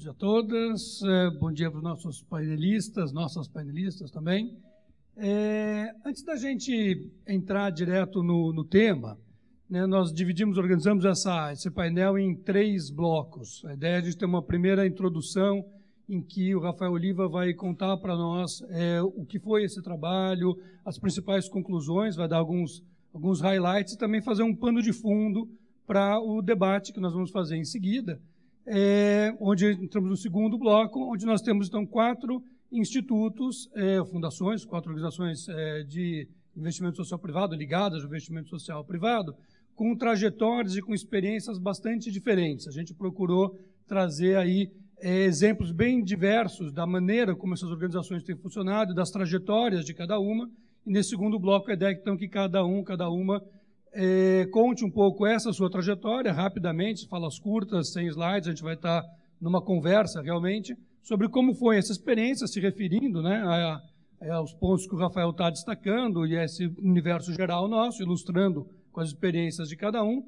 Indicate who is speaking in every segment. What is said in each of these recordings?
Speaker 1: todos e a todas. É, bom dia para os nossos painelistas, nossas painelistas também. É, antes da gente entrar direto no, no tema, né, nós dividimos, organizamos essa, esse painel em três blocos. A ideia é a gente ter uma primeira introdução em que o Rafael Oliva vai contar para nós é, o que foi esse trabalho, as principais conclusões, vai dar alguns, alguns highlights e também fazer um pano de fundo para o debate que nós vamos fazer em seguida, é, onde entramos no segundo bloco, onde nós temos então quatro institutos, é, fundações, quatro organizações é, de investimento social privado ligadas ao investimento social privado, com trajetórias e com experiências bastante diferentes. A gente procurou trazer aí é, exemplos bem diversos da maneira como essas organizações têm funcionado, das trajetórias de cada uma. E nesse segundo bloco é então que cada um, cada uma é, conte um pouco essa sua trajetória, rapidamente, falas curtas, sem slides, a gente vai estar tá numa conversa realmente, sobre como foi essa experiência, se referindo né, a, a, aos pontos que o Rafael está destacando e a esse universo geral nosso, ilustrando com as experiências de cada um.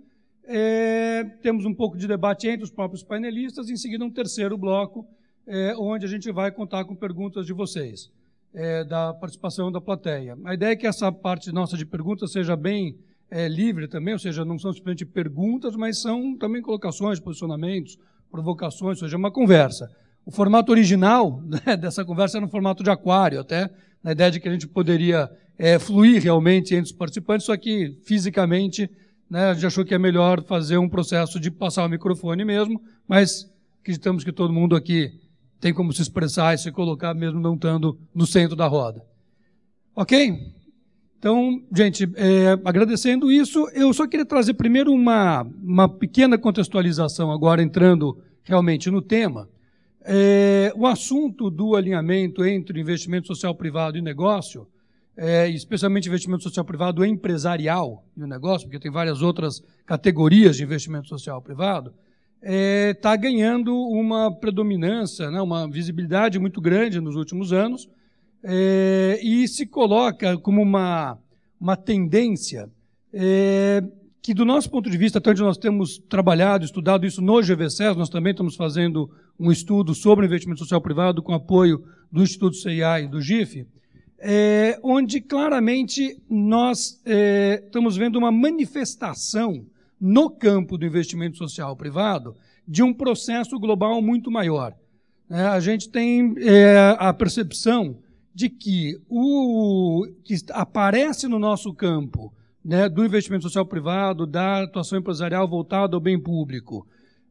Speaker 1: É, temos um pouco de debate entre os próprios painelistas, e em seguida um terceiro bloco, é, onde a gente vai contar com perguntas de vocês, é, da participação da plateia. A ideia é que essa parte nossa de perguntas seja bem é, livre também, ou seja, não são simplesmente perguntas, mas são também colocações, posicionamentos, provocações, ou seja, uma conversa. O formato original né, dessa conversa era um formato de aquário, até, na ideia de que a gente poderia é, fluir realmente entre os participantes, só que fisicamente né, a gente achou que é melhor fazer um processo de passar o microfone mesmo, mas acreditamos que todo mundo aqui tem como se expressar e se colocar, mesmo não estando no centro da roda. Ok? Então, gente, é, agradecendo isso, eu só queria trazer primeiro uma, uma pequena contextualização, agora entrando realmente no tema. É, o assunto do alinhamento entre investimento social privado e negócio, é, especialmente investimento social privado empresarial e o negócio, porque tem várias outras categorias de investimento social privado, está é, ganhando uma predominância, né, uma visibilidade muito grande nos últimos anos é, e se coloca como uma, uma tendência é, que, do nosso ponto de vista, tanto nós temos trabalhado, estudado isso no GVCES, nós também estamos fazendo um estudo sobre investimento social privado com apoio do Instituto CIA e do GIF, é, onde claramente nós é, estamos vendo uma manifestação no campo do investimento social privado de um processo global muito maior. É, a gente tem é, a percepção de que o que aparece no nosso campo né, do investimento social privado, da atuação empresarial voltada ao bem público,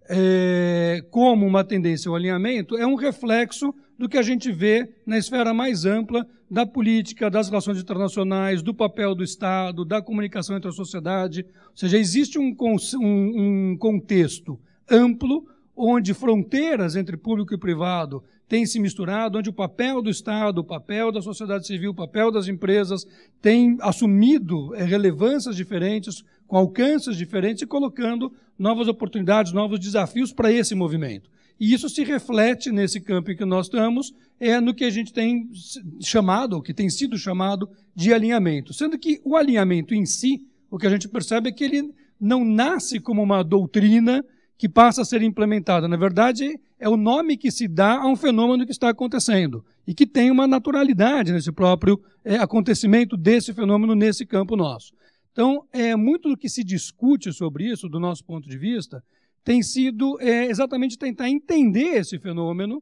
Speaker 1: é, como uma tendência ao alinhamento, é um reflexo do que a gente vê na esfera mais ampla da política, das relações internacionais, do papel do Estado, da comunicação entre a sociedade. Ou seja, existe um, um, um contexto amplo onde fronteiras entre público e privado tem se misturado, onde o papel do Estado, o papel da sociedade civil, o papel das empresas tem assumido eh, relevâncias diferentes, com alcances diferentes e colocando novas oportunidades, novos desafios para esse movimento. E isso se reflete nesse campo em que nós estamos, é no que a gente tem chamado, ou que tem sido chamado de alinhamento. Sendo que o alinhamento em si, o que a gente percebe é que ele não nasce como uma doutrina que passa a ser implementada. Na verdade, é o nome que se dá a um fenômeno que está acontecendo e que tem uma naturalidade nesse próprio é, acontecimento desse fenômeno nesse campo nosso. Então, é, muito do que se discute sobre isso, do nosso ponto de vista, tem sido é, exatamente tentar entender esse fenômeno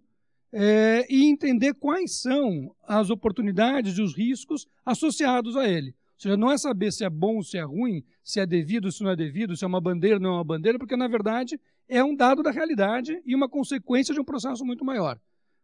Speaker 1: é, e entender quais são as oportunidades e os riscos associados a ele. Ou seja, não é saber se é bom, se é ruim, se é devido, se não é devido, se é uma bandeira, não é uma bandeira, porque, na verdade, é um dado da realidade e uma consequência de um processo muito maior.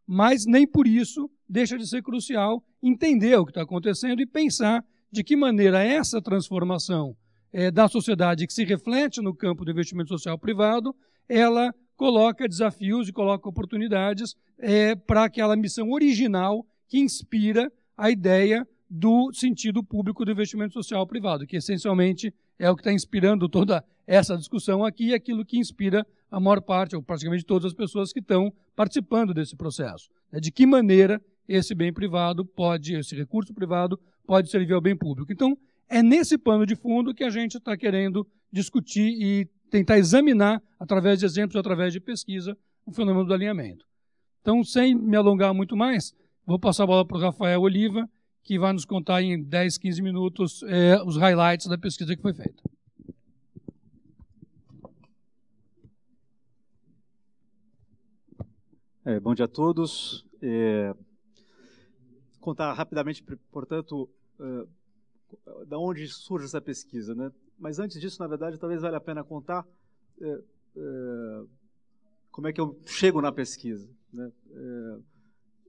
Speaker 1: Mas nem por isso deixa de ser crucial entender o que está acontecendo e pensar de que maneira essa transformação é, da sociedade que se reflete no campo do investimento social privado, ela coloca desafios e coloca oportunidades é, para aquela missão original que inspira a ideia do sentido público do investimento social privado, que essencialmente é o que está inspirando toda essa discussão aqui, e aquilo que inspira a maior parte, ou praticamente todas as pessoas que estão participando desse processo. Né? De que maneira esse bem privado pode, esse recurso privado pode servir ao bem público. Então, é nesse pano de fundo que a gente está querendo discutir e tentar examinar, através de exemplos, através de pesquisa, o fenômeno do alinhamento. Então, sem me alongar muito mais, vou passar a bola para o Rafael Oliva, que vai nos contar em 10, 15 minutos eh, os highlights da pesquisa que foi feita.
Speaker 2: É, bom dia a todos. É, contar rapidamente, portanto, é, da onde surge essa pesquisa, né? Mas antes disso, na verdade, talvez valha a pena contar é, é como é que eu chego na pesquisa. Né? É,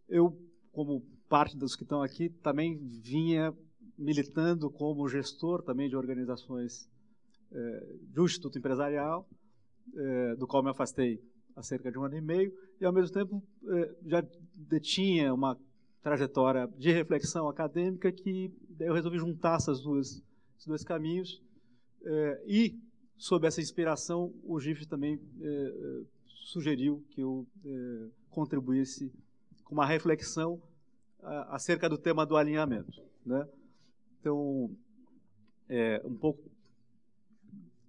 Speaker 2: eu, como parte dos que estão aqui, também vinha militando como gestor também de organizações é, de um instituto empresarial, do qual me afastei há cerca de um ano e meio, e ao mesmo tempo eh, já detinha uma trajetória de reflexão acadêmica que eu resolvi juntar essas duas, esses dois caminhos eh, e, sob essa inspiração, o GIF também eh, sugeriu que eu contribuísse com uma reflexão acerca do tema do alinhamento. Né? Então, é, um pouco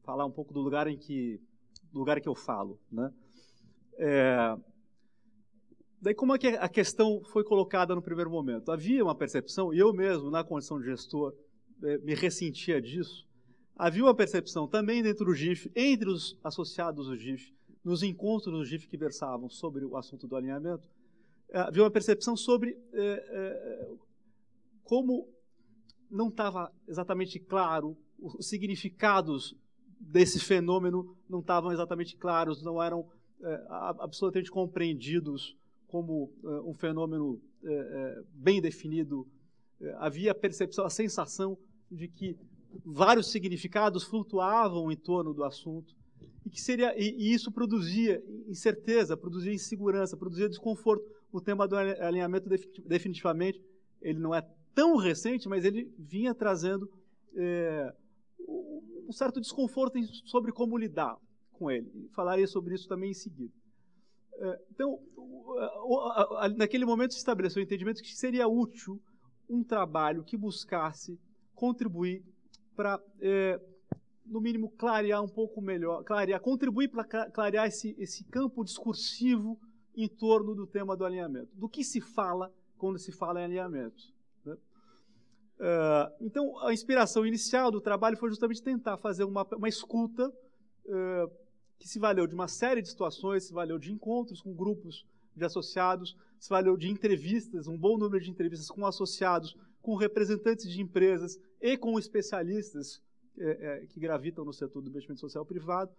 Speaker 2: falar um pouco do lugar em que lugar que eu falo, né? É... Daí, como é que a questão foi colocada no primeiro momento? Havia uma percepção, e eu mesmo, na condição de gestor, é, me ressentia disso. Havia uma percepção também dentro do GIF, entre os associados do GIF, nos encontros do GIF que versavam sobre o assunto do alinhamento, é, havia uma percepção sobre é, como não estava exatamente claro os significados desse fenômeno não estavam exatamente claros, não eram é, absolutamente compreendidos como é, um fenômeno é, bem definido, havia a percepção, a sensação de que vários significados flutuavam em torno do assunto e que seria e, e isso produzia incerteza, produzia insegurança, produzia desconforto. O tema do alinhamento definitivamente ele não é tão recente, mas ele vinha trazendo é, um certo desconforto sobre como lidar com ele. falarei sobre isso também em seguida. É, então, naquele momento se estabeleceu o entendimento que seria útil um trabalho que buscasse contribuir para, é, no mínimo, clarear um pouco melhor, clarear, contribuir para clarear esse, esse campo discursivo em torno do tema do alinhamento. Do que se fala quando se fala em alinhamento? Né? É, então, a inspiração inicial do trabalho foi justamente tentar fazer uma, uma escuta é, que se valeu de uma série de situações, se valeu de encontros com grupos de associados, se valeu de entrevistas, um bom número de entrevistas com associados, com representantes de empresas e com especialistas é, é, que gravitam no setor do investimento social privado,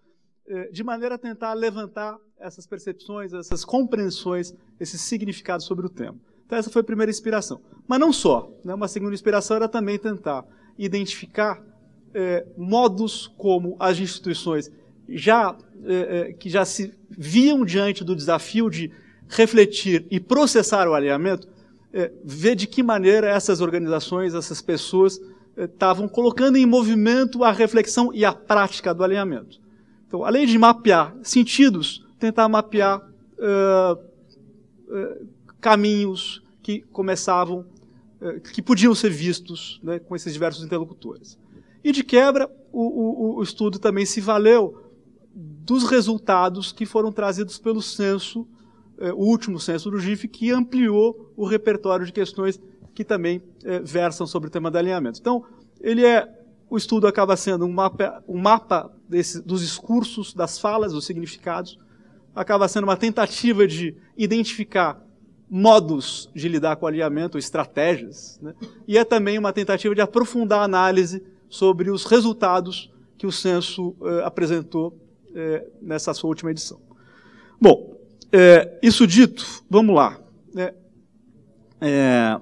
Speaker 2: é, de maneira a tentar levantar essas percepções, essas compreensões, esses significados sobre o tema. Então, essa foi a primeira inspiração. Mas não só. Né? Uma segunda inspiração era também tentar identificar modos como as instituições já, eh, eh, que já se viam diante do desafio de refletir e processar o alinhamento, eh, ver de que maneira essas organizações, essas pessoas eh, estavam eh, colocando em movimento a reflexão e a prática do alinhamento. Então, além de mapear sentidos, tentar mapear eh, caminhos que começavam, que podiam ser vistos né, com esses diversos interlocutores. E de quebra, o, o, o, estudo também se valeu dos resultados que foram trazidos pelo censo, eh, o último censo do GIF, que ampliou o repertório de questões que também eh, versam sobre o tema de alinhamento. Então, ele é o estudo acaba sendo um mapa, um mapa desse, dos discursos, das falas, dos significados, acaba sendo uma tentativa de identificar modos de lidar com o alinhamento, estratégias, né? e é também uma tentativa de aprofundar a análise sobre os resultados que o censo eh, apresentou é, nessa sua última edição. Bom, é, isso dito, vamos lá. Né? É,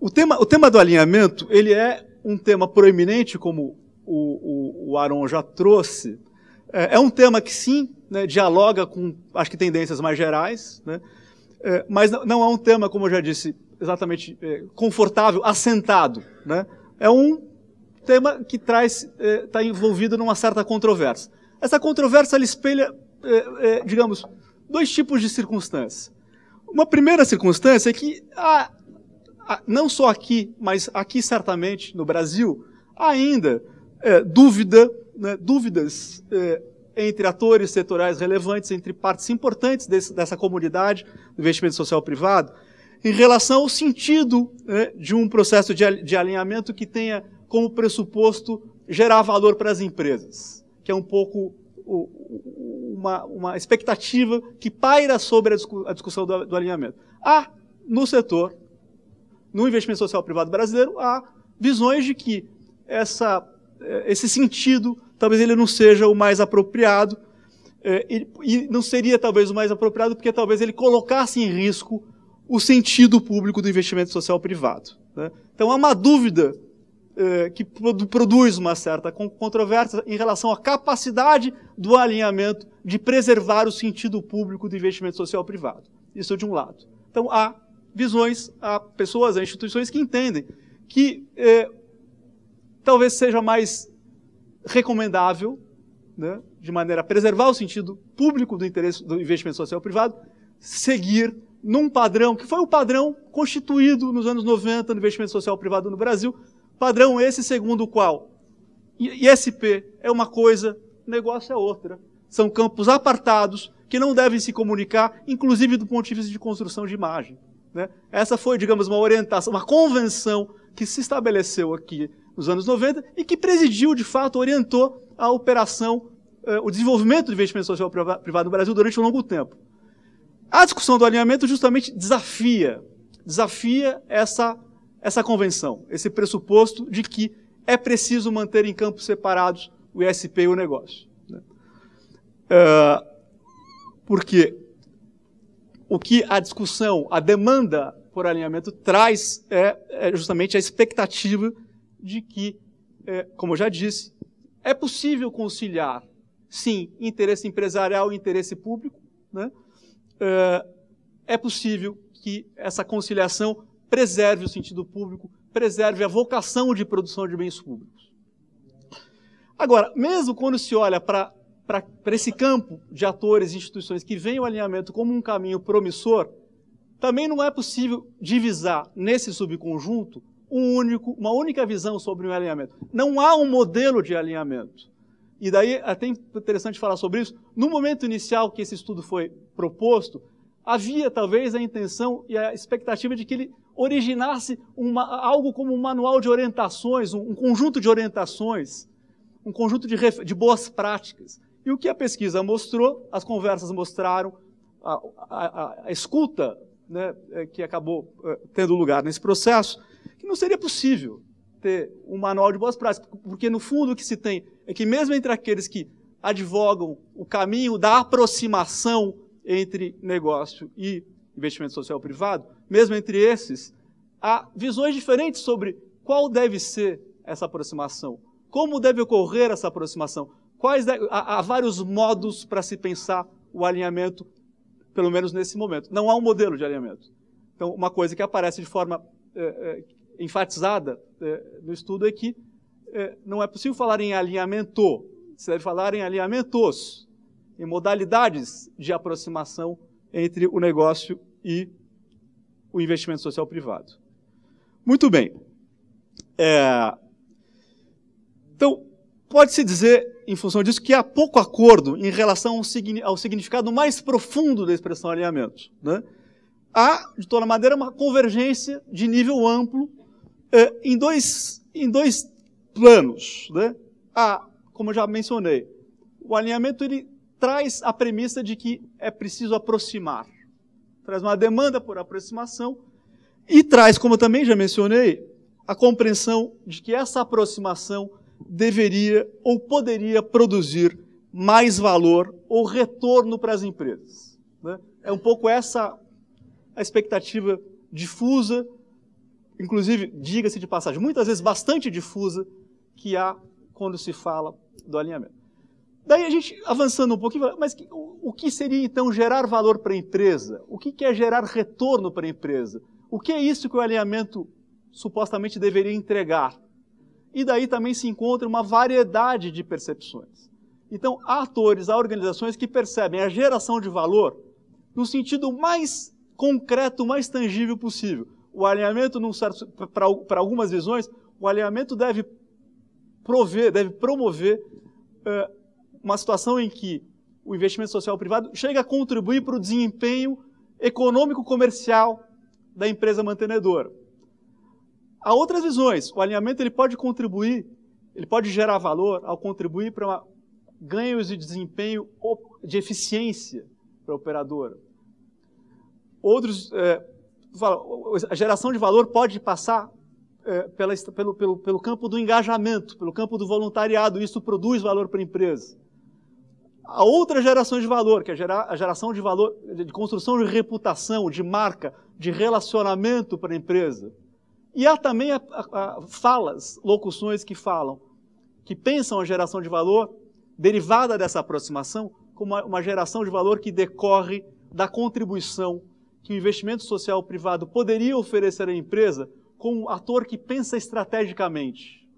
Speaker 2: o, tema, o tema do alinhamento ele é um tema proeminente, como o, o, o Aaron já trouxe. É, é um tema que, sim, né, dialoga com, acho que, tendências mais gerais, né, é, mas não é um tema, como eu já disse, exatamente é, confortável, assentado. Né? É um tema que traz está eh, tá envolvido numa certa controvérsia. Essa controvérsia ela espelha, eh, eh, digamos, dois tipos de circunstâncias. Uma primeira circunstância é que há, há, não só aqui, mas aqui certamente no Brasil, há ainda eh, dúvida, né, dúvidas eh, entre atores setoriais relevantes, entre partes importantes desse, dessa comunidade do investimento social privado, em relação ao sentido né, de um processo de, de alinhamento que tenha como pressuposto gerar valor para as empresas, que é um pouco uma, uma expectativa que paira sobre a discussão do, do alinhamento. Há, no setor, no investimento social privado brasileiro, há visões de que essa, eh, esse sentido talvez ele não seja o mais apropriado, eh, e não seria talvez o mais apropriado porque talvez ele colocasse em risco o sentido público do investimento social privado. Né. Então há uma dúvida eh, que produz uma certa controvérsia em relação à capacidade do alinhamento de preservar o sentido público do investimento social privado. Isso de um lado. Então, há visões, há pessoas, há instituições que entendem que eh, talvez seja mais recomendável, né, de maneira a preservar o sentido público do interesse do investimento social privado, seguir num padrão que foi o padrão constituído nos anos 90 no investimento social privado no Brasil, Padrão esse segundo o qual ISP é uma coisa, negócio é outra. São campos apartados que não devem se comunicar, inclusive do ponto de vista de construção de imagem. Né? Essa foi, digamos, uma orientação, uma convenção que se estabeleceu aqui nos anos 90 e que presidiu, de fato, orientou a operação, eh, o desenvolvimento do investimento social privado no Brasil durante um longo tempo. A discussão do alinhamento justamente desafia, desafia essa essa convenção, esse pressuposto de que é preciso manter em campos separados o ISP e o negócio. Né? Uh, porque o que a discussão, a demanda por alinhamento traz é, é justamente a expectativa de que, é, como eu já disse, é possível conciliar, sim, interesse empresarial e interesse público. Né? Ah, é possível que essa conciliação preserve o sentido público, preserve a vocação de produção de bens públicos. Agora, mesmo quando se olha para esse campo de atores e instituições que veem o alinhamento como um caminho promissor, também não é possível divisar nesse subconjunto um único, uma única visão sobre o um alinhamento. Não há um modelo de alinhamento. E daí é até interessante falar sobre isso. No momento inicial que esse estudo foi proposto, havia talvez a intenção e a expectativa de que ele originasse uma, algo como um manual de orientações, um, um conjunto de orientações, um conjunto de, de, boas práticas. E o que a pesquisa mostrou, as conversas mostraram, a, a, a escuta né, é, que acabou é, tendo lugar nesse processo, que não seria possível ter um manual de boas práticas, porque no fundo o que se tem é que mesmo entre aqueles que advogam o caminho da aproximação entre negócio e investimento social privado, mesmo entre esses, há visões diferentes sobre qual deve ser essa aproximação, como deve ocorrer essa aproximação, quais deve, há, há vários modos para se pensar o alinhamento, pelo menos nesse momento. Não há um modelo de alinhamento. Então, uma coisa que aparece de forma é, é, enfatizada é, no estudo é que não é possível falar em alinhamento, se deve falar em alinhamentos em modalidades de aproximação entre o negócio e o investimento social privado. Muito bem. É... Então, pode-se dizer, em função disso, que há pouco acordo em relação ao, signi ao significado mais profundo da expressão alinhamento. Né? Há, de toda maneira, uma convergência de nível amplo é, em, dois, em dois planos. Né? Há, como eu já mencionei, o alinhamento ele traz a premissa de que é preciso aproximar. Traz uma demanda por aproximação e traz, como também já mencionei, a compreensão de que essa aproximação deveria ou poderia produzir mais valor ou retorno para as empresas. Né? É um pouco essa a expectativa difusa, inclusive, diga-se de passagem, muitas vezes bastante difusa, que há quando se fala do alinhamento. Daí a gente, avançando um pouquinho, mas o, que seria então gerar valor para a empresa? O que, que é gerar retorno para a empresa? O que é isso que o alinhamento supostamente deveria entregar? E daí também se encontra uma variedade de percepções. Então, há atores, há organizações que percebem a geração de valor no sentido mais concreto, mais tangível possível. O alinhamento, para algumas visões, o alinhamento deve prover, deve promover uh, uma situação em que o investimento social privado chega a contribuir para o desempenho econômico comercial da empresa mantenedora. Há outras visões. O alinhamento ele pode contribuir, ele pode gerar valor ao contribuir para ganhos de desempenho de eficiência para a operadora. Outros, é, a geração de valor pode passar é, pela, pelo, pelo, pelo campo do engajamento, pelo campo do voluntariado. Isso produz valor para a empresa a outra geração de valor, que é a geração de valor, de construção de reputação, de marca, de relacionamento para a empresa. E há também a, a, a falas, locuções que falam, que pensam a geração de valor derivada dessa aproximação como uma, uma geração de valor que decorre da contribuição que o investimento social privado poderia oferecer à empresa como ator que pensa estrategicamente.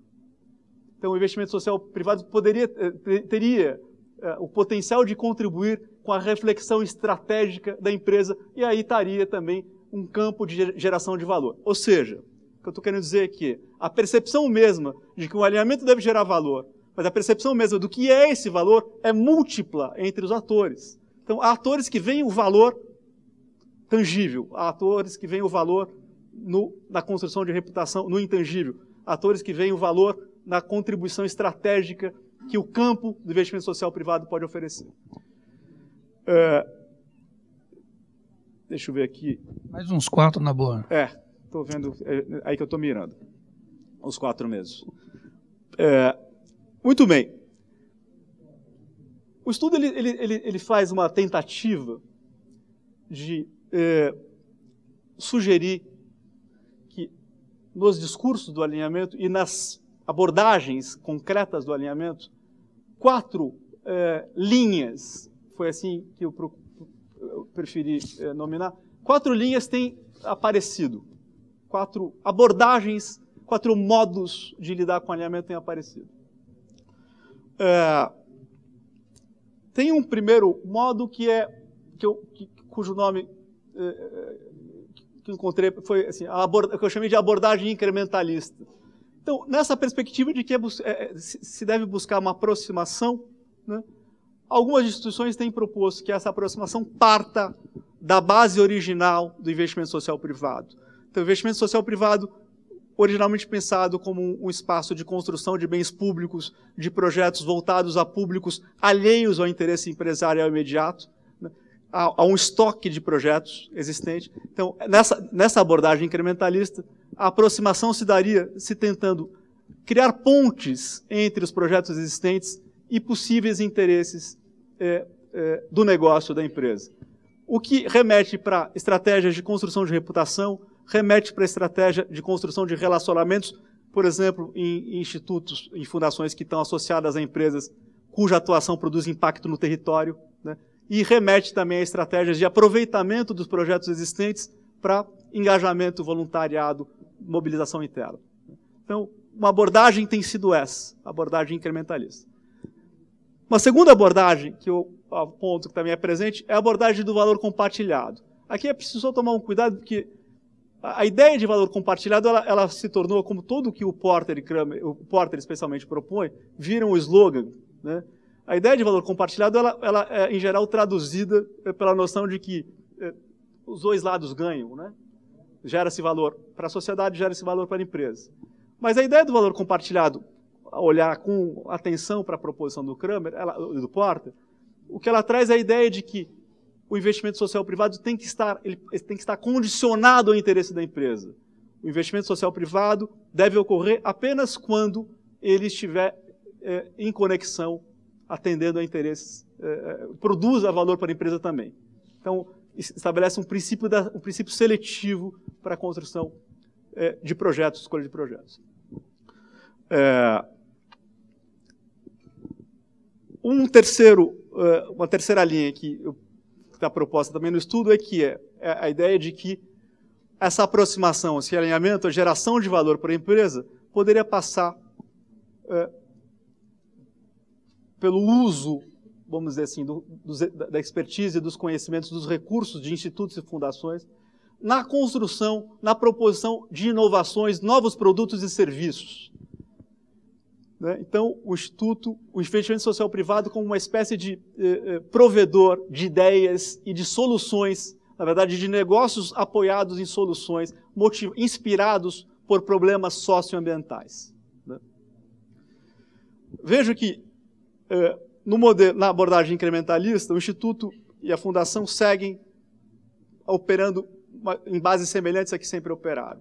Speaker 2: Então, o investimento social privado poderia, eh, teria é, o potencial de contribuir com a reflexão estratégica da empresa e aí estaria também um campo de geração de valor. Ou seja, o que eu estou querendo dizer é que a percepção mesma de que o alinhamento deve gerar valor, mas a percepção mesma do que é esse valor é múltipla entre os atores. Então, há atores que veem o valor tangível, há atores que veem o valor no, na construção de reputação no intangível, atores que veem o valor na contribuição estratégica que o campo do investimento social privado pode oferecer. É, deixa eu ver aqui.
Speaker 1: Mais uns quatro na boa.
Speaker 2: É, estou vendo, é, aí que eu estou mirando. Uns quatro meses. É, muito bem. O estudo ele, ele, ele, ele faz uma tentativa de é, sugerir que nos discursos do alinhamento e nas abordagens concretas do alinhamento, quatro eh, linhas, foi assim que eu, pro, eu preferi é, nominar, quatro linhas têm aparecido, quatro abordagens, quatro modos de lidar com alinhamento têm aparecido. Eh, tem um primeiro modo que é que eu, que, cujo nome que encontrei foi assim, a abord, que eu chamei de abordagem incrementalista então, nessa perspectiva de que é é, é, se deve buscar uma aproximação, né, algumas instituições têm proposto que essa aproximação parta da base original do investimento social privado. Então, o investimento social privado, originalmente pensado como um espaço de construção de bens públicos, de projetos voltados a públicos alheios ao interesse empresarial imediato, a um estoque de projetos existente. Então, nessa, nessa abordagem incrementalista, a aproximação se daria se tentando criar pontes entre os projetos existentes e possíveis interesses é, é, do negócio da empresa. O que remete para estratégias de construção de reputação, remete para estratégia de construção de relacionamentos, por exemplo, em, em institutos, em fundações que estão associadas a empresas cuja atuação produz impacto no território. Né? e remete também a estratégias de aproveitamento dos projetos existentes para engajamento, voluntariado, mobilização interna. Então, uma abordagem tem sido essa, abordagem incrementalista. Uma segunda abordagem que eu aponto que também é presente é a abordagem do valor compartilhado. Aqui é preciso tomar um cuidado porque a ideia de valor compartilhado ela, ela se tornou como todo o que o Porter e Kramer, o Porter especialmente propõe, viram um o slogan, né? A ideia de valor compartilhado, ela, ela é, em geral, traduzida é, pela noção de que é, os dois lados ganham, né? Gera-se valor para a sociedade, gera-se valor para a empresa. Mas a ideia do valor compartilhado, olhar com atenção para a proposição do Kramer, e do Porter, o que ela traz é a ideia de que o investimento social privado tem que estar, ele, tem que estar condicionado ao interesse da empresa. O investimento social privado deve ocorrer apenas quando ele estiver é, em conexão atendendo a interesses, produz é, é, produza valor para a empresa também. Então, estabelece um princípio, da, um princípio seletivo para a construção é, de projetos, escolha de projetos. É, um terceiro, uma terceira linha que está proposta também no estudo é que é a ideia de que essa aproximação, esse alinhamento, a geração de valor para a empresa poderia passar é, pelo uso, vamos dizer assim, do, do, da expertise, dos conhecimentos, dos recursos de institutos e fundações, na construção, na proposição de inovações, novos produtos e serviços. Né? Então, o Instituto, o investimento social privado, como uma espécie de eh, eh provedor de ideias e de soluções, na verdade, de negócios apoiados em soluções, motiv- inspirados por problemas socioambientais. Né? Vejo que é, no modelo, na abordagem incrementalista, o Instituto e a Fundação seguem operando em bases semelhantes a que sempre operaram.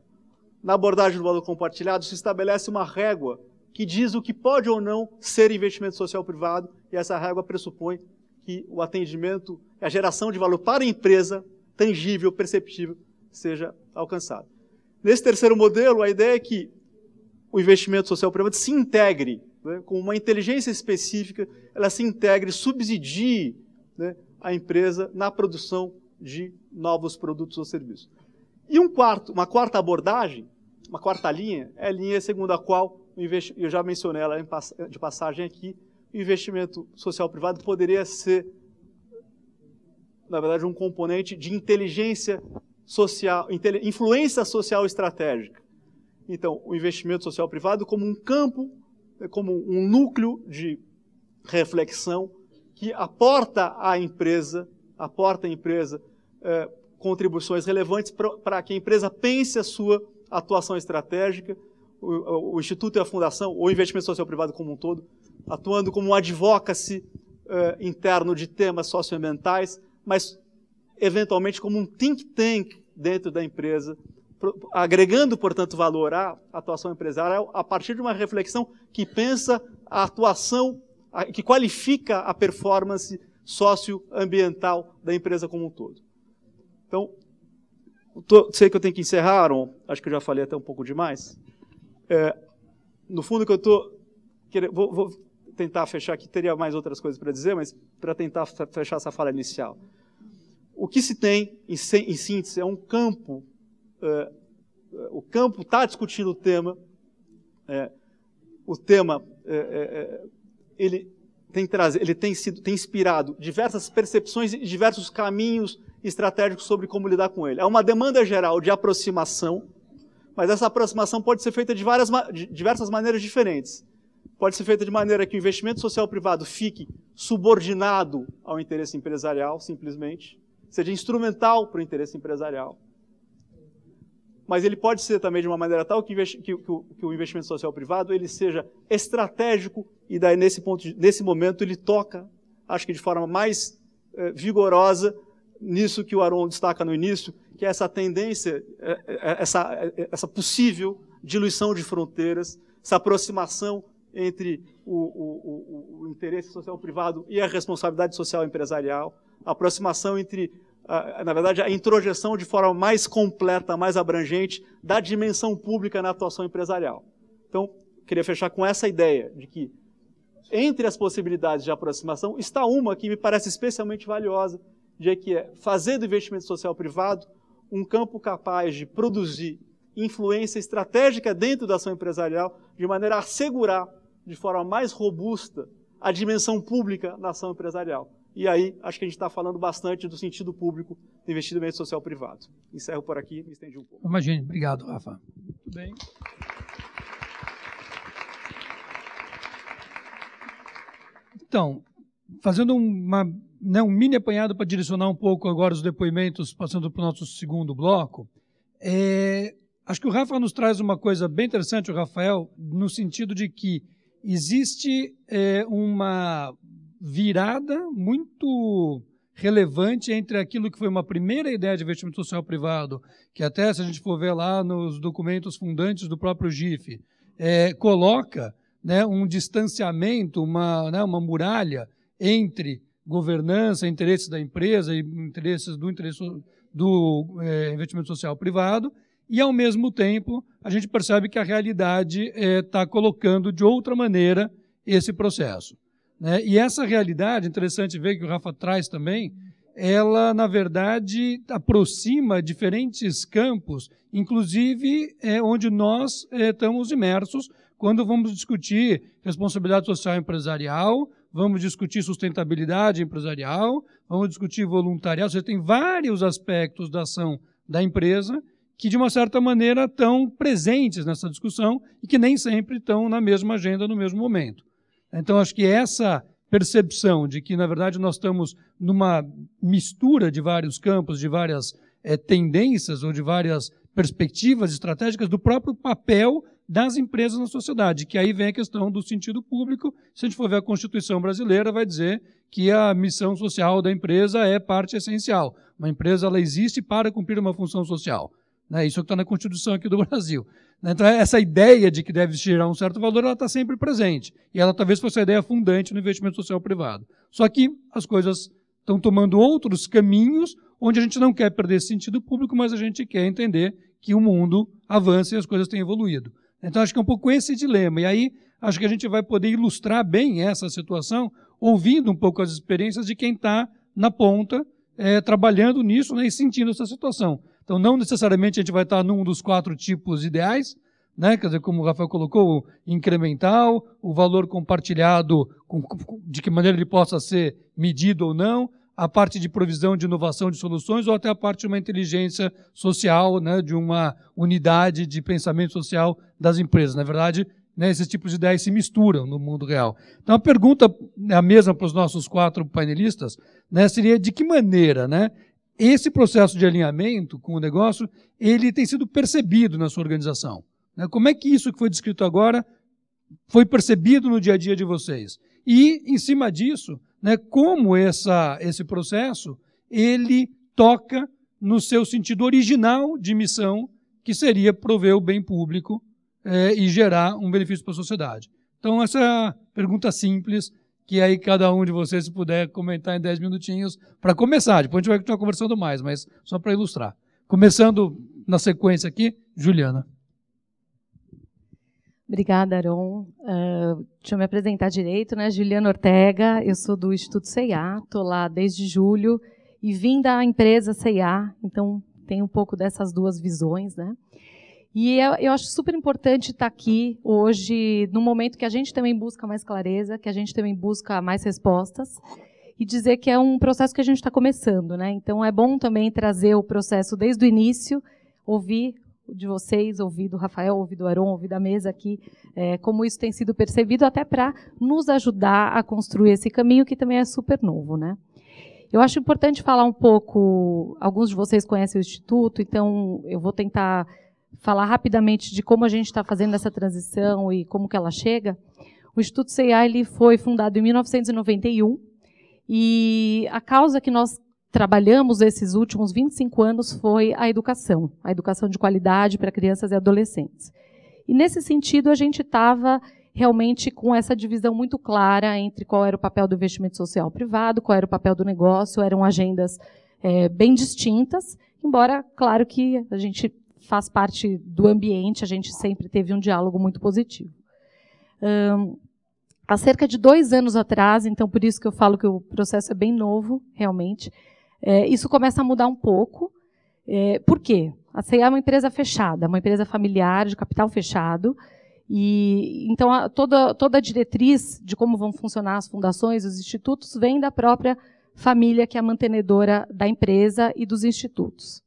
Speaker 2: Na abordagem do valor compartilhado, se estabelece uma régua que diz o que pode ou não ser investimento social privado, e essa régua pressupõe que o atendimento, a geração de valor para a empresa, tangível, perceptível, seja alcançado. Nesse terceiro modelo, a ideia é que o investimento social privado se integre né, com uma inteligência específica, ela se integre, subsidie né, a empresa na produção de novos produtos ou serviços. E um quarto, uma quarta abordagem, uma quarta linha, é a linha segundo a qual, eu já mencionei ela de passagem aqui, o investimento social privado poderia ser, na verdade, um componente de inteligência social, influência social estratégica. Então, o investimento social privado como um campo é como um núcleo de reflexão que aporta à empresa, aporta à empresa é, contribuições relevantes para que a empresa pense a sua atuação estratégica, o, o, Instituto e a Fundação, ou o investimento social privado como um todo, atuando como um advocacy é, interno de temas socioambientais, mas eventualmente como um think tank dentro da empresa, agregando, portanto, valor à atuação empresarial a partir de uma reflexão que pensa a atuação, que qualifica a performance socioambiental da empresa como um todo. Então, tô, sei que eu tenho que encerrar, ou, acho que eu já falei até um pouco demais. É, no fundo, que eu estou. Vou, vou tentar fechar aqui, teria mais outras coisas para dizer, mas para tentar fechar essa fala inicial. O que se tem, em síntese, é um campo é, é, o campo está discutindo o tema, é, o tema é, é, é ele tem ele tem sido, tem inspirado diversas percepções e diversos caminhos estratégicos sobre como lidar com ele. É uma demanda geral de aproximação, mas essa aproximação pode ser feita de várias, de diversas maneiras diferentes. Pode ser feita de maneira que o investimento social privado fique subordinado ao interesse empresarial, simplesmente, seja instrumental para o interesse empresarial mas ele pode ser também de uma maneira tal que, investi que, que, o, que o, investimento social privado ele seja estratégico e daí nesse, ponto nesse momento ele toca, acho que de forma mais eh, vigorosa, nisso que o Aron destaca no início, que é essa tendência, eh, eh, essa, eh, essa possível diluição de fronteiras, essa aproximação entre o, o, o, o interesse social privado e a responsabilidade social empresarial, a aproximação entre na verdade, a introjeção de forma mais completa, mais abrangente, da dimensão pública na atuação empresarial. Então, queria fechar com essa ideia de que, entre as possibilidades de aproximação, está uma que me parece especialmente valiosa, de que é fazer do investimento social privado um campo capaz de produzir influência estratégica dentro da ação empresarial, de maneira a assegurar de forma mais robusta a dimensão pública na ação empresarial. E aí, acho que a gente está falando bastante do sentido público do investimento social privado. Encerro por aqui, me estendi um
Speaker 1: pouco. Imagine, obrigado, Rafa. Muito bem. Então, fazendo uma, né, um mini apanhado para direcionar um pouco agora os depoimentos, passando para o nosso segundo bloco, é, acho que o Rafa nos traz uma coisa bem interessante, o Rafael, no sentido de que existe é, uma virada muito relevante entre aquilo que foi uma primeira ideia de investimento social privado, que até se a gente for ver lá nos documentos fundantes do próprio GIF, é, coloca né, um distanciamento, uma, né, uma muralha entre governança, interesses da empresa e interesses do, interesse, do é, investimento social privado, e, ao mesmo tempo, a gente percebe que a realidade está é, tá colocando de outra maneira esse processo. Né? E essa realidade, interessante ver que o Rafa traz também, ela, na verdade, aproxima diferentes campos, inclusive é, onde nós é, estamos imersos quando vamos discutir responsabilidade social empresarial, vamos discutir sustentabilidade empresarial, vamos discutir voluntariado. Você tem vários aspectos da ação da empresa que, de uma certa maneira, estão presentes nessa discussão e que nem sempre estão na mesma agenda no mesmo momento. Então, acho que é essa percepção de que, na verdade, nós estamos numa mistura de vários campos, de várias é, tendências ou de várias perspectivas estratégicas do próprio papel das empresas na sociedade, que aí vem a questão do sentido público. Se a gente for ver a Constituição brasileira, vai dizer que a missão social da empresa é parte essencial. Uma empresa ela existe para cumprir uma função social. Né? Isso é que está na Constituição aqui do Brasil. Né? Então, essa ideia de que deve gerar um certo valor, ela está sempre presente. E ela talvez fosse a ideia fundante no investimento social privado. Só que as coisas estão tomando outros caminhos, onde a gente não quer perder esse sentido público, mas a gente quer entender que o mundo avança e as coisas têm evoluído. Então, acho que é um pouco esse dilema. E aí, acho que a gente vai poder ilustrar bem essa situação, ouvindo um pouco as experiências de quem está na ponta, é, trabalhando nisso né, e sentindo essa situação. Então, não necessariamente a gente vai estar num dos quatro tipos ideais, né? Quer dizer, como o Rafael colocou, o incremental, o valor compartilhado, com, com, de que maneira ele possa ser medido ou não, a parte de provisão de inovação de soluções ou até a parte de uma inteligência social, né, de uma unidade de pensamento social das empresas. Na verdade, né, esses tipos de ideias se misturam no mundo real. Então, a pergunta é a mesma para os nossos quatro painelistas né, seria de que maneira né, esse processo de alinhamento com o negócio, ele tem sido percebido na sua organização. Né? Como é que isso que foi descrito agora foi percebido no dia a dia de vocês? E, em cima disso, né, como essa, esse processo, ele toca no seu sentido original de missão, que seria prover o bem público é, e gerar um benefício para a sociedade. Então, essa é pergunta simples que aí cada um de vocês, se puder comentar em 10 minutinhos, para começar. Depois a gente vai continuar conversando mais, mas só para ilustrar. Começando na sequência aqui, Juliana.
Speaker 3: Obrigada, Aron. Uh, deixa eu me apresentar direito, né? Juliana Ortega, eu sou do Instituto CIA, estou lá desde julho e vim da empresa CIA, então tem um pouco dessas duas visões, né? E eu, é, eu acho super importante estar tá aqui hoje, num momento que a gente também busca mais clareza, que a gente também busca mais respostas, e dizer que é um processo que a gente está começando. Né? Então, é bom também trazer o processo desde o início, ouvir de vocês, ouvir do Rafael, ouvir do Aron, ouvir da mesa aqui, é, como isso tem sido percebido, até para nos ajudar a construir esse caminho que também é super novo. Né? Eu acho importante falar um pouco, alguns de vocês conhecem o Instituto, então eu vou tentar falar rapidamente de como a gente está fazendo essa transição e como que ela chega, o Instituto CIA ele foi fundado em 1991 e a causa que nós trabalhamos esses últimos 25 anos foi a educação, a educação de qualidade para crianças e adolescentes. E nesse sentido a gente estava realmente com essa divisão muito clara entre qual era o papel do investimento social privado, qual era o papel do negócio, eram agendas é, bem distintas, embora, claro que a gente faz parte do ambiente, a gente sempre teve um diálogo muito positivo. Um, há cerca de dois anos atrás, então por isso que eu falo que o processo é bem novo, realmente, é, isso começa a mudar um pouco. É, por quê? A CEA é uma empresa fechada, uma empresa familiar, de capital fechado, e então a, toda, toda a diretriz de como vão funcionar as fundações, os institutos, vem da própria família que é a mantenedora da empresa e dos institutos.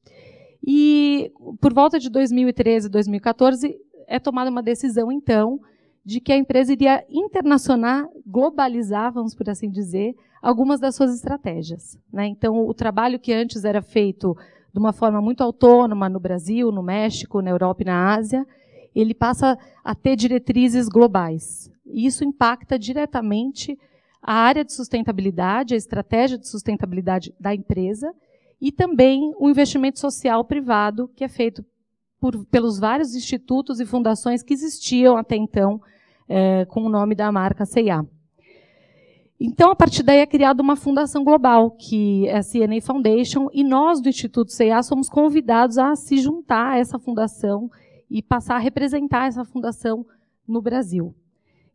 Speaker 3: E por volta de 2013, 2014, é tomada uma decisão, então, de que a empresa iria internacionalizar, globalizar, vamos por assim dizer, algumas das suas estratégias. Né? Então, o trabalho que antes era feito de uma forma muito autônoma no Brasil, no México, na Europa e na Ásia, ele passa a ter diretrizes globais. E isso impacta diretamente a área de sustentabilidade, a estratégia de sustentabilidade da empresa e também o investimento social privado, que é feito por, pelos vários institutos e fundações que existiam até então é, com o nome da marca CIA. Então, a partir daí é criada uma fundação global, que é a CNA Foundation, e nós do Instituto CIA somos convidados a se juntar a essa fundação e passar a representar essa fundação no Brasil.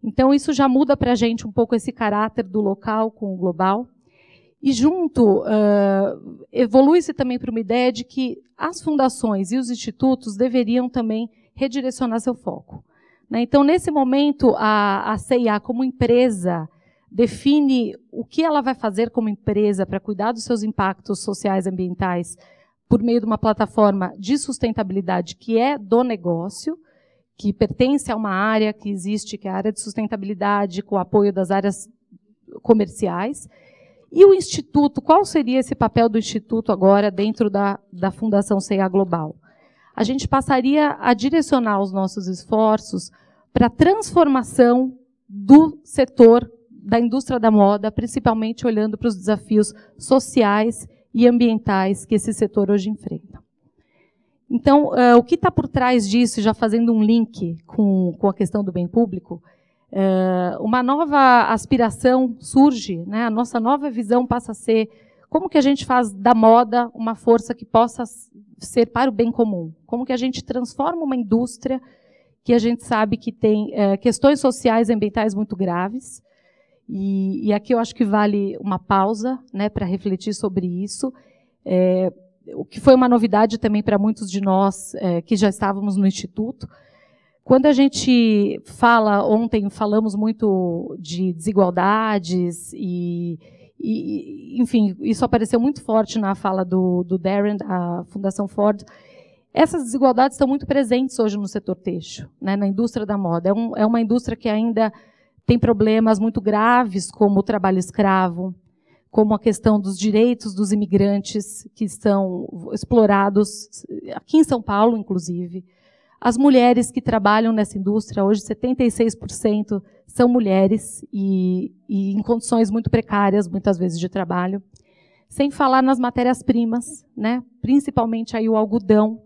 Speaker 3: Então, isso já muda para a gente um pouco esse caráter do local com o global. E junto, uh, evolui-se também para uma ideia de que as fundações e os institutos deveriam também redirecionar seu foco. Né? Então, nesse momento, a, a CIA, como empresa, define o que ela vai fazer como empresa para cuidar dos seus impactos sociais e ambientais por meio de uma plataforma de sustentabilidade que é do negócio, que pertence a uma área que existe, que é a área de sustentabilidade, com o apoio das áreas comerciais. E o Instituto, qual seria esse papel do Instituto agora dentro da, da Fundação CEA Global? A gente passaria a direcionar os nossos esforços para a transformação do setor da indústria da moda, principalmente olhando para os desafios sociais e ambientais que esse setor hoje enfrenta. Então, eh, o que está por trás disso, já fazendo um link com, com a questão do bem público, eh, uma nova aspiração surge, né? a nossa nova visão passa a ser como que a gente faz da moda uma força que possa ser para o bem comum? Como que a gente transforma uma indústria que a gente sabe que tem eh, questões sociais e ambientais muito graves? E, e, aqui eu acho que vale uma pausa né, para refletir sobre isso. É, o que foi uma novidade também para muitos de nós é, que já estávamos no Instituto, quando a gente fala, ontem falamos muito de desigualdades e, e enfim, isso apareceu muito forte na fala do, do Darren, da Fundação Ford. Essas desigualdades estão muito presentes hoje no setor têxtil, né, na indústria da moda. É, um, é uma indústria que ainda tem problemas muito graves, como o trabalho escravo, como a questão dos direitos dos imigrantes que são explorados, aqui em São Paulo, inclusive, as mulheres que trabalham nessa indústria, hoje 76% são mulheres e, e em condições muito precárias, muitas vezes, de trabalho. Sem falar nas matérias-primas, né? principalmente aí o algodão,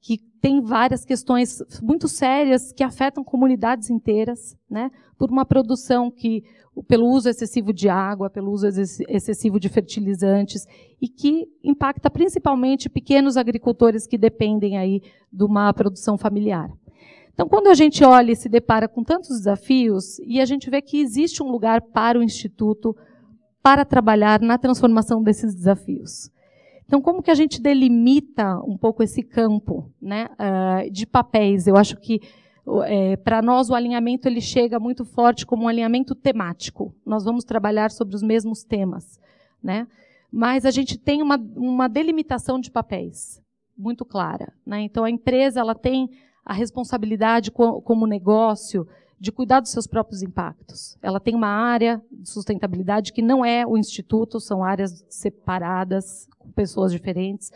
Speaker 3: que tem várias questões muito sérias que afetam comunidades inteiras, né? Por uma produção que, pelo uso excessivo de água, pelo uso excessivo de fertilizantes e que impacta principalmente pequenos agricultores que dependem aí de uma produção familiar. Então, quando a gente olha e se depara com tantos desafios e a gente vê que existe um lugar para o instituto para trabalhar na transformação desses desafios. Então, como que a gente delimita um pouco esse campo né, eh, de papéis? Eu acho que é, eh, para nós o alinhamento ele chega muito forte como um alinhamento temático. Nós vamos trabalhar sobre os mesmos temas, né? Mas a gente tem uma, uma delimitação de papéis muito clara, né? Então a empresa ela tem a responsabilidade como negócio de cuidar dos seus próprios impactos. Ela tem uma área de sustentabilidade que não é o instituto, são áreas separadas, com pessoas diferentes.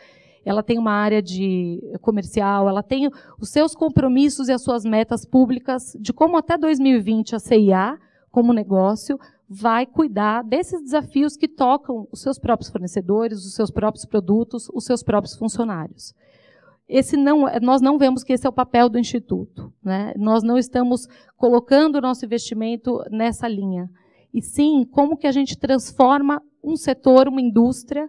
Speaker 3: Ela tem uma área de comercial, ela tem os seus compromissos e as suas metas públicas de como até 2020 a CIA, como negócio, vai cuidar desses desafios que tocam os seus próprios fornecedores, os seus próprios produtos, os seus próprios funcionários esse não, é, nós não vemos que esse é o papel do Instituto. Né? Nós não estamos colocando o nosso investimento nessa linha. E sim, como que a gente transforma um setor, uma indústria,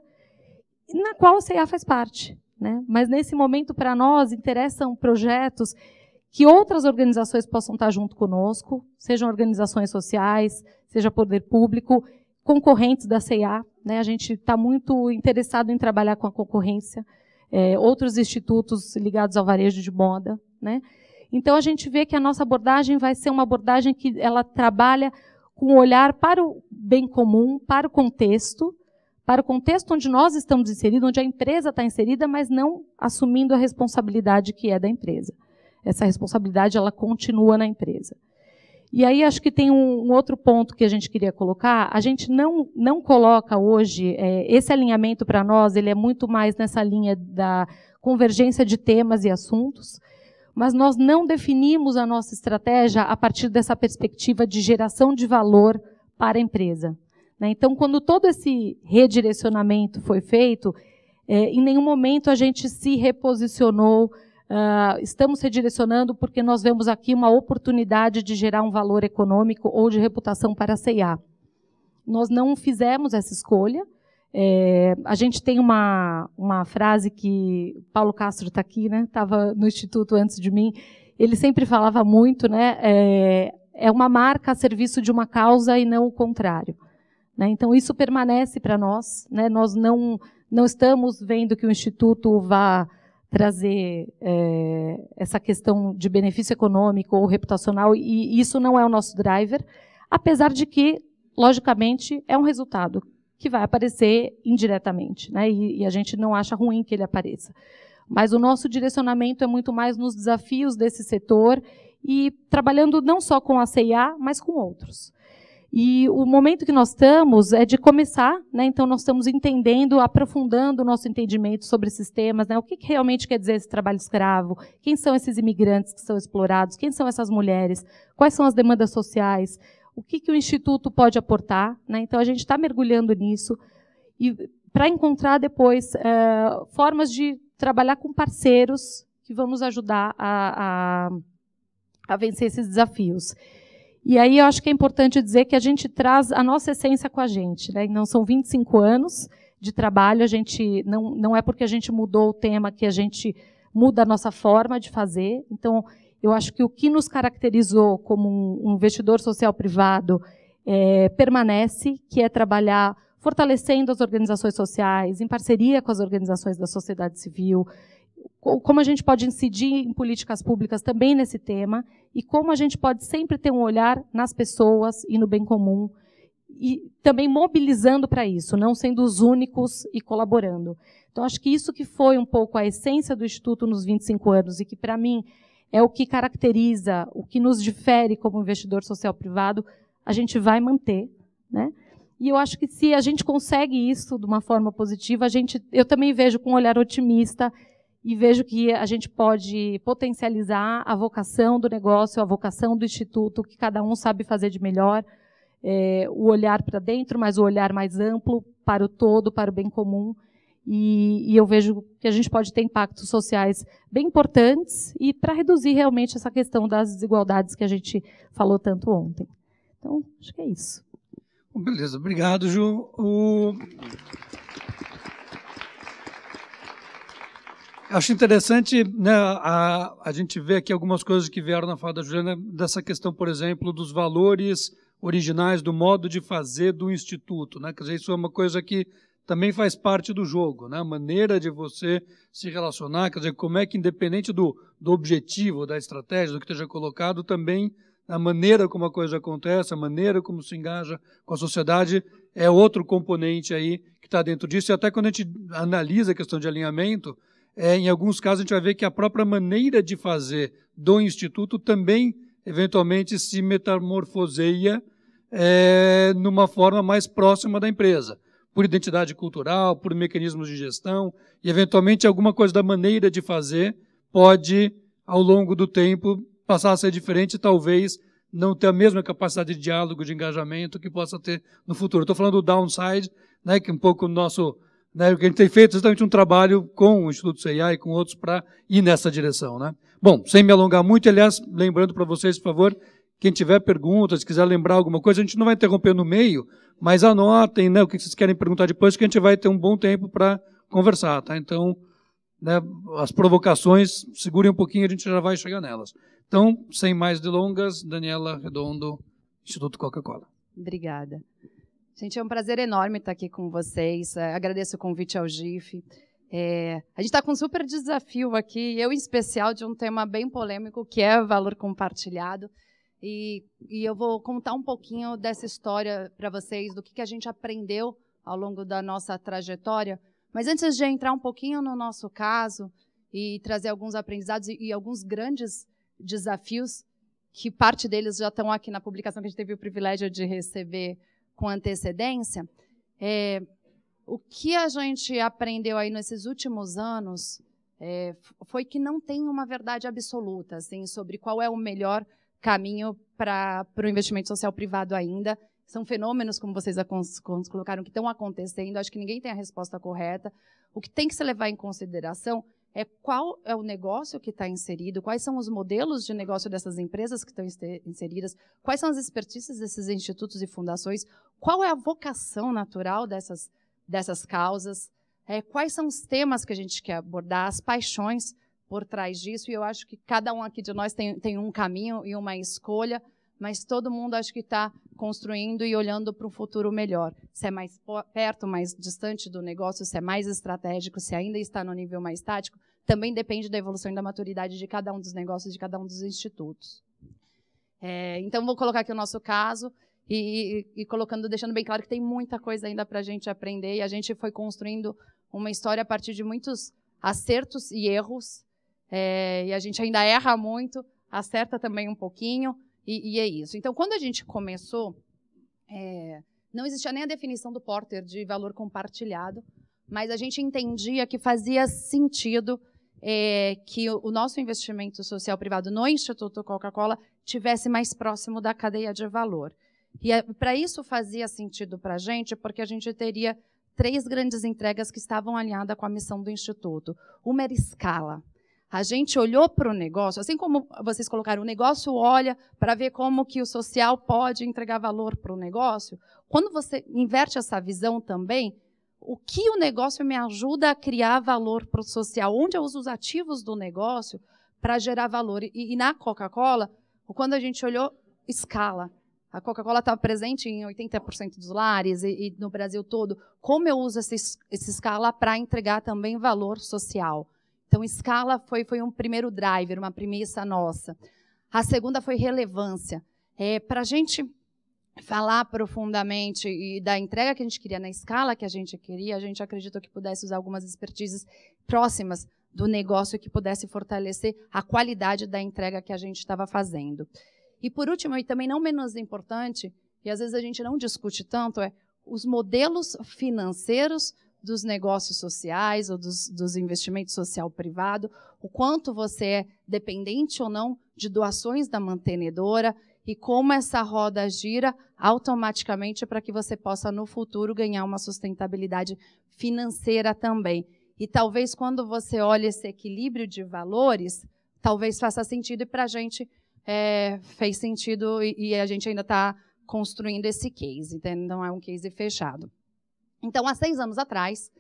Speaker 3: na qual a CIA faz parte. Né? Mas, nesse momento, para nós, interessam projetos que outras organizações possam estar junto conosco, sejam organizações sociais, seja poder público, concorrentes da CIA. Né? A gente está muito interessado em trabalhar com a concorrência, é, outros institutos ligados ao varejo de moda. Né? Então, a gente vê que a nossa abordagem vai ser uma abordagem que ela trabalha com um olhar para o bem comum, para o contexto, para o contexto onde nós estamos inseridos, onde a empresa está inserida, mas não assumindo a responsabilidade que é da empresa. Essa responsabilidade ela continua na empresa. E aí acho que tem um, um, outro ponto que a gente queria colocar. A gente não, não coloca hoje é, esse alinhamento para nós. Ele é muito mais nessa linha da convergência de temas e assuntos. Mas nós não definimos a nossa estratégia a partir dessa perspectiva de geração de valor para a empresa. Né? Então, quando todo esse redirecionamento foi feito, é, em nenhum momento a gente se reposicionou Uh, estamos redirecionando porque nós vemos aqui uma oportunidade de gerar um valor econômico ou de reputação para a CIA. Nós não fizemos essa escolha. É, a gente tem uma, uma frase que Paulo Castro está aqui, né? Estava no instituto antes de mim. Ele sempre falava muito, né? É, é uma marca a serviço de uma causa e não o contrário. Né? Então isso permanece para nós. Né? Nós não não estamos vendo que o instituto vá trazer é, essa questão de benefício econômico ou reputacional, e isso não é o nosso driver, apesar de que, logicamente, é um resultado que vai aparecer indiretamente, né? e, e a gente não acha ruim que ele apareça. Mas o nosso direcionamento é muito mais nos desafios desse setor e trabalhando não só com a CIA, mas com outros. E o momento que nós estamos é de começar, né? então nós estamos entendendo, aprofundando o nosso entendimento sobre esses temas, né? o que, que, realmente quer dizer esse trabalho escravo, quem são esses imigrantes que são explorados, quem são essas mulheres, quais são as demandas sociais, o que, que o Instituto pode aportar. Né? Então a gente está mergulhando nisso e para encontrar depois eh, formas de trabalhar com parceiros que vão nos ajudar a, a, a vencer esses desafios. E aí eu acho que é importante dizer que a gente traz a nossa essência com a gente. Né? Não são 25 anos de trabalho, a gente não, não é porque a gente mudou o tema que a gente muda a nossa forma de fazer. Então, eu acho que o que nos caracterizou como um, investidor social privado é, permanece, que é trabalhar fortalecendo as organizações sociais, em parceria com as organizações da sociedade civil, como a gente pode incidir em políticas públicas também nesse tema e como a gente pode sempre ter um olhar nas pessoas e no bem comum e também mobilizando para isso, não sendo os únicos e colaborando. Então, acho que isso que foi um pouco a essência do Instituto nos 25 anos e que, para mim, é o que caracteriza, o que nos difere como investidor social privado, a gente vai manter. Né? E eu acho que se a gente consegue isso de uma forma positiva, a gente, eu também vejo com um olhar otimista e vejo que a gente pode potencializar a vocação do negócio, a vocação do instituto, que cada um sabe fazer de melhor, é, o olhar para dentro, mas o olhar mais amplo para o todo, para o bem comum. E, e eu vejo que a gente pode ter impactos sociais bem importantes e para reduzir realmente essa questão das desigualdades que a gente falou tanto ontem. Então, acho que é isso.
Speaker 1: Beleza, obrigado, Ju. O... Acho interessante né, a, a gente ver aqui algumas coisas que vieram na fala da Juliana, dessa questão, por exemplo, dos valores originais, do modo de fazer do Instituto. Né? Quer dizer, isso é uma coisa que também faz parte do jogo, né? a maneira de você se relacionar, quer dizer, como é que, independente do, do objetivo, da estratégia, do que esteja colocado, também a maneira como a coisa acontece, a maneira como se engaja com a sociedade é outro componente aí que está dentro disso. E até quando a gente analisa a questão de alinhamento, é, em alguns casos, a gente vai ver que a própria maneira de fazer do Instituto também, eventualmente, se metamorfoseia é, numa forma mais próxima da empresa, por identidade cultural, por mecanismos de gestão, e, eventualmente, alguma coisa da maneira de fazer pode, ao longo do tempo, passar a ser diferente, talvez não ter a mesma capacidade de diálogo, de engajamento que possa ter no futuro. Estou falando do downside, né, que é um pouco o nosso né? Porque a gente tem feito exatamente é um trabalho com o Instituto CIA e com outros para ir nessa direção, né? Bom, sem me alongar muito, aliás, lembrando para vocês, por favor, quem tiver perguntas, quiser lembrar alguma coisa, a gente não vai interromper no meio, mas anotem né, o que vocês querem perguntar depois, que a gente vai ter um bom tempo para conversar, tá? Então, né, as provocações, segurem um pouquinho, a gente já vai chegar nelas. Então, sem mais delongas, Daniela Redondo, Instituto Coca-Cola.
Speaker 4: Obrigada. Gente, é um prazer enorme estar aqui com vocês. É, agradeço o convite ao GIF. É, a gente está com um super desafio aqui, eu em especial, de um tema bem polêmico, que é valor compartilhado. E, e eu vou contar um pouquinho dessa história para vocês, do que, que a gente aprendeu ao longo da nossa trajetória. Mas antes de entrar um pouquinho no nosso caso e trazer alguns aprendizados e, e alguns grandes desafios, que parte deles já estão aqui na publicação que a gente teve o privilégio de receber com antecedência, é, o que a gente aprendeu aí nesses últimos anos é, foi que não tem uma verdade absoluta assim, sobre qual é o melhor caminho para o investimento social privado ainda. São fenômenos, como vocês colocaram, que estão acontecendo. Acho que ninguém tem a resposta correta. O que tem que se levar em consideração é qual é o negócio que está inserido, quais são os modelos de negócio dessas empresas que estão inseridas, quais são as expertises desses institutos e fundações, qual é a vocação natural dessas, dessas causas, é, quais são os temas que a gente quer abordar, as paixões por trás disso, e eu acho que cada um aqui de nós tem, tem um caminho e uma escolha, mas todo mundo acho que está construindo e olhando para um futuro melhor. Se é mais perto, mais distante do negócio, se é mais estratégico, se ainda está no nível mais tático, também depende da evolução e da maturidade de cada um dos negócios, de cada um dos institutos. É, então, vou colocar aqui o nosso caso e, e, e colocando, deixando bem claro que tem muita coisa ainda para a gente aprender e a gente foi construindo uma história a partir de muitos acertos e erros. É, e a gente ainda erra muito, acerta também um pouquinho, e, e é isso. Então, quando a gente começou, é, não existia nem a definição do Porter de valor compartilhado, mas a gente entendia que fazia sentido é, que o, nosso investimento social privado no Instituto Coca-Cola tivesse mais próximo da cadeia de valor. E é, para isso fazia sentido para a gente, porque a gente teria três grandes entregas que estavam alinhadas com a missão do Instituto. Uma era escala. A gente olhou para o negócio, assim como vocês colocaram, o negócio olha para ver como que o social pode entregar valor para o negócio. Quando você inverte essa visão também, o que o negócio me ajuda a criar valor para o social? Onde eu uso os ativos do negócio para gerar valor? E, e na Coca-Cola, quando a gente olhou, escala. A Coca-Cola estava tá presente em 80% dos lares e, e, no Brasil todo. Como eu uso essa escala para entregar também valor social? Então, escala foi, foi um primeiro driver, uma premissa nossa. A segunda foi relevância. É, Para a gente falar profundamente e da entrega que a gente queria, na escala que a gente queria, a gente acreditou que pudesse usar algumas expertises próximas do negócio que pudesse fortalecer a qualidade da entrega que a gente estava fazendo. E por último, e também não menos importante, e às vezes a gente não discute tanto, é os modelos financeiros dos negócios sociais ou dos, dos investimentos social privado, o quanto você é dependente ou não de doações da mantenedora e como essa roda gira automaticamente para que você possa, no futuro, ganhar uma sustentabilidade financeira também. E talvez quando você olha esse equilíbrio de valores, talvez faça sentido e para a gente é, fez sentido e, e a gente ainda está construindo esse case, então não é um case fechado. Então, há seis anos atrás,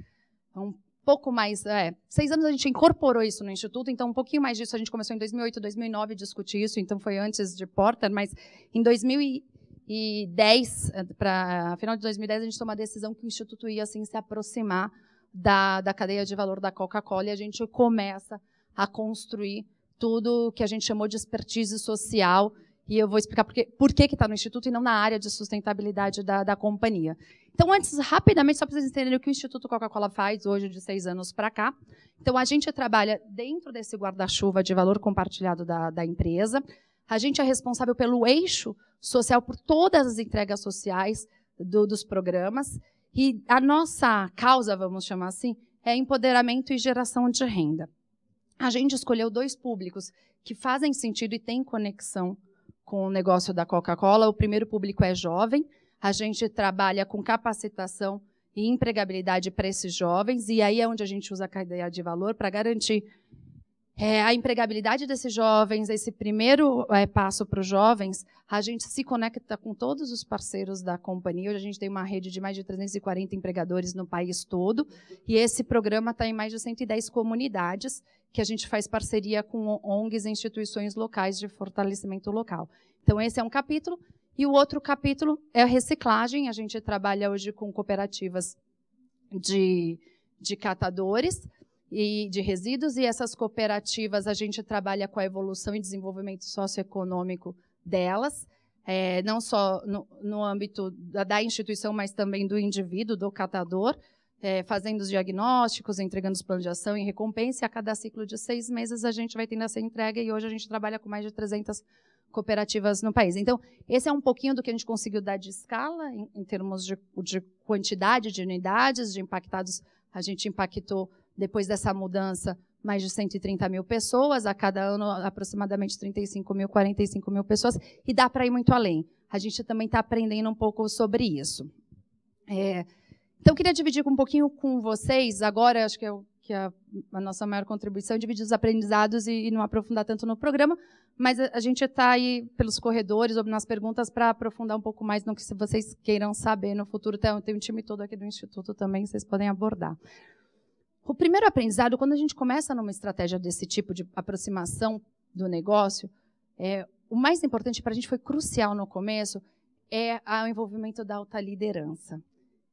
Speaker 4: um pouco mais, é, seis anos a gente incorporou isso no Instituto, então um pouquinho mais disso a gente começou em 2008, 2009 a discutir isso, então foi antes de Porter, mas em 2010, eh, para final de 2010, a gente tomou a decisão que o Instituto ia assim, se aproximar da, da cadeia de valor da Coca-Cola e a gente começa a construir tudo que a gente chamou de expertise social, e eu vou explicar por que está no Instituto e não na área de sustentabilidade da, da companhia. Então, antes, rapidamente, só para vocês entenderem o que o Instituto Coca-Cola faz hoje, de seis anos para cá. Então, a gente trabalha dentro desse guarda-chuva de valor compartilhado da, da empresa. A gente é responsável pelo eixo social, por todas as entregas sociais do, dos programas. E a nossa causa, vamos chamar assim, é empoderamento e geração de renda. A gente escolheu dois públicos que fazem sentido e têm conexão com o negócio da Coca-Cola. O primeiro público é jovem. A gente trabalha com capacitação e empregabilidade para esses jovens, e aí é onde a gente usa a cadeia de valor para garantir é, a empregabilidade desses jovens, esse primeiro é, passo para os jovens, a gente se conecta com todos os parceiros da companhia. Hoje a gente tem uma rede de mais de 340 empregadores no país todo, e esse programa está em mais de 110 comunidades, que a gente faz parceria com ONGs e instituições locais de fortalecimento local. Então, esse é um capítulo. E o outro capítulo é a reciclagem. A gente trabalha hoje com cooperativas de, de catadores e de resíduos e essas cooperativas a gente trabalha com a evolução e desenvolvimento socioeconômico delas, é, não só no, no âmbito da, da, instituição, mas também do indivíduo, do catador, é, fazendo os diagnósticos, entregando os planos de ação e recompensa. E a cada ciclo de seis meses a gente vai tendo essa entrega e hoje a gente trabalha com mais de 300 cooperativas no país. Então, esse é um pouquinho do que a gente conseguiu dar de escala em, em termos de, de quantidade de unidades, de impactados. A gente impactou depois dessa mudança, mais de 130 mil pessoas, a cada ano aproximadamente 35 mil, 45 mil pessoas, e dá para ir muito além. A gente também está aprendendo um pouco sobre isso. É, então, eu queria dividir um pouquinho com vocês, agora, acho que, é que é a, a, nossa maior contribuição é dividir os aprendizados e, e não aprofundar tanto no programa, mas a, a gente está aí pelos corredores ou nas perguntas para aprofundar um pouco mais no que vocês queiram saber no futuro. Tem, tem um time todo aqui do Instituto também, vocês podem abordar. O primeiro aprendizado, quando a gente começa numa estratégia desse tipo de aproximação do negócio, é, o mais importante para a gente foi crucial no começo é o envolvimento da alta liderança.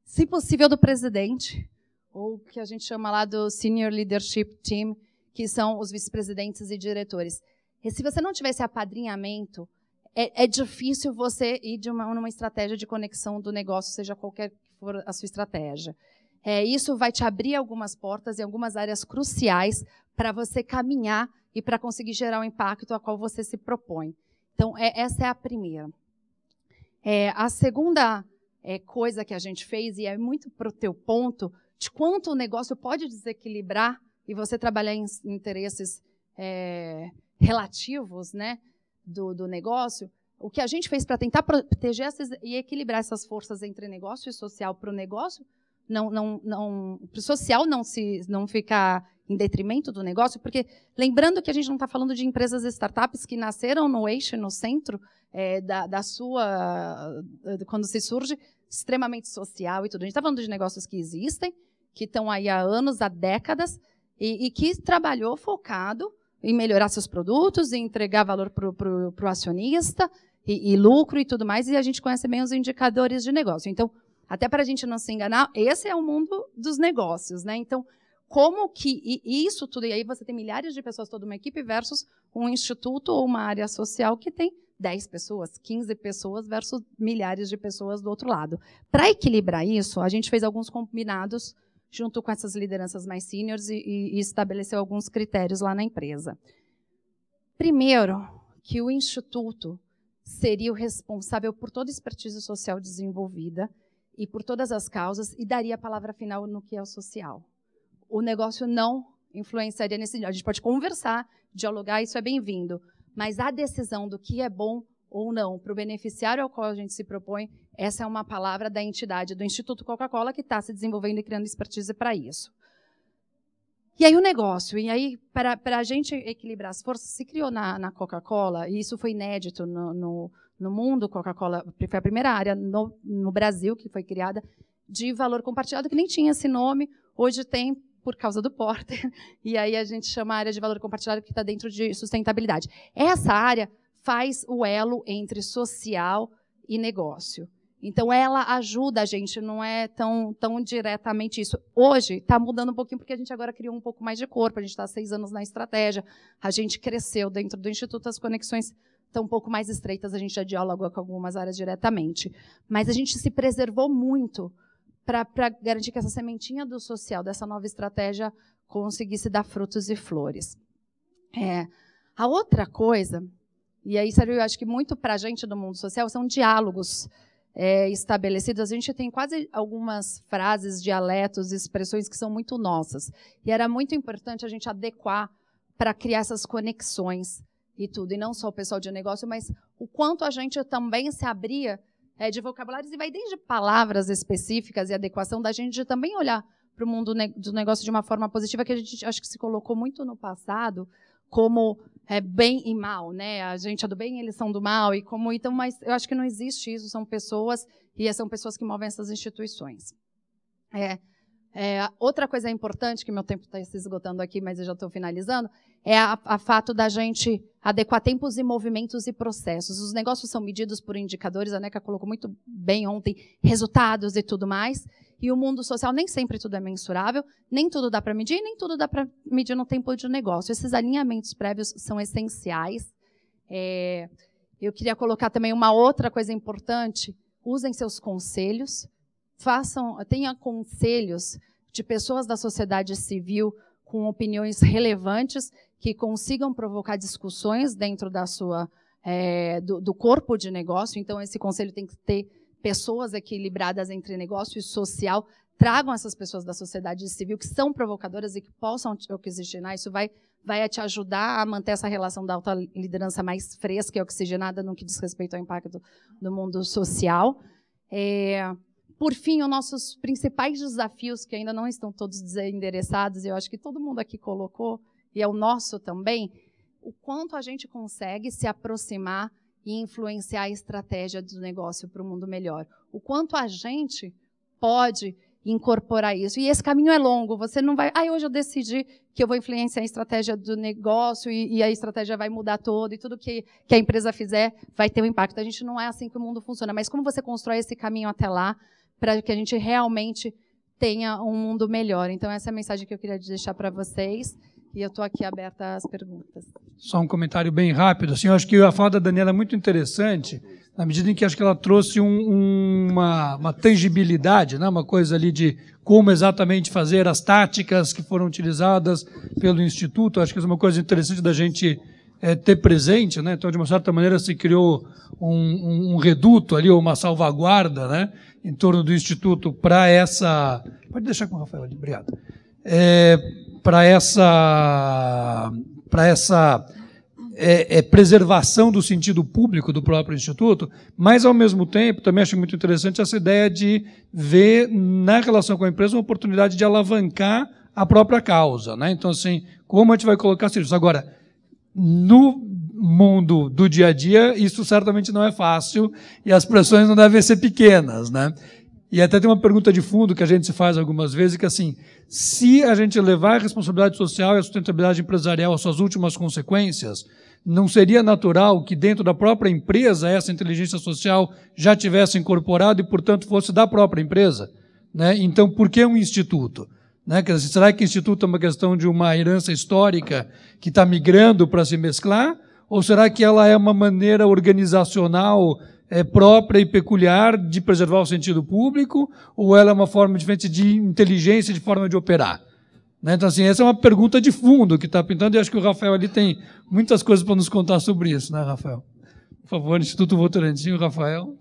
Speaker 4: Se possível, do presidente, ou que a gente chama lá do Senior Leadership Team, que são os vice-presidentes e diretores. E se você não tivesse apadrinhamento, é, é difícil você ir de uma, numa estratégia de conexão do negócio, seja qualquer for a sua estratégia. É, isso vai te abrir algumas portas e algumas áreas cruciais para você caminhar e para conseguir gerar o impacto a qual você se propõe. Então, é, essa é a primeira. É, a segunda é, coisa que a gente fez, e é muito para o teu ponto, de quanto o negócio pode desequilibrar e você trabalhar em interesses é, relativos né, do, do negócio, o que a gente fez para tentar proteger essas, e equilibrar essas forças entre negócio e social para o negócio não, não, não, para o social não se não ficar em detrimento do negócio, porque lembrando que a gente não está falando de empresas startups que nasceram no eixo, no centro é, da, da sua, quando se surge, extremamente social e tudo. A gente está falando de negócios que existem, que estão aí há anos, há décadas, e, e que trabalhou focado em melhorar seus produtos, em entregar valor para o acionista, e, e lucro e tudo mais, e a gente conhece bem os indicadores de negócio. Então, até para a gente não se enganar, esse é o mundo dos negócios, né? Então, como que isso tudo, e aí você tem milhares de pessoas, toda uma equipe, versus um instituto ou uma área social que tem 10 pessoas, 15 pessoas versus milhares de pessoas do outro lado. Para equilibrar isso, a gente fez alguns combinados junto com essas lideranças mais seniors e, e, estabeleceu alguns critérios lá na empresa. Primeiro, que o instituto seria o responsável por toda a expertise social desenvolvida e por todas as causas e daria a palavra final no que é o social. O negócio não influenciaria nesse. A gente pode conversar, dialogar, isso é bem-vindo, mas a decisão do que é bom ou não para o beneficiário ao qual a gente se propõe, essa é uma palavra da entidade do Instituto Coca-Cola que está se desenvolvendo e criando expertise para isso. E aí o negócio, e aí para, para a gente equilibrar as forças, se criou na, na Coca-Cola, e isso foi inédito no, no no mundo, Coca-Cola foi a primeira área no, no, Brasil que foi criada de valor compartilhado, que nem tinha esse nome, hoje tem por causa do Porter, e aí a gente chama a área de valor compartilhado que está dentro de sustentabilidade. Essa área faz o elo entre social e negócio. Então, ela ajuda a gente, não é tão, tão diretamente isso. Hoje, está mudando um pouquinho, porque a gente agora criou um pouco mais de corpo, a gente está seis anos na estratégia, a gente cresceu dentro do Instituto, as conexões estão um pouco mais estreitas, a gente já dialogou com algumas áreas diretamente. Mas a gente se preservou muito para garantir que essa sementinha do social, dessa nova estratégia, conseguisse dar frutos e flores. É, a outra coisa, e aí serviu, acho que muito para a gente do mundo social, são diálogos é, estabelecidos. A gente tem quase algumas frases, dialetos, expressões que são muito nossas. E era muito importante a gente adequar para criar essas conexões e tudo. E não só o pessoal de negócio, mas o quanto a gente também se abria é, de vocabulários e vai desde palavras específicas e adequação da gente de também olhar para o mundo do negócio de uma forma positiva, que a gente acho que se colocou muito no passado como é, bem e mal, né? A gente é do bem, eles são do mal e como então, mas eu acho que não existe isso. São pessoas e são pessoas que movem essas instituições. É, é, outra coisa importante, que meu tempo está se esgotando aqui, mas eu já estou finalizando, é a, a, fato da gente adequar tempos e movimentos e processos. Os negócios são medidos por indicadores, a NECA colocou muito bem ontem, resultados e tudo mais. E o mundo social nem sempre tudo é mensurável, nem tudo dá para medir, nem tudo dá para medir no tempo de negócio. Esses alinhamentos prévios são essenciais. É, eu queria colocar também uma outra coisa importante: usem seus conselhos façam, tenha conselhos de pessoas da sociedade civil com opiniões relevantes que consigam provocar discussões dentro da sua é, do, do, corpo de negócio. Então, esse conselho tem que ter pessoas equilibradas entre negócio e social. Tragam essas pessoas da sociedade civil que são provocadoras e que possam oxigenar. Isso vai, vai te ajudar a manter essa relação da alta liderança mais fresca e oxigenada no que diz respeito ao impacto do mundo social. É, por fim, os nossos principais desafios, que ainda não estão todos endereçados, eu acho que todo mundo aqui colocou, e é o nosso também, o quanto a gente consegue se aproximar e influenciar a estratégia do negócio para o mundo melhor. O quanto a gente pode incorporar isso. E esse caminho é longo, você não vai. Ah, hoje eu decidi que eu vou influenciar a estratégia do negócio e, e a estratégia vai mudar todo e tudo que, que a empresa fizer vai ter um impacto. A gente não é assim que o mundo funciona, mas como você constrói esse caminho até lá, para que a gente realmente tenha um mundo melhor. Então, essa é a mensagem que eu queria deixar para vocês. E eu estou aqui aberta às perguntas.
Speaker 1: Só um comentário bem rápido. Assim, eu acho que a fala da Daniela é muito interessante, na medida em que acho que ela trouxe um, uma, uma, tangibilidade, né? uma coisa ali de como exatamente fazer as táticas que foram utilizadas pelo Instituto. Acho que é uma coisa interessante da gente é, ter presente, né? Então, de uma certa maneira, se criou um, um reduto ali, uma salvaguarda, né? Em torno do Instituto para essa. Pode deixar com o Rafael ali, obrigado. É, para essa. Para essa. É, é, preservação do sentido público do próprio Instituto, mas, ao mesmo tempo, também acho muito interessante essa ideia de ver na relação com a empresa uma oportunidade de alavancar a própria causa. Né? Então, assim, como a gente vai colocar serviços? Agora, no mundo do dia a dia, isso certamente não é fácil e as pressões não devem ser pequenas, né? E até tem uma pergunta de fundo que a gente se faz algumas vezes, que é assim, se a gente levar a responsabilidade social e a sustentabilidade empresarial às suas últimas consequências, não seria natural que dentro da própria empresa essa inteligência social já tivesse incorporado e, portanto, fosse da própria empresa? Né? Então, por que um instituto? Né? Será que instituto é uma questão de uma herança histórica que está migrando para se mesclar? Ou será que ela é uma maneira organizacional é, própria e peculiar de preservar o sentido público? Ou ela é uma forma diferente de inteligência, de forma de operar? Né? Então, assim, essa é uma pergunta de fundo que está pintando e acho que o Rafael ali tem muitas coisas para nos contar sobre isso, né, Rafael? Por favor, Instituto Votorantim, Rafael.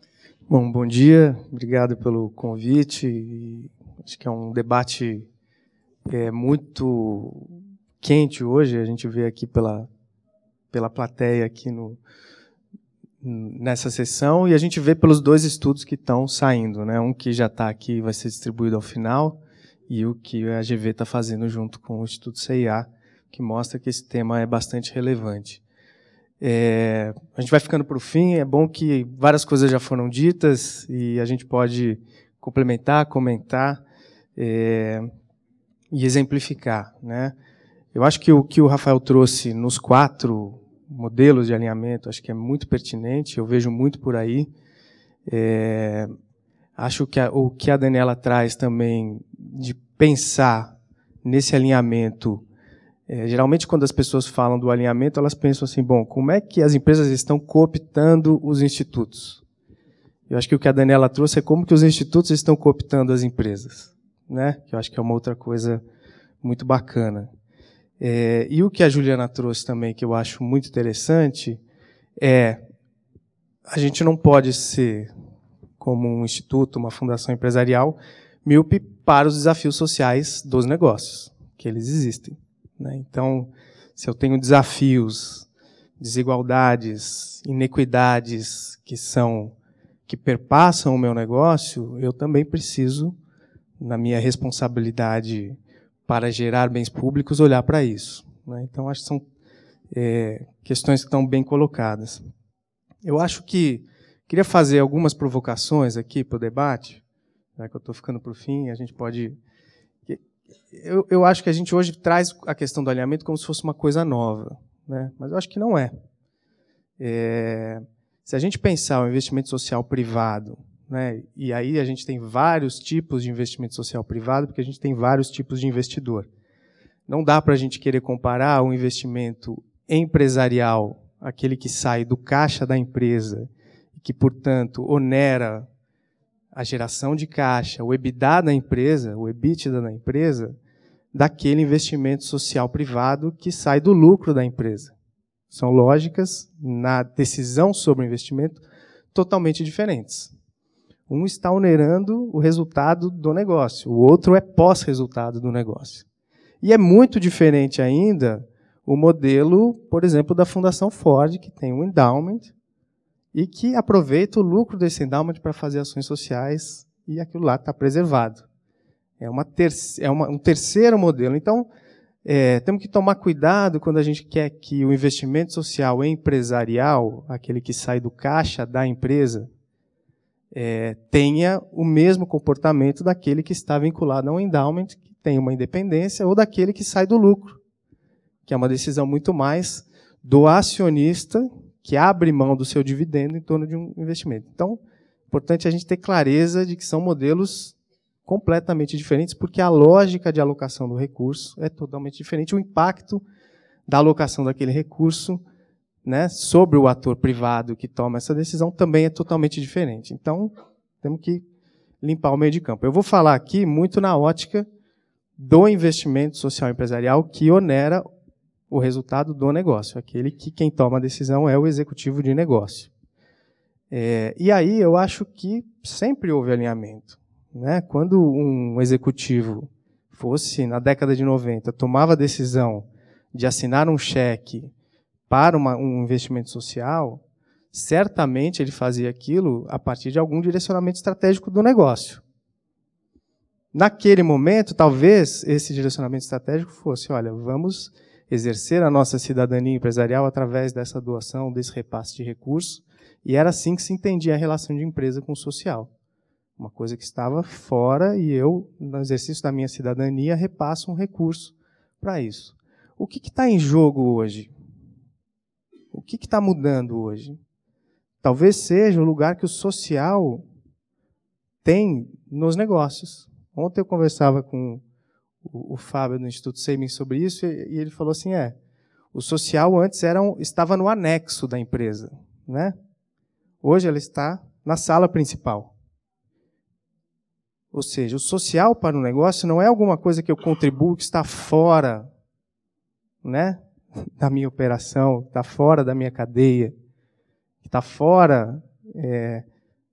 Speaker 5: Bom, bom dia, obrigado pelo convite. Acho que é um debate é muito quente hoje, a gente vê aqui pela, pela plateia aqui no, nessa sessão, e a gente vê pelos dois estudos que estão saindo, né? um que já está aqui e vai ser distribuído ao final, e o que a GV está fazendo junto com o Instituto CIA, que mostra que esse tema é bastante relevante. É, a gente vai ficando para o fim, é bom que várias coisas já foram ditas e a gente pode complementar, comentar. É, e exemplificar. Né? Eu acho que o que o Rafael trouxe nos quatro modelos de alinhamento, acho que é muito pertinente, eu vejo muito por aí. É, acho que a, o que a Daniela traz também de pensar nesse alinhamento, é, geralmente quando as pessoas falam do alinhamento, elas pensam assim, bom, como é que as empresas estão cooptando os institutos? Eu acho que o que a Daniela trouxe é como que os institutos estão cooptando as empresas né? Que eu acho que é uma outra coisa muito bacana. É, e o que a Juliana trouxe também, que eu acho muito interessante, é a gente não pode ser, como um instituto, uma fundação empresarial, míope para os desafios sociais dos negócios, que eles existem. Né? Então, se eu tenho desafios, desigualdades, inequidades que são que perpassam o meu negócio, eu também preciso na minha responsabilidade para gerar bens públicos, olhar para isso. Né? Então, acho que são é, questões que estão bem colocadas. Eu acho que queria fazer algumas provocações aqui para o debate, já que eu estou ficando para o fim, a gente pode. Eu, eu acho que a gente hoje traz a questão do alinhamento como se fosse uma coisa nova, né? mas eu acho que não é. é. Se a gente pensar o investimento social privado né? E aí a gente tem vários tipos de investimento social privado, porque a gente tem vários tipos de investidor. Não dá para a gente querer comparar o um investimento empresarial, aquele que sai do caixa da empresa que, portanto, onera a geração de caixa, o EBITDA da empresa, o EBITDA da empresa, daquele investimento social privado que sai do lucro da empresa. São lógicas na decisão sobre o investimento totalmente diferentes. Um está onerando o resultado do negócio, o outro é pós-resultado do negócio. E é muito diferente ainda o modelo, por exemplo, da Fundação Ford, que tem um endowment e que aproveita o lucro desse endowment para fazer ações sociais e aquilo lá está preservado. É, uma é uma, um terceiro modelo. Então, é, temos que tomar cuidado quando a gente quer que o investimento social empresarial, aquele que sai do caixa da empresa, é, tenha o mesmo comportamento daquele que está vinculado a um endowment, que tem uma independência, ou daquele que sai do lucro, que é uma decisão muito mais do acionista que abre mão do seu dividendo em torno de um investimento. Então, é importante a gente ter clareza de que são modelos completamente diferentes, porque a lógica de alocação do recurso é totalmente diferente, o impacto da alocação daquele recurso né, sobre o ator privado que toma essa decisão também é totalmente diferente. Então, temos que limpar o meio de campo. Eu vou falar aqui muito na ótica do investimento social empresarial que onera o resultado do negócio, aquele que quem toma a decisão é o executivo de negócio. É, e aí eu acho que sempre houve alinhamento. Né? Quando um executivo fosse, na década de 90, tomava a decisão de assinar um cheque para uma, um investimento social, certamente ele fazia aquilo a partir de algum direcionamento estratégico do negócio. Naquele momento, talvez esse direcionamento estratégico fosse: olha, vamos exercer a nossa cidadania empresarial através dessa doação, desse repasse de recursos. E era assim que se entendia a relação de empresa com o social. Uma coisa que estava fora e eu, no exercício da minha cidadania, repasso um recurso para isso. O que está em jogo hoje? O que está mudando hoje? Talvez seja o lugar que o social tem nos negócios. Ontem eu conversava com o, Fábio do Instituto Seiming sobre isso e, ele falou assim: é, o social antes era um, estava no anexo da empresa, né? Hoje ela está na sala principal. Ou seja, o social para o negócio não é alguma coisa que eu contribuo que está fora, né? da minha operação, que está fora da minha cadeia, que está fora é,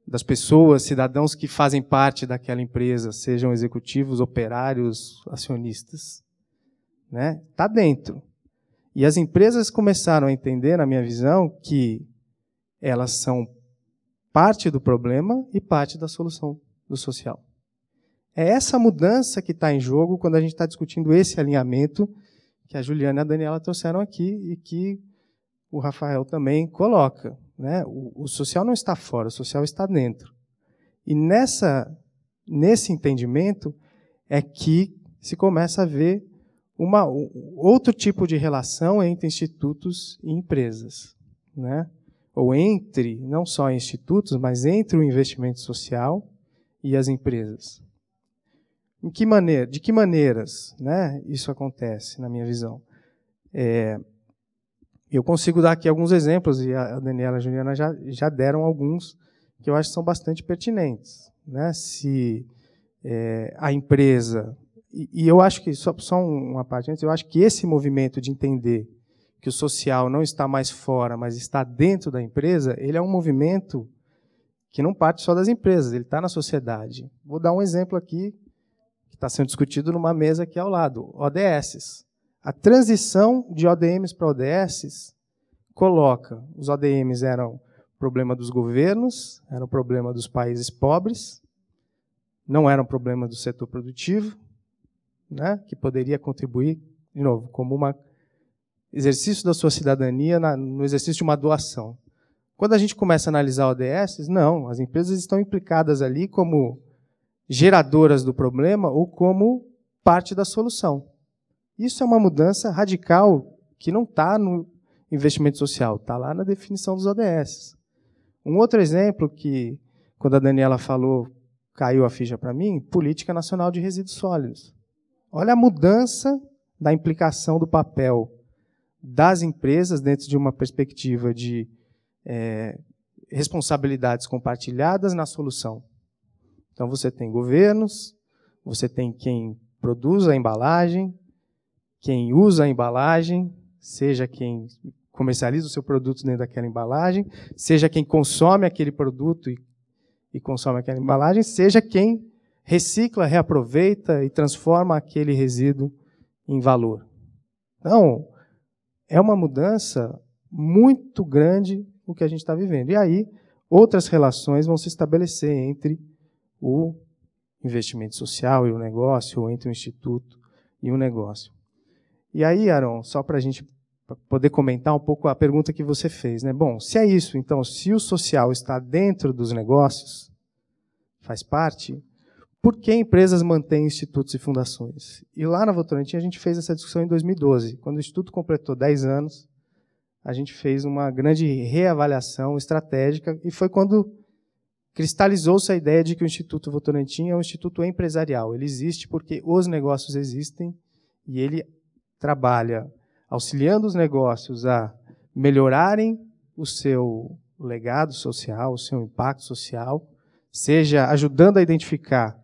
Speaker 5: das pessoas, cidadãos que fazem parte daquela empresa, sejam executivos, operários, acionistas. Está né? Tá dentro. E as empresas começaram a entender, na minha visão, que elas são parte do problema e parte da solução do social. É essa mudança que está em jogo quando a gente está discutindo esse alinhamento que a Juliana e a Daniela trouxeram aqui e que o Rafael também coloca. Né? O, o social não está fora, o social está dentro. E nessa, nesse entendimento é que se começa a ver uma, outro tipo de relação entre institutos e empresas. Né? Ou entre, não só institutos, mas entre o investimento social e as empresas. Em que maneira, de que maneiras, né, isso acontece na minha visão? É, eu consigo dar aqui alguns exemplos e a Daniela e a Juliana já, já deram alguns que eu acho que são bastante pertinentes, né? Se é, a empresa e, e, eu acho que só, só uma parte antes, eu acho que esse movimento de entender que o social não está mais fora, mas está dentro da empresa, ele é um movimento que não parte só das empresas, ele está na sociedade. Vou dar um exemplo aqui está sendo discutido numa mesa aqui ao lado, ODSs. A transição de ODMs para ODSs coloca, os ODMs eram problema dos governos, eram problema dos países pobres, não eram problema do setor produtivo, né, que poderia contribuir, de novo, como um exercício da sua cidadania na, no exercício de uma doação. Quando a gente começa a analisar ODSs, não, as empresas estão implicadas ali como geradoras do problema ou como parte da solução. Isso é uma mudança radical que não está no investimento social, está lá na definição dos ODS. Um outro exemplo que, quando a Daniela falou, caiu a ficha para mim, Política Nacional de Resíduos Sólidos. Olha a mudança da implicação do papel das empresas dentro de uma perspectiva de é, responsabilidades compartilhadas na solução. Então você tem governos, você tem quem produz a embalagem, quem usa a embalagem, seja quem comercializa o seu produto dentro daquela embalagem, seja quem consome aquele produto e, e consome aquela embalagem, seja quem recicla, reaproveita e transforma aquele resíduo em valor. Então, é uma mudança muito grande o que a gente está vivendo. E aí, outras relações vão se estabelecer entre o investimento social e o negócio, ou entre o instituto e o negócio. E aí, Aaron, só para a gente poder comentar um pouco a pergunta que você fez, né? Bom, se é isso, então, se o social está dentro dos negócios, faz parte, por que empresas mantêm institutos e fundações? E lá na Votorantim a gente fez essa discussão em 2012, quando o instituto completou 10 anos, a gente fez uma grande reavaliação estratégica e foi quando cristalizou-se a ideia de que o Instituto Votorantim é um instituto empresarial. Ele existe porque os negócios existem e ele trabalha auxiliando os negócios a melhorarem o seu legado social, o seu impacto social, seja ajudando a identificar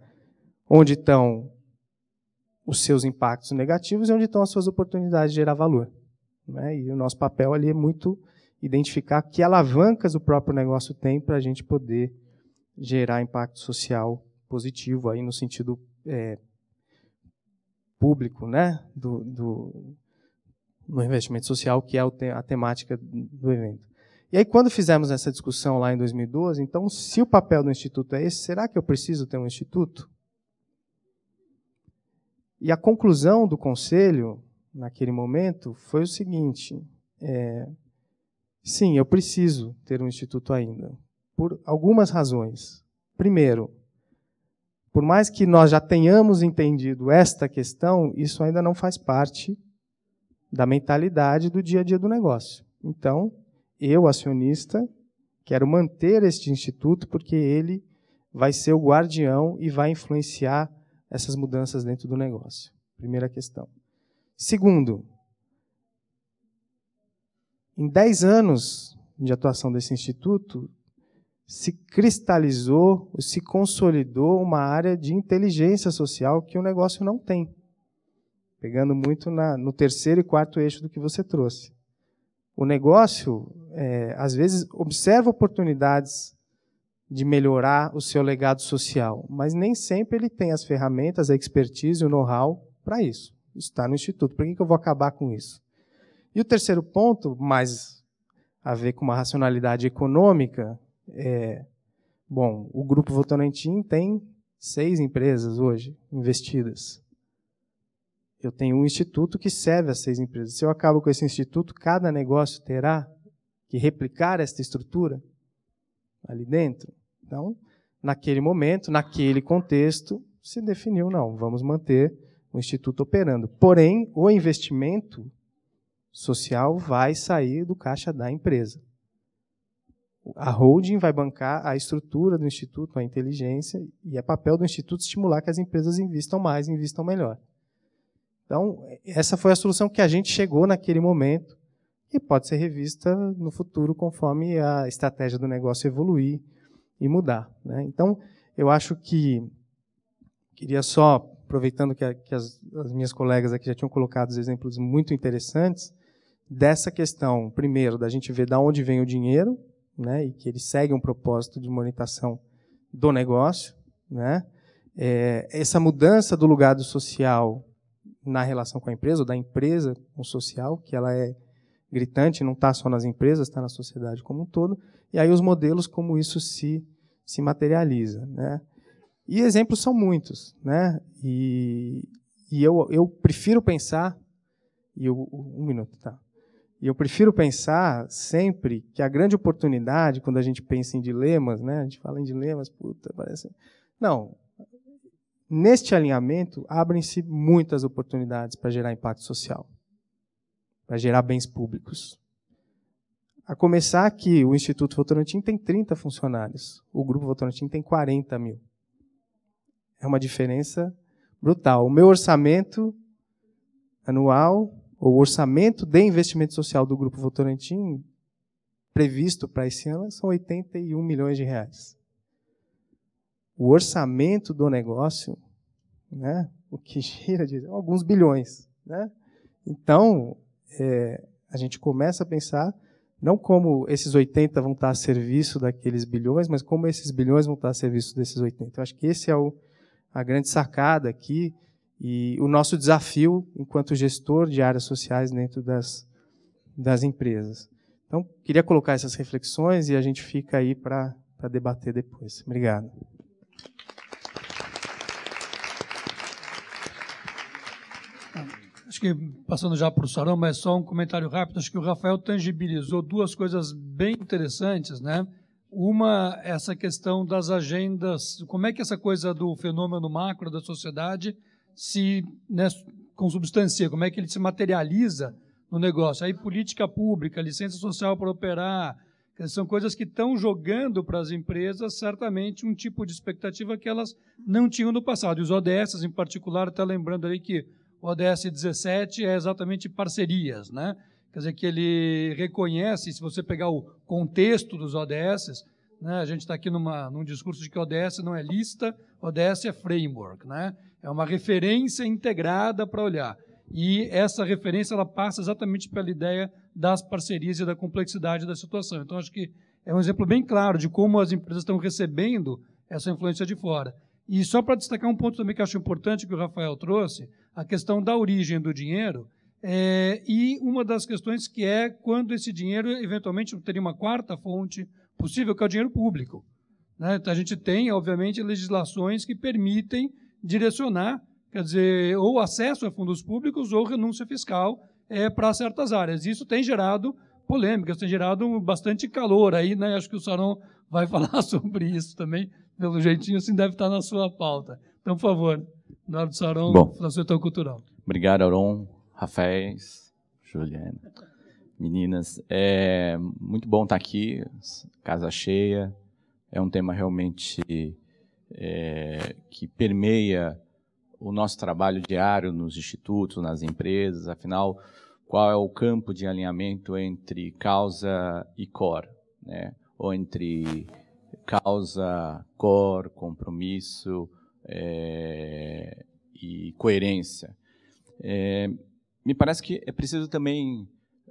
Speaker 5: onde estão os seus impactos negativos e onde estão as suas oportunidades de gerar valor. Né? E o nosso papel ali é muito identificar que alavancas o próprio negócio tem para a gente poder gerar impacto social positivo aí no sentido é, público, né, do, do, no investimento social que é a temática do evento. E aí quando fizemos essa discussão lá em 2012, então se o papel do instituto é esse, será que eu preciso ter um instituto? E a conclusão do conselho naquele momento foi o seguinte: é, sim, eu preciso ter um instituto ainda, por algumas razões. Primeiro, por mais que nós já tenhamos entendido esta questão, isso ainda não faz parte da mentalidade do dia a dia do negócio. Então, eu, acionista, quero manter este instituto porque ele vai ser o guardião e vai influenciar essas mudanças dentro do negócio. Primeira questão. Segundo, em 10 anos de atuação desse instituto, se cristalizou, se consolidou uma área de inteligência social que o negócio não tem. Pegando muito na, no terceiro e quarto eixo do que você trouxe. O negócio, é, às vezes, observa oportunidades de melhorar o seu legado social, mas nem sempre ele tem as ferramentas, a expertise, o know-how para isso. Isso está no Instituto. Por que, que eu vou acabar com isso? E o terceiro ponto, mais a ver com uma racionalidade econômica, é, bom, o Grupo Votorantim tem seis empresas hoje investidas. Eu tenho um instituto que serve às seis empresas. Se eu acabo com esse instituto, cada negócio terá que replicar esta estrutura ali dentro. Então, naquele momento, naquele contexto, se definiu não, vamos manter o instituto operando. Porém, o investimento social vai sair do caixa da empresa a holding vai bancar a estrutura do instituto, a inteligência, e é papel do instituto estimular que as empresas investam mais, investam melhor. Então, essa foi a solução que a gente chegou naquele momento e pode ser revista no futuro conforme a estratégia do negócio evoluir e mudar. Né? Então, eu acho que queria só, aproveitando que, a, que as, as minhas colegas aqui já tinham colocado exemplos muito interessantes, dessa questão, primeiro, da gente ver de onde vem o dinheiro, né, e que ele segue um propósito de uma orientação do negócio, né, é, essa mudança do lugar do social na relação com a empresa, ou da empresa com o social, que ela é gritante, não está só nas empresas, está na sociedade como um todo, e aí os modelos como isso se, se materializa. Né. E exemplos são muitos, né, e, e eu, eu prefiro pensar. E eu, um minuto, tá? E eu prefiro pensar sempre que a grande oportunidade, quando a gente pensa em dilemas, né? a gente fala em dilemas, puta, parece. Não. Neste alinhamento, abrem-se muitas oportunidades para gerar impacto social, para gerar bens públicos. A começar que o Instituto Votorantim tem 30 funcionários, o Grupo Votorantim tem 40 mil. É uma diferença brutal. O meu orçamento anual o orçamento de investimento social do Grupo Votorantim previsto para esse ano são 81 milhões de reais. O orçamento do negócio, né, o que gira de alguns bilhões. Né? Então, é, a gente começa a pensar não como esses 80 vão estar a serviço daqueles bilhões, mas como esses bilhões vão estar a serviço desses 80. Eu acho que esse é o, a grande sacada aqui e o nosso desafio enquanto gestor de áreas sociais dentro das, das empresas. Então, queria colocar essas reflexões e a gente fica aí para debater depois. Obrigado.
Speaker 1: Acho que, passando já para o Sarão, mas só um comentário rápido. Acho que o Rafael tangibilizou duas coisas bem interessantes, né? Uma, essa questão das agendas, como é que essa coisa do fenômeno macro da sociedade se né, consubstancia, como é que ele se materializa no negócio. Aí política pública, licença social para operar, são coisas que estão jogando para as empresas certamente um tipo de expectativa que elas não tinham no passado. E os ODS, em particular, está lembrando aí que o ODS 17 é exatamente parcerias, né? Quer dizer, que ele reconhece, se você pegar o contexto dos ODS, né, a gente está aqui numa, num discurso de que ODS não é lista, ODS é framework, né? É uma referência integrada para olhar. E essa referência ela passa exatamente pela ideia das parcerias e da complexidade da situação. Então, acho que é um exemplo bem claro de como as empresas estão recebendo essa influência de fora. E só para destacar um ponto também que acho importante que o Rafael trouxe, a questão da origem do dinheiro, é, e uma das questões que é quando esse dinheiro eventualmente teria uma quarta fonte possível, que é o dinheiro público. Né? Então, a gente tem, obviamente, legislações que permitem direcionar, quer dizer, ou acesso a fundos públicos ou renúncia fiscal é, eh, para certas áreas. Isso tem gerado polêmicas, tem gerado bastante calor aí, né? Acho que o Saron vai falar sobre isso também, pelo jeitinho, assim deve estar na sua pauta. Então, por favor, Eduardo Saron, Bom, Fundação Cultural.
Speaker 6: Obrigado, Aron, Rafael, Juliana. Meninas, é muito bom estar aqui, casa cheia, é um tema realmente é, que permeia o nosso trabalho diário nos institutos, nas empresas, afinal, qual é o campo de alinhamento entre causa e cor, né? ou entre causa, cor, compromisso é, e coerência. É, me parece que é preciso também,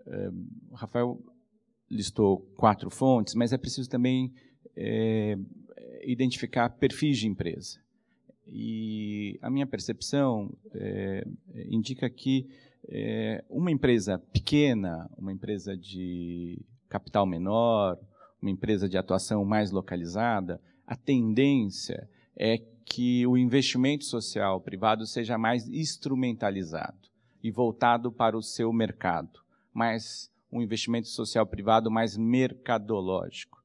Speaker 6: é, Rafael listou quatro fontes, mas é preciso também é, identificar perfis de empresa. E a minha percepção é, indica que é, uma empresa pequena, uma empresa de capital menor, uma empresa de atuação mais localizada, a tendência é que o investimento social privado seja mais instrumentalizado e voltado para o seu mercado, mas um investimento social privado mais mercadológico.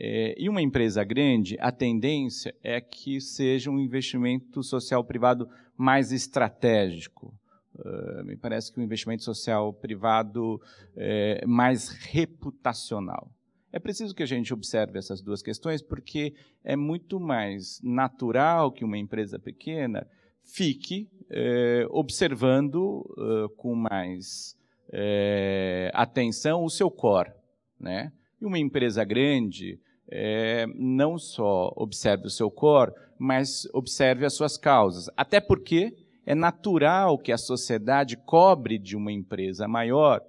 Speaker 6: É, e uma empresa grande, a tendência é que seja um investimento social privado mais estratégico. Uh, me parece que um investimento social privado é, mais reputacional. É preciso que a gente observe essas duas questões, porque é muito mais natural que uma empresa pequena fique observando com mais atenção o seu core, né? E uma empresa grande é, não só observe o seu core, mas observe as suas causas. Até porque é natural que a sociedade cobre de uma empresa maior,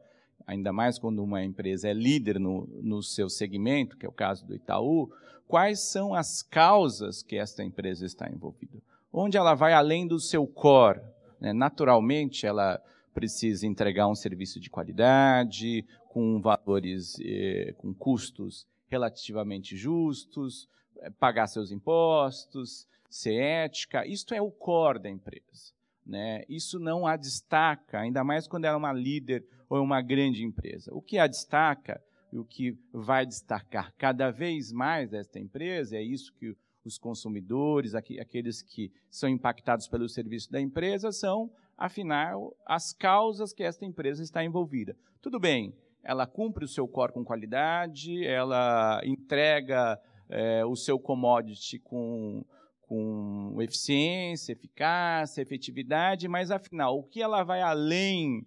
Speaker 6: ainda mais quando uma empresa é líder no, no seu segmento, que é o caso do Itaú, quais são as causas que esta empresa está envolvida. Onde ela vai além do seu core. Né? Naturalmente, ela precisa entregar um serviço de qualidade, com valores, eh, com custos relativamente justos, eh, pagar seus impostos, ser ética. Isto é o core da empresa. Né? Isso não a destaca, ainda mais quando ela é uma líder ou é uma grande empresa. O que a destaca e o que vai destacar cada vez mais esta empresa, é isso que os consumidores, aqueles que são impactados pelo serviço da empresa, são, afinal, as causas que esta empresa está envolvida. Tudo bem, ela cumpre o seu core com qualidade, ela entrega é, o seu commodity com, com eficiência, eficácia, efetividade, mas afinal, o que ela vai além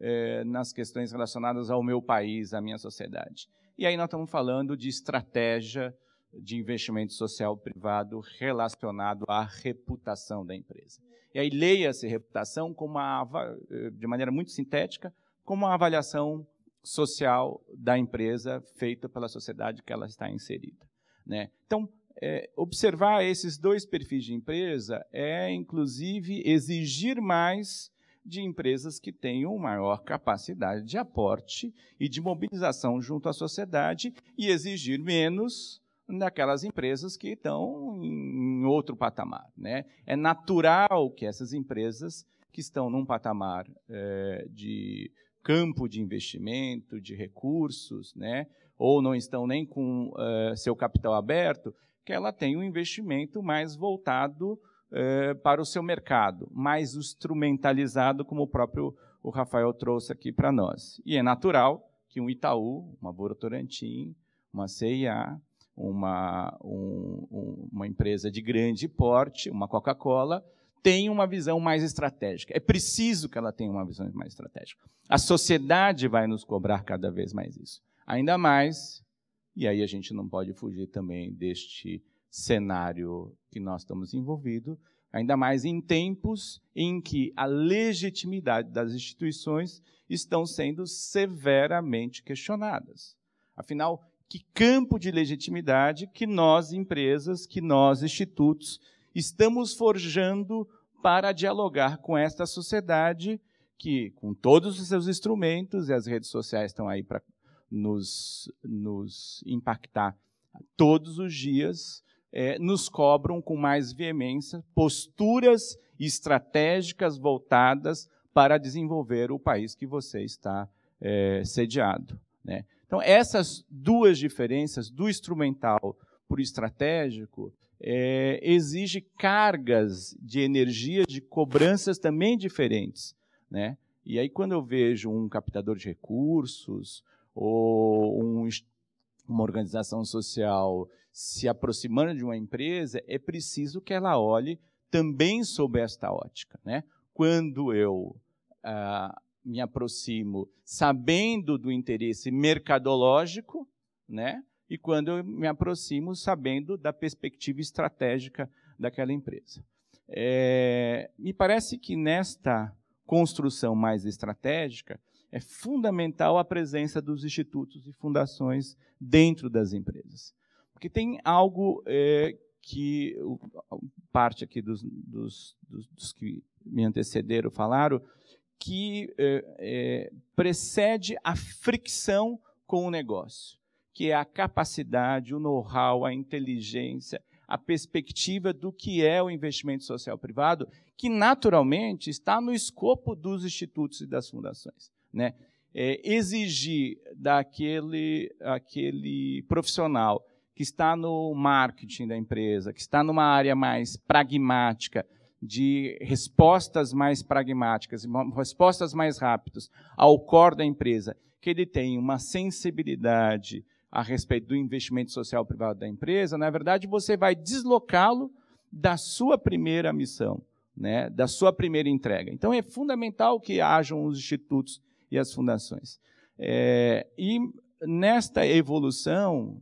Speaker 6: é, nas questões relacionadas ao meu país, à minha sociedade? E aí nós estamos falando de estratégia de investimento social privado relacionado à reputação da empresa. E aí leia-se reputação como uma, eh, de maneira muito sintética, como uma avaliação social da empresa feita pela sociedade que ela está inserida. Né? Então, é, observar esses dois perfis de empresa é, inclusive, exigir mais de empresas que tenham maior capacidade de aporte e de mobilização junto à sociedade e exigir menos daquelas empresas que estão em outro patamar. Né? É natural que essas empresas que estão num patamar é, de campo de investimento, de recursos, né? ou não estão nem com uh, seu capital aberto, que ela tem um investimento mais voltado uh, para o seu mercado, mais instrumentalizado, como o próprio o Rafael trouxe aqui para nós. E é natural que um Itaú, uma Borotorantim, uma CIA, uma, um, uma empresa de grande porte, uma Coca-Cola, tem uma visão mais estratégica. É preciso que ela tenha uma visão mais estratégica. A sociedade vai nos cobrar cada vez mais isso. Ainda mais, e aí a gente não pode fugir também deste cenário que nós estamos envolvidos, ainda mais em tempos em que a legitimidade das instituições estão sendo severamente questionadas. Afinal, que campo de legitimidade que nós, empresas, que nós, institutos, estamos forjando para dialogar com esta sociedade que, com todos os seus instrumentos, e as redes sociais estão aí para nos, nos impactar todos os dias, é, nos cobram com mais veemência posturas estratégicas voltadas para desenvolver o país que você está é, sediado. Né? Então, essas duas diferenças, do instrumental para o estratégico, é, exige cargas de energia, de cobranças também diferentes. Né? E aí, quando eu vejo um captador de recursos ou um, uma organização social se aproximando de uma empresa, é preciso que ela olhe também sob esta ótica. Né? Quando eu ah, me aproximo sabendo do interesse mercadológico, né? e quando eu me aproximo sabendo da perspectiva estratégica daquela empresa. É, me parece que nesta construção mais estratégica é fundamental a presença dos institutos e fundações dentro das empresas. Porque tem algo é, que parte aqui dos, dos, dos, dos, que me antecederam falaram, que é, é, precede a fricção com o negócio que é a capacidade, o know-how, a inteligência, a perspectiva do que é o investimento social privado, que naturalmente está no escopo dos institutos e das fundações. Né? É, exigir daquele aquele profissional que está no marketing da empresa, que está numa área mais pragmática, de respostas mais pragmáticas, respostas mais rápidas ao core da empresa, que ele tenha uma sensibilidade a respeito do investimento social privado da empresa, na verdade você vai deslocá-lo da sua primeira missão, né, da sua primeira entrega. Então é fundamental que hajam os institutos e as fundações. É, e nesta evolução,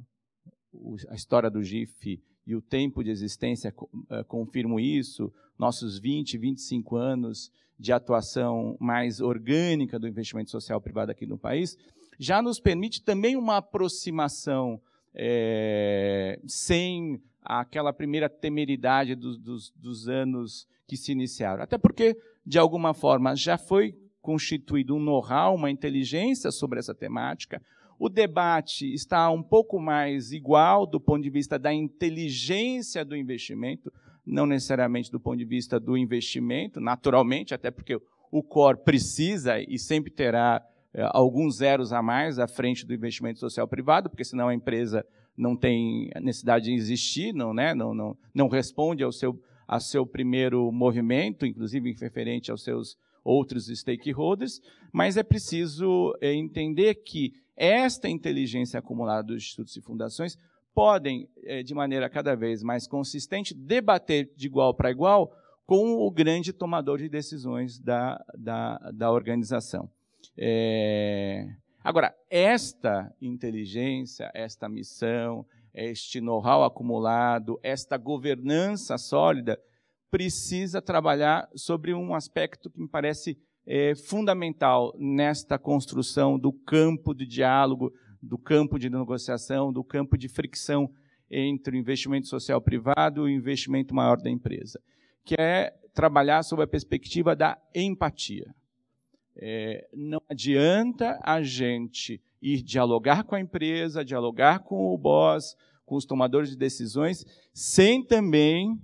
Speaker 6: a história do GIF e o tempo de existência é, confirmam isso, nossos 20, 25 anos de atuação mais orgânica do investimento social privado aqui no país, já nos permite também uma aproximação é, sem aquela primeira temeridade dos, dos, dos anos que se iniciaram. Até porque, de alguma forma, já foi constituído um know-how, uma inteligência sobre essa temática. O debate está um pouco mais igual do ponto de vista da inteligência do investimento, não necessariamente do ponto de vista do investimento, naturalmente, até porque o core precisa e sempre terá é, alguns zeros a mais à frente do investimento social privado, porque senão a empresa não tem necessidade de existir, não, né? não, não, não responde ao seu, seu primeiro movimento, inclusive referente aos seus outros stakeholders, mas é preciso é, entender que esta inteligência acumulada dos institutos e fundações podem, é, de maneira cada vez mais consistente, debater de igual para igual com o grande tomador de decisões da, da, da organização. É... Agora, esta inteligência, esta missão, este know-how acumulado, esta governança sólida, precisa trabalhar sobre um aspecto que me parece é, fundamental nesta construção do campo de diálogo, do campo de negociação, do campo de fricção entre o investimento social privado e o investimento maior da empresa, que é trabalhar sob a perspectiva da empatia. É, não adianta a gente ir dialogar com a empresa, dialogar com o boss, com os tomadores de decisões, sem também,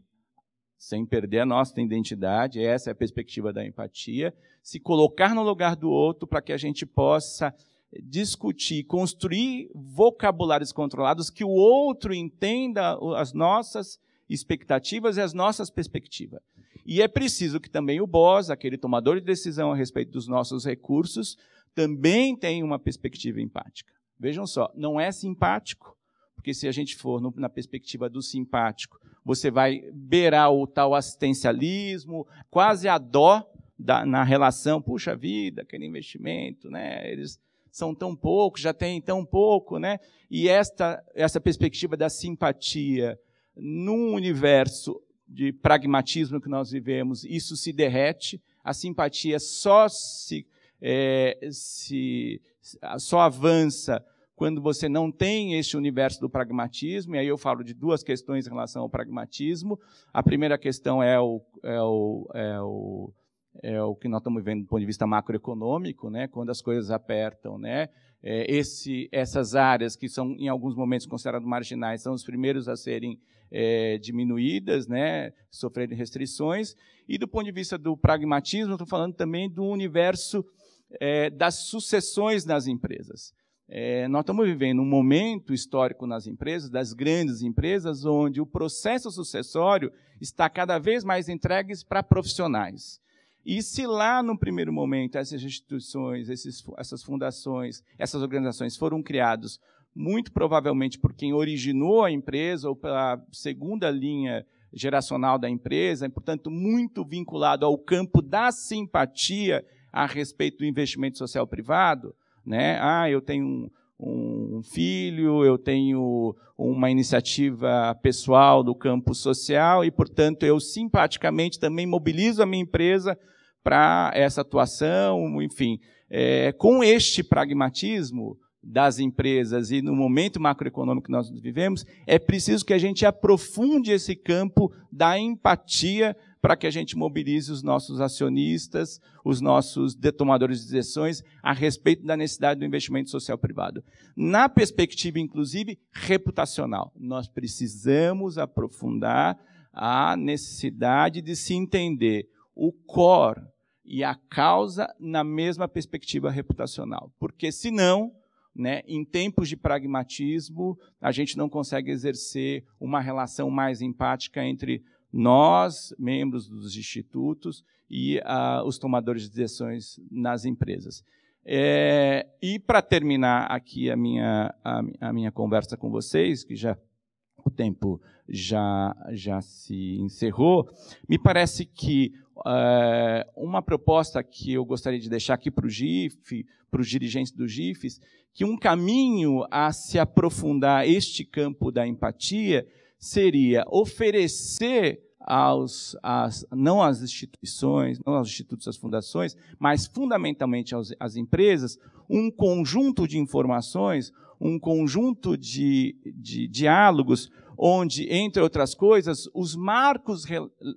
Speaker 6: sem perder a nossa identidade, essa é a perspectiva da empatia, se colocar no lugar do outro para que a gente possa discutir, construir vocabulários controlados que o outro entenda as nossas expectativas e as nossas perspectivas. E é preciso que também o BOS, aquele tomador de decisão a respeito dos nossos recursos, também tenha uma perspectiva empática. Vejam só, não é simpático, porque se a gente for no, na perspectiva do simpático, você vai beirar o tal assistencialismo, quase a dó da, na relação, puxa vida, aquele investimento, né? Eles são tão poucos, já têm tão pouco, né? E esta essa perspectiva da simpatia num universo de pragmatismo que nós vivemos, isso se derrete, a simpatia só se, é, se só avança quando você não tem este universo do pragmatismo, e aí eu falo de duas questões em relação ao pragmatismo. A primeira questão é o, é o, é o, é o que nós estamos vendo do ponto de vista macroeconômico, né? quando as coisas apertam. Né? É, esse, essas áreas que são, em alguns momentos, consideradas marginais, são os primeiros a serem é, diminuídas, né, sofrendo restrições. E do ponto de vista do pragmatismo, estou falando também do universo é, das sucessões nas empresas. É, nós estamos vivendo um momento histórico nas empresas, das grandes empresas, onde o processo sucessório está cada vez mais entregue para profissionais. E se lá, no primeiro momento, essas instituições, esses, essas fundações, essas organizações foram criadas muito provavelmente por quem originou a empresa ou pela segunda linha geracional da empresa, e, portanto, muito vinculado ao campo da simpatia a respeito do investimento social privado. Né? Ah, eu tenho um, um filho, eu tenho uma iniciativa pessoal do campo social e, portanto, eu simpaticamente também mobilizo a minha empresa para essa atuação, enfim. É, com este pragmatismo, das empresas e no momento macroeconômico que nós vivemos, é preciso que a gente aprofunde esse campo da empatia para que a gente mobilize os nossos acionistas, os nossos detomadores de decisões a respeito da necessidade do investimento social privado. Na perspectiva, inclusive, reputacional, nós precisamos aprofundar a necessidade de se entender o core e a causa na mesma perspectiva reputacional, porque senão né, em tempos de pragmatismo, a gente não consegue exercer uma relação mais empática entre nós, membros dos institutos, e uh, os tomadores de decisões nas empresas. É, e para terminar aqui a minha, a, a minha conversa com vocês, que já o tempo já, já se encerrou. Me parece que é, uma proposta que eu gostaria de deixar aqui para o GIF, para os dirigentes do GIFs, que um caminho a se aprofundar este campo da empatia seria oferecer aos, às, não às instituições, não aos institutos, às fundações, mas fundamentalmente às empresas, um conjunto de informações um conjunto de, de diálogos onde, entre outras coisas, os marcos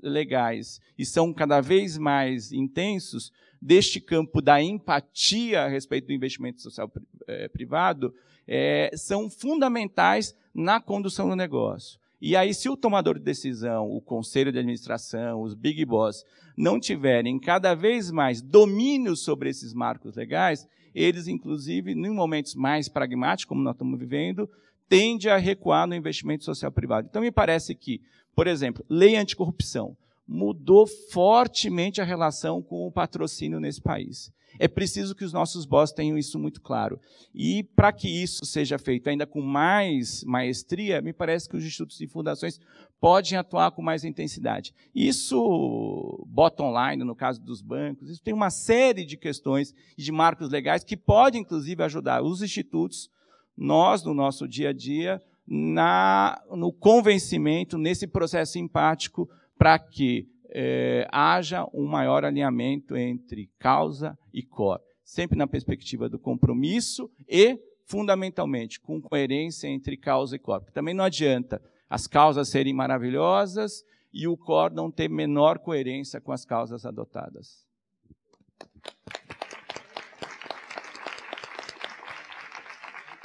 Speaker 6: legais, e são cada vez mais intensos, deste campo da empatia a respeito do investimento social eh, privado, é, são fundamentais na condução do negócio. E aí, se o tomador de decisão, o conselho de administração, os big boss, não tiverem cada vez mais domínio sobre esses marcos legais, eles, inclusive, em momentos mais pragmáticos, como nós estamos vivendo, tende a recuar no investimento social privado. Então, me parece que, por exemplo, lei anticorrupção mudou fortemente a relação com o patrocínio nesse país. É preciso que os nossos boss tenham isso muito claro. E para que isso seja feito ainda com mais maestria, me parece que os institutos e fundações podem atuar com mais intensidade. Isso, bota online, no caso dos bancos, isso tem uma série de questões e de marcos legais que podem, inclusive, ajudar os institutos, nós, no nosso dia a dia, na, no convencimento, nesse processo empático, para que eh, haja um maior alinhamento entre causa e cor, sempre na perspectiva do compromisso e, fundamentalmente, com coerência entre causa e cor. Porque também não adianta as causas serem maravilhosas e o core não ter menor coerência com as causas adotadas.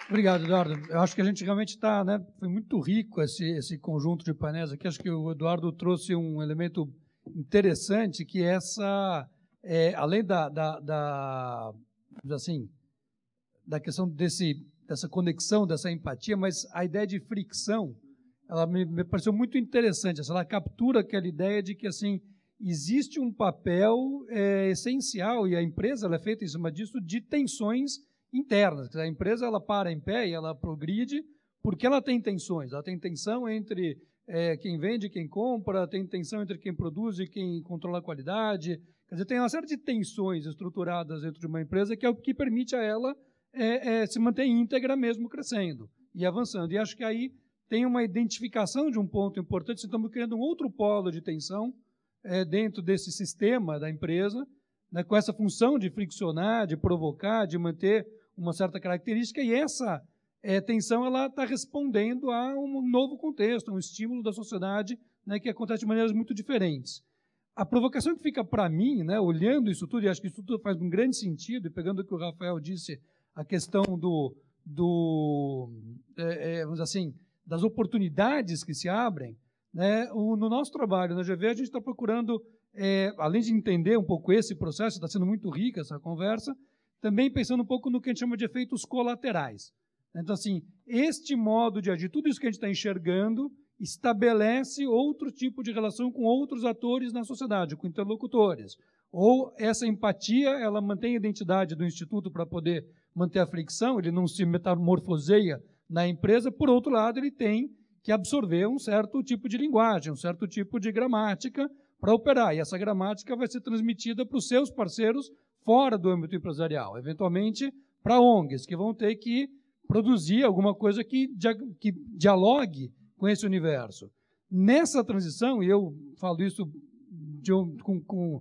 Speaker 1: Obrigado, Eduardo. Eu acho que a gente realmente está, né? Foi muito rico esse, esse conjunto de painéis aqui. Acho que o Eduardo trouxe um elemento interessante que é essa, é, além da, da, da, assim, da questão desse, dessa conexão, dessa empatia, mas a ideia de fricção ela me, me pareceu muito interessante. Ela captura aquela ideia de que assim existe um papel é, essencial e a empresa ela é feita em cima disso de tensões internas. A empresa ela para em pé e ela progride porque ela tem tensões. Ela tem tensão entre é, quem vende, quem compra, tem tensão entre quem produz e quem controla a qualidade. Quer dizer, tem uma série de tensões estruturadas dentro de uma empresa que é o que permite a ela é, é, se manter íntegra mesmo crescendo e avançando. E acho que aí tem uma identificação de um ponto importante, estamos criando um outro polo de tensão é, dentro desse sistema da empresa, né, com essa função de friccionar, de provocar, de manter uma certa característica, e essa é, tensão ela está respondendo a um novo contexto, um estímulo da sociedade né, que acontece de maneiras muito diferentes. A provocação que fica para mim, né, olhando isso tudo, e acho que isso tudo faz um grande sentido, e pegando o que o Rafael disse, a questão do, do é, é, vamos assim, das oportunidades que se abrem, né, o, no nosso trabalho na GV a gente está procurando, é, além de entender um pouco esse processo, está sendo muito rica essa conversa, também pensando um pouco no que a gente chama de efeitos colaterais. Então, assim, este modo de agir, tudo isso que a gente está enxergando, estabelece outro tipo de relação com outros atores na sociedade, com interlocutores. Ou essa empatia, ela mantém a identidade do instituto para poder manter a fricção, ele não se metamorfoseia na empresa, por outro lado, ele tem que absorver um certo tipo de linguagem, um certo tipo de gramática para operar. E essa gramática vai ser transmitida para os seus parceiros fora do âmbito empresarial, eventualmente para ONGs, que vão ter que produzir alguma coisa que, que dialogue com esse universo. Nessa transição, e eu falo isso de, com, com,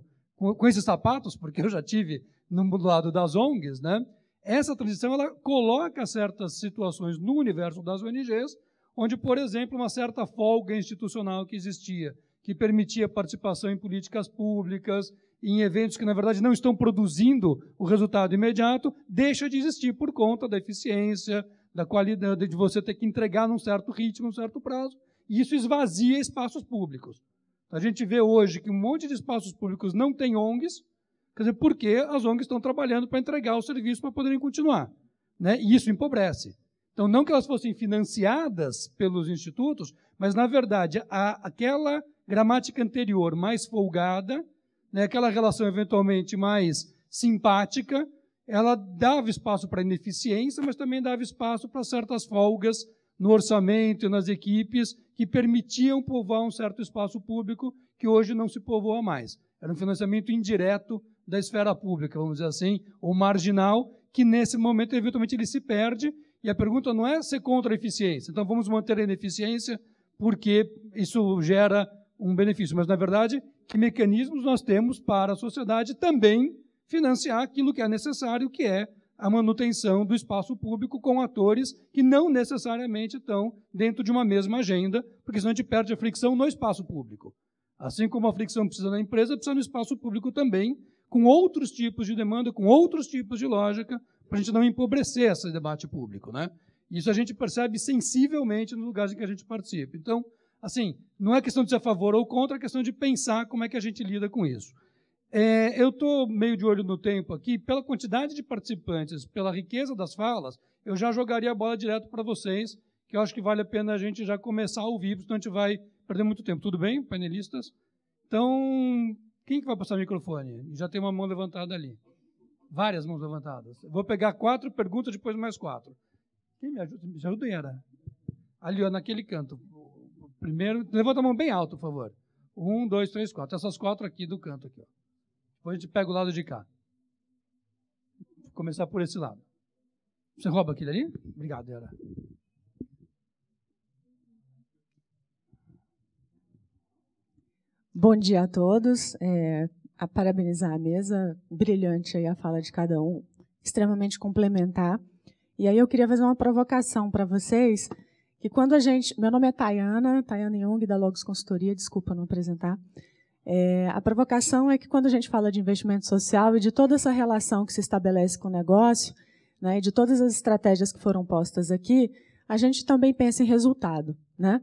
Speaker 1: com esses sapatos, porque eu já tive no lado das ONGs, né? Essa transição ela coloca certas situações no universo das ONGs, onde, por exemplo, uma certa folga institucional que existia, que permitia participação em políticas públicas, em eventos que, na verdade, não estão produzindo o resultado imediato, deixa de existir por conta da eficiência, da qualidade, de você ter que entregar num certo ritmo, num certo prazo, e isso esvazia espaços públicos. A gente vê hoje que um monte de espaços públicos não tem ONGs, Quer dizer, porque as ONGs estão trabalhando para entregar o serviço para poderem continuar. Né? E isso empobrece. Então, não que elas fossem financiadas pelos institutos, mas, na verdade, a, aquela gramática anterior mais folgada, né, aquela relação eventualmente mais simpática, ela dava espaço para ineficiência, mas também dava espaço para certas folgas no orçamento e nas equipes que permitiam povoar um certo espaço público que hoje não se povoa mais. Era um financiamento indireto da esfera pública, vamos dizer assim, ou marginal, que nesse momento, eventualmente, ele se perde. E a pergunta não é ser contra a eficiência. Então, vamos manter a ineficiência porque isso gera um benefício. Mas, na verdade, que mecanismos nós temos para a sociedade também financiar aquilo que é necessário, que é a manutenção do espaço público com atores que não necessariamente estão dentro de uma mesma agenda, porque senão a gente perde a fricção no espaço público. Assim como a fricção precisa na empresa, precisa no espaço público também, com outros tipos de demanda, com outros tipos de lógica, para a gente não empobrecer esse debate público. Né? Isso a gente percebe sensivelmente nos lugares em que a gente participa. Então, assim, não é questão de ser a favor ou contra, é questão de pensar como é que a gente lida com isso. É, eu estou meio de olho no tempo aqui, pela quantidade de participantes, pela riqueza das falas, eu já jogaria a bola direto para vocês, que eu acho que vale a pena a gente já começar ao vivo, senão a gente vai perder muito tempo. Tudo bem, painelistas? Então, quem que vai passar o microfone? Já tem uma mão levantada ali. Várias mãos levantadas. vou pegar quatro perguntas, depois mais quatro. Quem me ajuda? Me ajuda, era. Ali, ó, naquele canto. Primeiro, levanta a mão bem alto, por favor. Um, dois, três, quatro. Essas quatro aqui do canto. Aqui, Depois a gente pega o lado de cá. Vou começar por esse lado. Você rouba aquele ali? Obrigado, Era.
Speaker 7: Bom dia a todos. É, a parabenizar a mesa, brilhante a fala de cada um, extremamente complementar. E aí eu queria fazer uma provocação para vocês, que quando a gente... Meu nome é Tayana, Tayana Jung, da Logos Consultoria, desculpa não apresentar. É, a provocação é que quando a gente fala de investimento social e de toda essa relação que se estabelece com o negócio, né, e de todas as estratégias que foram postas aqui, a gente também pensa em resultado, né?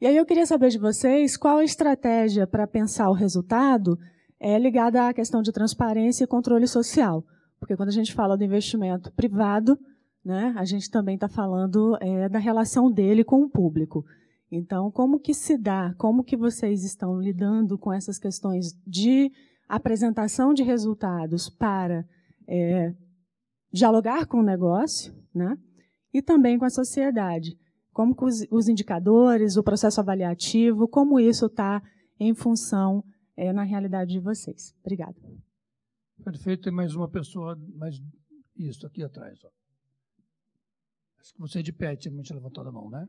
Speaker 7: E aí eu queria saber de vocês qual a estratégia para pensar o resultado é ligada à questão de transparência e controle social. Porque quando a gente fala do investimento privado, né, a gente também está falando é, da relação dele com o público. Então, como que se dá, como que vocês estão lidando com essas questões de apresentação de resultados para é, dialogar com o negócio né, e também com a sociedade? Como os, os, indicadores, o processo avaliativo, como isso está em função é, na realidade de vocês. Obrigada.
Speaker 1: Perfeito. Tem mais uma pessoa, mais isso aqui atrás. Ó. Acho que você é de pé, tinha levantado a mão, né?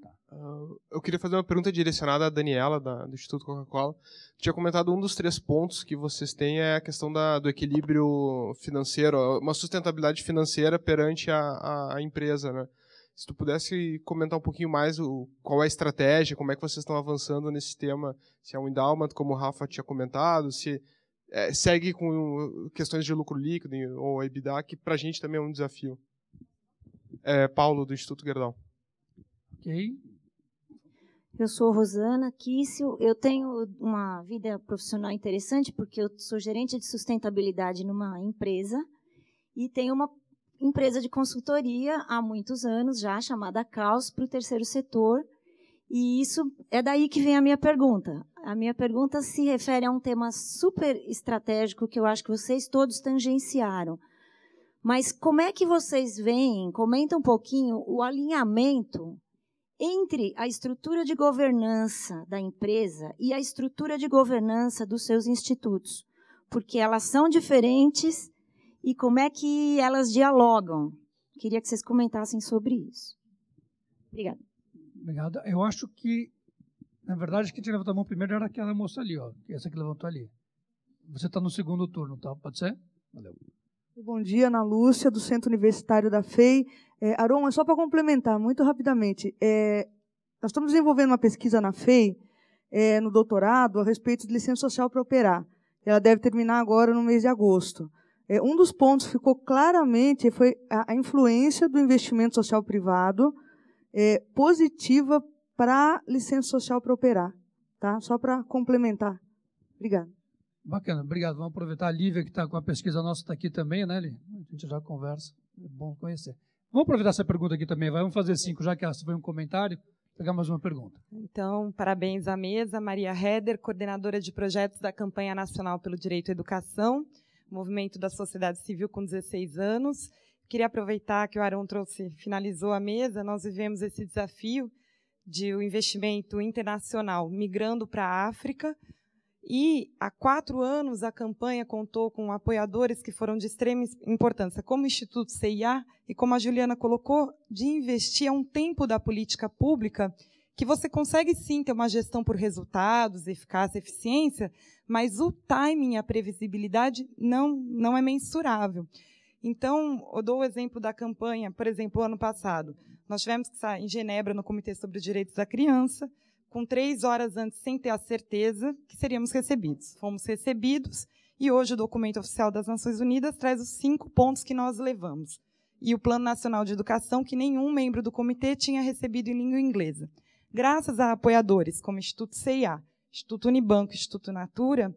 Speaker 5: Tá. Ah, eu queria fazer uma pergunta direcionada à Daniela, da, do Instituto Coca-Cola. Tinha comentado um dos três pontos que vocês têm é a questão da, do equilíbrio financeiro, uma sustentabilidade financeira perante a, a, a empresa. Né? Se tu pudesse comentar um pouquinho mais o, qual é a estratégia, como é que vocês estão avançando nesse tema, se é um endowment, como o Rafa tinha comentado, se é, segue com uh, questões de lucro líquido ou EBITDA, que para a gente também é um desafio. É, Paulo, do Instituto Gerdau.
Speaker 8: Ok. Eu sou Rosana Kício. Eu tenho uma vida profissional interessante porque eu sou gerente de sustentabilidade numa empresa e tenho uma empresa de consultoria há muitos anos já, chamada Caos, para o terceiro setor. E isso é daí que vem a minha pergunta. A minha pergunta se refere a um tema super estratégico que eu acho que vocês todos tangenciaram. Mas como é que vocês veem, comenta um pouquinho, o alinhamento entre a estrutura de governança da empresa e a estrutura de governança dos seus institutos? Porque elas são diferentes e como é que elas dialogam. Queria que vocês comentassem sobre isso.
Speaker 7: Obrigada.
Speaker 1: Obrigado. Eu acho que, na verdade, quem tinha levantado a mão primeiro era aquela moça ali, ó, é essa que levantou ali. Você está no segundo turno, tá? Pode ser? Valeu.
Speaker 4: Bom dia, Ana Lúcia, do Centro Universitário da FEI. É, Aron, é só para complementar, muito rapidamente. É, nós estamos desenvolvendo uma pesquisa na FEI, é, no doutorado, a respeito de licença social para operar. Ela deve terminar agora no mês de agosto. É, um dos pontos que ficou claramente foi a, influência do investimento social privado é, positiva para a licença social para operar. Tá? Só para complementar.
Speaker 1: Obrigada. Bacana, obrigado. Vamos aproveitar a Lívia, que está com a pesquisa nossa, está aqui também, né, Lívia? A gente já conversa, é bom conhecer. Vamos aproveitar essa pergunta aqui também, vamos fazer cinco, já que essa foi um comentário pegar mais uma pergunta.
Speaker 8: Então, parabéns à mesa, Maria Heder, coordenadora de projetos da Campanha Nacional pelo Direito à Educação movimento da sociedade civil com 16 anos. Queria aproveitar que o Arão trouxe, finalizou a mesa, nós vivemos esse desafio de o um investimento internacional migrando para a África. E há quatro anos a campanha contou com apoiadores que foram de extrema importância, como o Instituto CIA e, como a Juliana colocou, de investir a um tempo da política pública que você consegue sim ter uma gestão por resultados, eficácia, eficiência, mas o timing, a previsibilidade não, não é mensurável. Então, eu dou o exemplo da campanha, por exemplo, ano passado. Nós tivemos que estar em Genebra, no Comitê sobre os Direitos da Criança, com três horas antes, sem ter a certeza que seríamos recebidos. Fomos recebidos e hoje o documento oficial das Nações Unidas traz os cinco pontos que nós levamos. E o Plano Nacional de Educação, que nenhum membro do comitê tinha recebido em língua inglesa graças a apoiadores como Instituto CIA, Instituto Unibanco, Instituto Natura,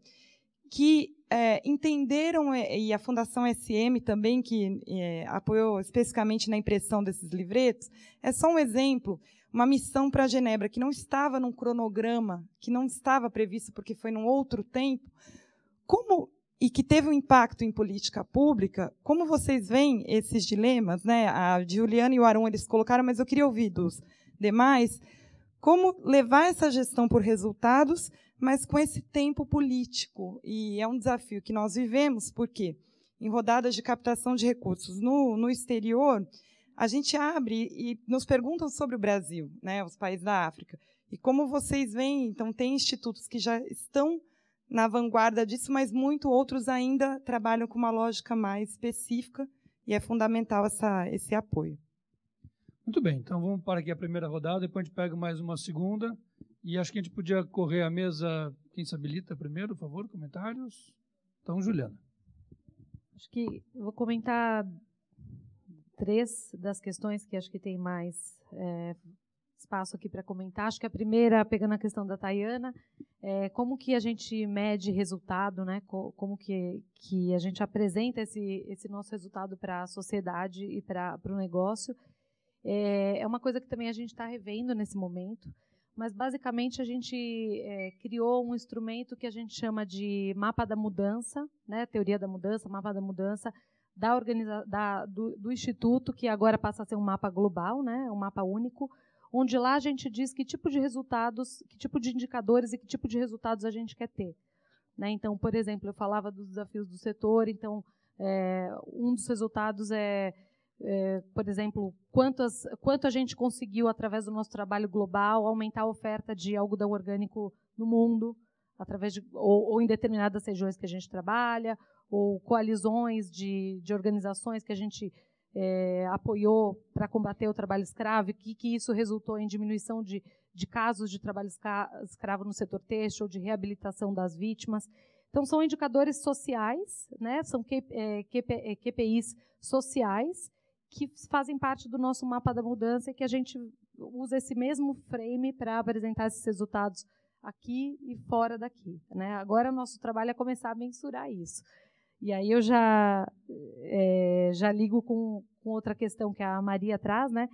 Speaker 8: que é, entenderam, é, e a Fundação SM também, que é, apoiou especificamente na impressão desses livretos, é só um exemplo, uma missão para Genebra, que não estava num cronograma, que não estava previsto porque foi num outro tempo, como e que teve um impacto em política pública, como vocês veem esses dilemas? Né? A Juliana e o Aron eles colocaram, mas eu queria ouvir dos demais como levar essa gestão por resultados, mas com esse tempo político. E é um desafio que nós vivemos, porque em rodadas de captação de recursos no, no exterior, a gente abre e nos perguntam sobre o Brasil, né, os países da África. E como vocês veem, então, tem institutos que já estão na vanguarda disso, mas muito outros ainda trabalham com uma lógica mais específica e é fundamental essa, esse apoio.
Speaker 1: Muito bem, então vamos para aqui a primeira rodada, depois a gente pega mais uma segunda. E acho que a gente podia correr a mesa. Quem se habilita primeiro, por favor, comentários? Então, Juliana.
Speaker 3: Acho que vou comentar três das questões que acho que tem mais é, espaço aqui para comentar. Acho que a primeira, pegando a questão da Tayana, é como que a gente mede resultado, né? como que, que a gente apresenta esse, esse nosso resultado para a sociedade e para o negócio. É, é uma coisa que também a gente está revendo nesse momento, mas basicamente a gente é, criou um instrumento que a gente chama de mapa da mudança, né, teoria da mudança, mapa da mudança, da, da do, do, instituto que agora passa a ser um mapa global, né, um mapa único, onde lá a gente diz que tipo de resultados, que tipo de indicadores e que tipo de resultados a gente quer ter. Né? Então, por exemplo, eu falava dos desafios do setor, então é, um dos resultados é é, por exemplo, quantas, quanto a gente conseguiu, através do nosso trabalho global, aumentar a oferta de algodão orgânico no mundo, através de, ou, ou, em determinadas regiões que a gente trabalha, ou coalizões de, de organizações que a gente é, apoiou para combater o trabalho escravo, e que, que isso resultou em diminuição de, de casos de trabalho escravo no setor têxtil, de reabilitação das vítimas. Então, são indicadores sociais, né? são QPIs eh, sociais, que fazem parte do nosso mapa da mudança e que a gente usa esse mesmo frame para apresentar esses resultados aqui e fora daqui. Né? Agora, nosso trabalho é começar a mensurar isso. E aí eu já, é, já ligo com, com, outra questão que a Maria traz, né?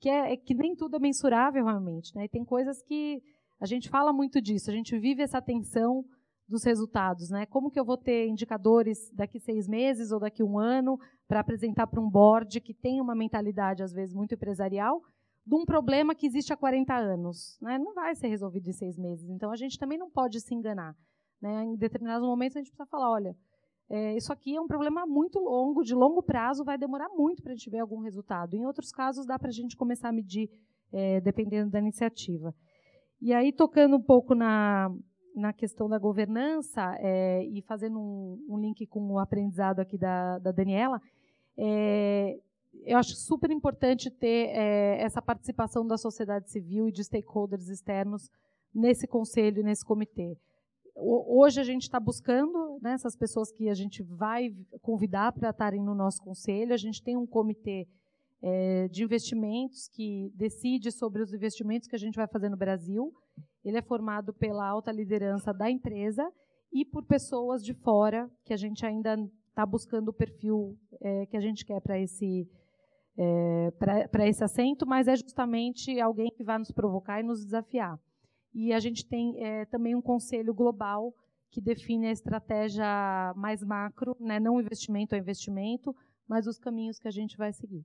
Speaker 3: que é, é que nem tudo é mensurável realmente. Né? E tem coisas que a gente fala muito disso, a gente vive essa tensão dos resultados, né? Como que eu vou ter indicadores daqui seis meses ou daqui um ano para apresentar para um board que tem uma mentalidade às vezes muito empresarial de um problema que existe há 40 anos, né? Não vai ser resolvido em seis meses. Então a gente também não pode se enganar, né? Em determinados momentos a gente precisa falar, olha, é, isso aqui é um problema muito longo, de longo prazo, vai demorar muito para a gente ver algum resultado. Em outros casos dá para a gente começar a medir, é, dependendo da iniciativa. E aí tocando um pouco na na questão da governança, é, e fazendo um, um, link com o aprendizado aqui da, da Daniela, é, eu acho super importante ter é, essa participação da sociedade civil e de stakeholders externos nesse conselho e nesse comitê. O, hoje a gente está buscando né, essas pessoas que a gente vai convidar para estarem no nosso conselho. A gente tem um comitê é, de investimentos que decide sobre os investimentos que a gente vai fazer no Brasil ele é formado pela alta liderança da empresa e por pessoas de fora que a gente ainda está buscando o perfil é, que a gente quer para esse é, para esse assento, mas é justamente alguém que vai nos provocar e nos desafiar. E a gente tem é, também um conselho global que define a estratégia mais macro, né, não investimento a investimento, mas os caminhos que a gente vai seguir.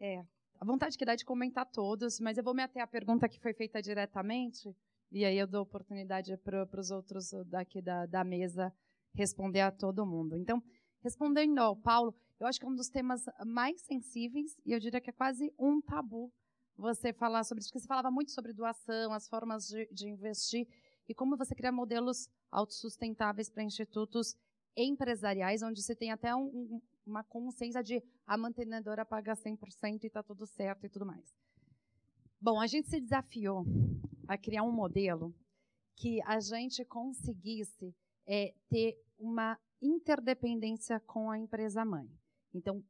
Speaker 3: É,
Speaker 4: a vontade que dá é de comentar todos, mas eu vou me ater à pergunta que foi feita diretamente, e aí eu dou oportunidade para os outros daqui da, da mesa responder a todo mundo. Então, respondendo ao Paulo, eu acho que é um dos temas mais sensíveis, e eu diria que é quase um tabu você falar sobre isso, porque você falava muito sobre doação, as formas de, de investir, e como você cria modelos autossustentáveis para institutos empresariais, onde você tem até um, um, uma consciência de a mantenedora paga 100% e está tudo certo e tudo mais. Bom, a gente se desafiou a criar um modelo que a gente conseguisse é, ter uma interdependência com a empresa mãe. Então,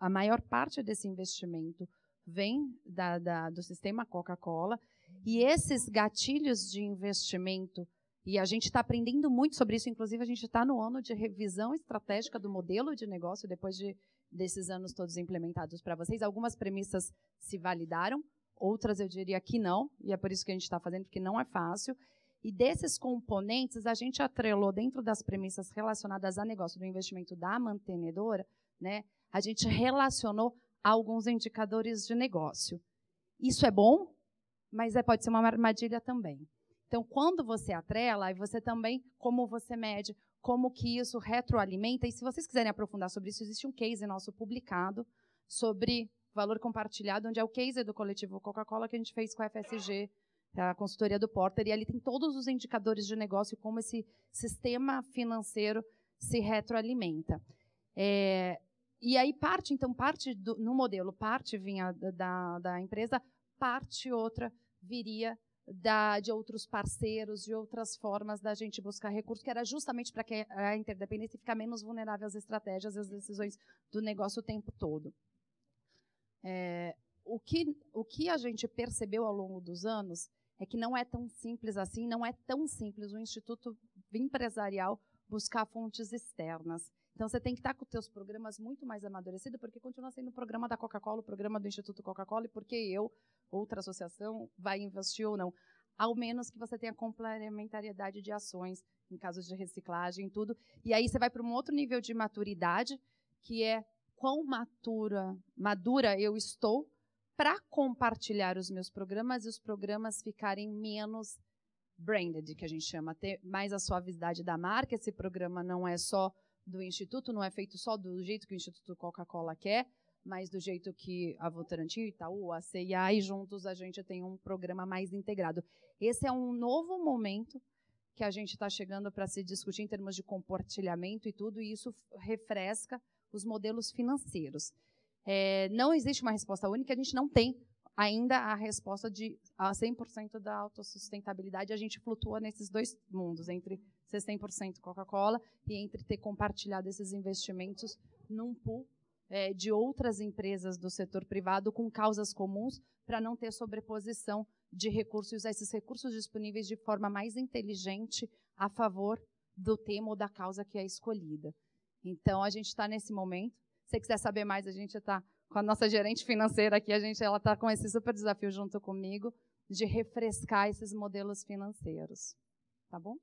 Speaker 4: a maior parte desse investimento vem da, da, do sistema Coca-Cola e esses gatilhos de investimento e a gente está aprendendo muito sobre isso, inclusive a gente está no ano de revisão estratégica do modelo de negócio, depois de, desses anos todos implementados para vocês. Algumas premissas se validaram, outras eu diria que não, e é por isso que a gente está fazendo, porque não é fácil. E desses componentes, a gente atrelou dentro das premissas relacionadas a negócio do investimento da mantenedora, né, a gente relacionou alguns indicadores de negócio. Isso é bom, mas é, pode ser uma armadilha também. Então, quando você atrela, e você também, como você mede, como que isso retroalimenta. E se vocês quiserem aprofundar sobre isso, existe um case nosso publicado sobre valor compartilhado, onde é o case do coletivo Coca-Cola que a gente fez com a FSG, a consultoria do Porter, e ali tem todos os indicadores de negócio e como esse sistema financeiro se retroalimenta. É, e aí parte, então, parte do, no modelo, parte vinha da, da empresa, parte outra viria da, de outros parceiros, de outras formas da gente buscar recursos, que era justamente para que a interdependência ficar menos vulnerável às estratégias e às decisões do negócio o tempo todo. É, o, que, o que a gente percebeu ao longo dos anos é que não é tão simples assim, não é tão simples o Instituto Empresarial buscar fontes externas. Então você tem que estar tá com os teus programas muito mais amadurecidos, porque continua sendo o programa da Coca-Cola, o programa do Instituto Coca-Cola, e porque eu, outra associação, vai investir ou não. Ao menos que você tenha complementariedade de ações em casos de reciclagem e tudo. E aí você vai para um outro nível de maturidade, que é quão matura, madura eu estou para compartilhar os meus programas e os programas ficarem menos branded, que a gente chama, ter mais a suavidade da marca. Esse programa não é só do Instituto não é feito só do jeito que o Instituto Coca-Cola quer, mas do jeito que a Votorantim, Itaú, a CIA e juntos a gente tem um programa mais integrado. Esse é um novo momento que a gente está chegando para se discutir em termos de compartilhamento e tudo, e isso refresca os modelos financeiros. É, não existe uma resposta única, a gente não tem ainda a resposta de a 100% da autossustentabilidade, a gente flutua nesses dois mundos, entre 60% 100% Coca-Cola e entre ter compartilhado esses investimentos num pool é, de outras empresas do setor privado com causas comuns para não ter sobreposição de recursos usar esses recursos disponíveis de forma mais inteligente a favor do tema ou da causa que é escolhida. Então, a gente está nesse momento. Se você quiser saber mais, a gente está com a nossa gerente financeira aqui, a gente ela está com esse super desafio junto comigo de refrescar esses modelos financeiros. Tá bom?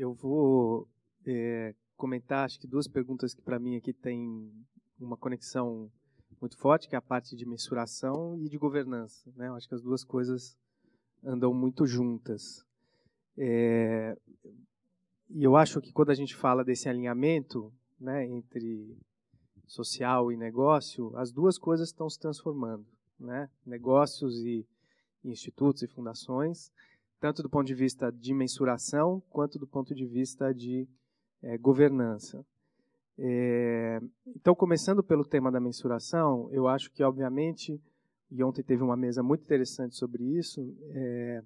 Speaker 5: Eu vou é, comentar, acho que duas perguntas que para mim aqui tem uma conexão muito forte, que é a parte de mensuração e de governança. Né? Eu acho que as duas coisas andam muito juntas. É, e eu acho que quando a gente fala desse alinhamento né, entre social e negócio, as duas coisas estão se transformando. Né? Negócios e institutos e fundações tanto do ponto de vista de mensuração quanto do ponto de vista de é, governança. É, então, começando pelo tema da mensuração, eu acho que, obviamente, e ontem teve uma mesa muito interessante sobre isso, é,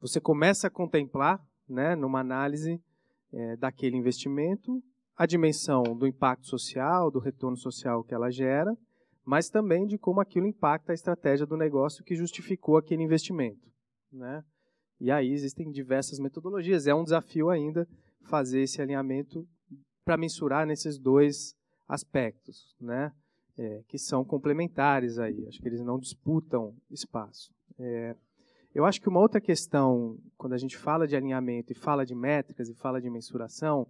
Speaker 5: você começa a contemplar, né, numa análise daquele investimento, a dimensão do impacto social, do retorno social que ela gera, mas também de como aquilo impacta a estratégia do negócio que justificou aquele investimento. Né? E aí existem diversas metodologias. É um desafio ainda fazer esse alinhamento para mensurar nesses dois aspectos, né? É, que são complementares aí. Acho que eles não disputam espaço. É, eu acho que uma outra questão, quando a gente fala de alinhamento e fala de métricas e fala de mensuração,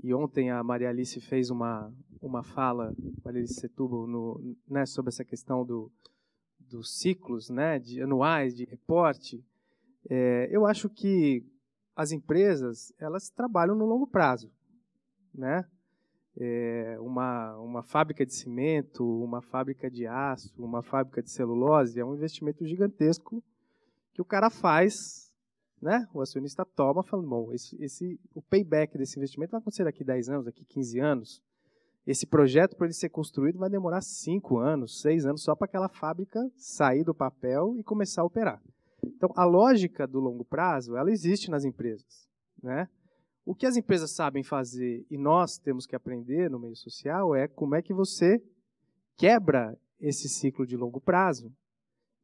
Speaker 5: e ontem a Maria Alice fez uma, uma fala, Maria Alice Setúbal, no, né, sobre essa questão do, dos ciclos né, de anuais, de reporte, é, eu acho que as empresas elas trabalham no longo prazo, né? É, uma, uma fábrica de cimento, uma fábrica de aço, uma fábrica de celulose é um investimento gigantesco que o cara faz, né? O acionista toma, falando, bom, esse, esse o payback desse investimento vai acontecer daqui 10 anos, daqui 15 anos. Esse projeto para ele ser construído vai demorar 5 anos, 6 anos só para aquela fábrica sair do papel e começar a operar. Então, a lógica do longo prazo, ela existe nas empresas, né? O que as empresas sabem fazer e nós temos que aprender no meio social é como é que você quebra esse ciclo de longo prazo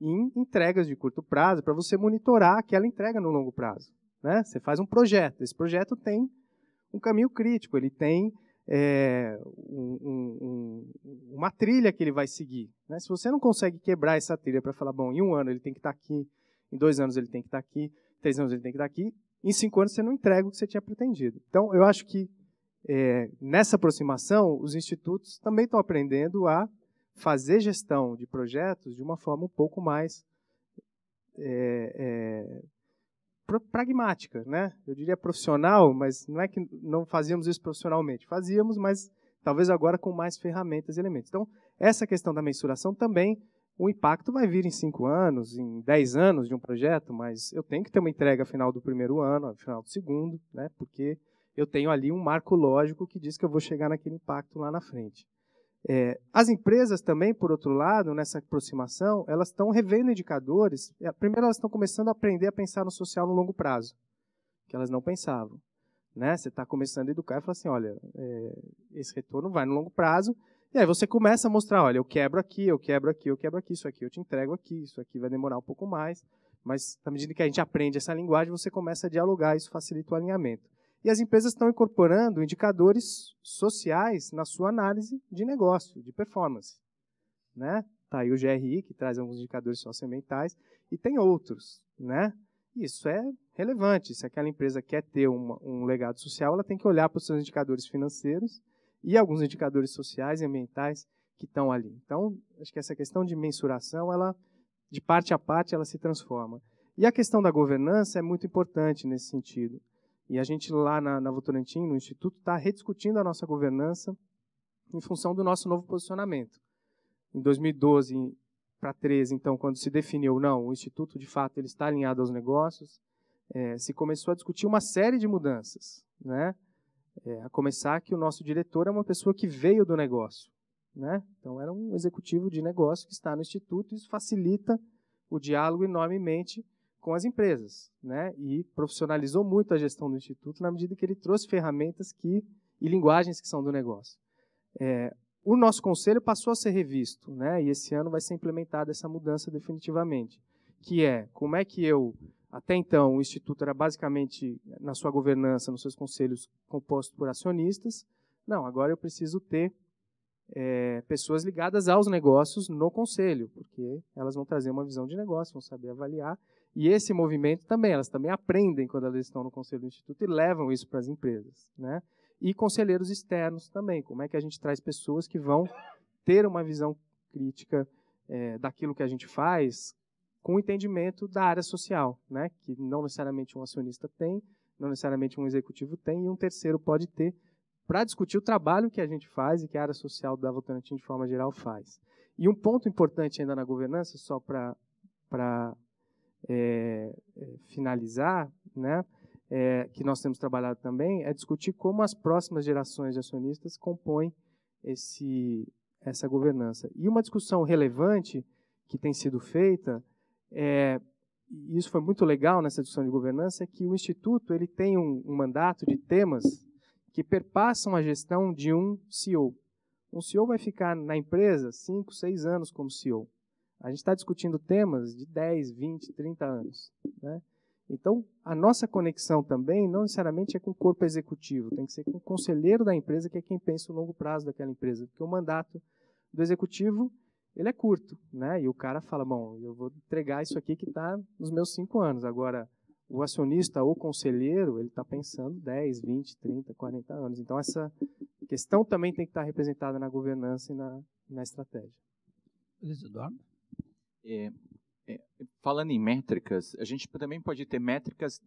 Speaker 5: em entregas de curto prazo para você monitorar aquela entrega no longo prazo. Né? Você faz um projeto. Esse projeto tem um caminho crítico, ele tem é, um, um, uma trilha que ele vai seguir. Né? Se você não consegue quebrar essa trilha para falar, bom, em um ano ele tem que estar tá aqui, em dois anos ele tem que estar tá aqui, em três anos ele tem que estar tá aqui, em cinco anos você não entrega o que você tinha pretendido. Então, eu acho que é, nessa aproximação, os institutos também estão aprendendo a fazer gestão de projetos de uma forma um pouco mais é, é, pragmática, né? Eu diria profissional, mas não é que não fazíamos isso profissionalmente, fazíamos, mas talvez agora com mais ferramentas e elementos. Então, essa questão da mensuração também o impacto vai vir em cinco anos, em dez anos de um projeto, mas eu tenho que ter uma entrega final do primeiro ano, final do segundo, né? Porque eu tenho ali um marco lógico que diz que eu vou chegar naquele impacto lá na frente. É, as empresas também, por outro lado, nessa aproximação, elas estão revendo indicadores. É, primeiro, elas estão começando a aprender a pensar no social no longo prazo, que elas não pensavam. Né? Você está começando a educar e falar assim, olha, é, esse retorno vai no longo prazo e aí você começa a mostrar, olha, eu quebro aqui, eu quebro aqui, eu quebro aqui, isso aqui eu te entrego aqui, isso aqui vai demorar um pouco mais, mas na medida que a gente aprende essa linguagem, você começa a dialogar, isso facilita o alinhamento. E as empresas estão incorporando indicadores sociais na sua análise de negócio, de performance. Né? Tá aí o GRI, que traz alguns indicadores socioambientais, e tem outros. Né? Isso é relevante. Se aquela empresa quer ter uma, um legado social, ela tem que olhar para os seus indicadores financeiros e alguns indicadores sociais e ambientais que estão ali. Então, acho que essa questão de mensuração, ela de parte a parte, ela se transforma. E a questão da governança é muito importante nesse sentido. E a gente lá na, na Votorantim, no Instituto, está rediscutindo a nossa governança em função do nosso novo posicionamento. Em 2012 para 2013, então, quando se definiu, não, o Instituto, de fato, ele está alinhado aos negócios, é, se começou a discutir uma série de mudanças, né? É, a começar que o nosso diretor é uma pessoa que veio do negócio. Né? Então, era um executivo de negócio que está no Instituto, e isso facilita o diálogo enormemente com as empresas. Né? E profissionalizou muito a gestão do Instituto na medida que ele trouxe ferramentas que, e linguagens que são do negócio. É, o nosso conselho passou a ser revisto, né? e esse ano vai ser implementada essa mudança definitivamente, que é como é que eu até então, o Instituto era basicamente, na sua governança, nos seus conselhos, composto por acionistas. Não, agora eu preciso ter é, pessoas ligadas aos negócios no conselho, porque elas vão trazer uma visão de negócio, vão saber avaliar. E esse movimento também, elas também aprendem quando elas estão no conselho do instituto e levam isso para as empresas. Né? E conselheiros externos também, como é que a gente traz pessoas que vão ter uma visão crítica é, daquilo que a gente faz, com o entendimento da área social, né? que não necessariamente um acionista tem, não necessariamente um executivo tem, e um terceiro pode ter, para discutir o trabalho que a gente faz e que a área social da Votorantim, de forma geral, faz. E um ponto importante ainda na governança, só para é, é, finalizar, né, é, que nós temos trabalhado também, é discutir como as próximas gerações de acionistas compõem esse, essa governança. E uma discussão relevante que tem sido feita é, e isso foi muito legal nessa discussão de governança, é que o Instituto ele tem um, um, mandato de temas que perpassam a gestão de um CEO. Um CEO vai ficar na empresa 5, 6 anos como CEO. A gente está discutindo temas de 10, 20, 30 anos. Né? Então, a nossa conexão também não necessariamente é com o corpo executivo, tem que ser com o conselheiro da empresa, que é quem pensa o longo prazo daquela empresa, porque o mandato do executivo ele é curto, né? E o cara fala, bom, eu vou entregar isso aqui que está nos meus cinco anos. Agora, o acionista ou conselheiro, ele está pensando 10, 20, 30, 40 anos. Então, essa questão também tem que estar tá representada na governança e na, na estratégia. Luiz Eduardo?
Speaker 1: É,
Speaker 6: é, falando em métricas, a gente também pode ter métricas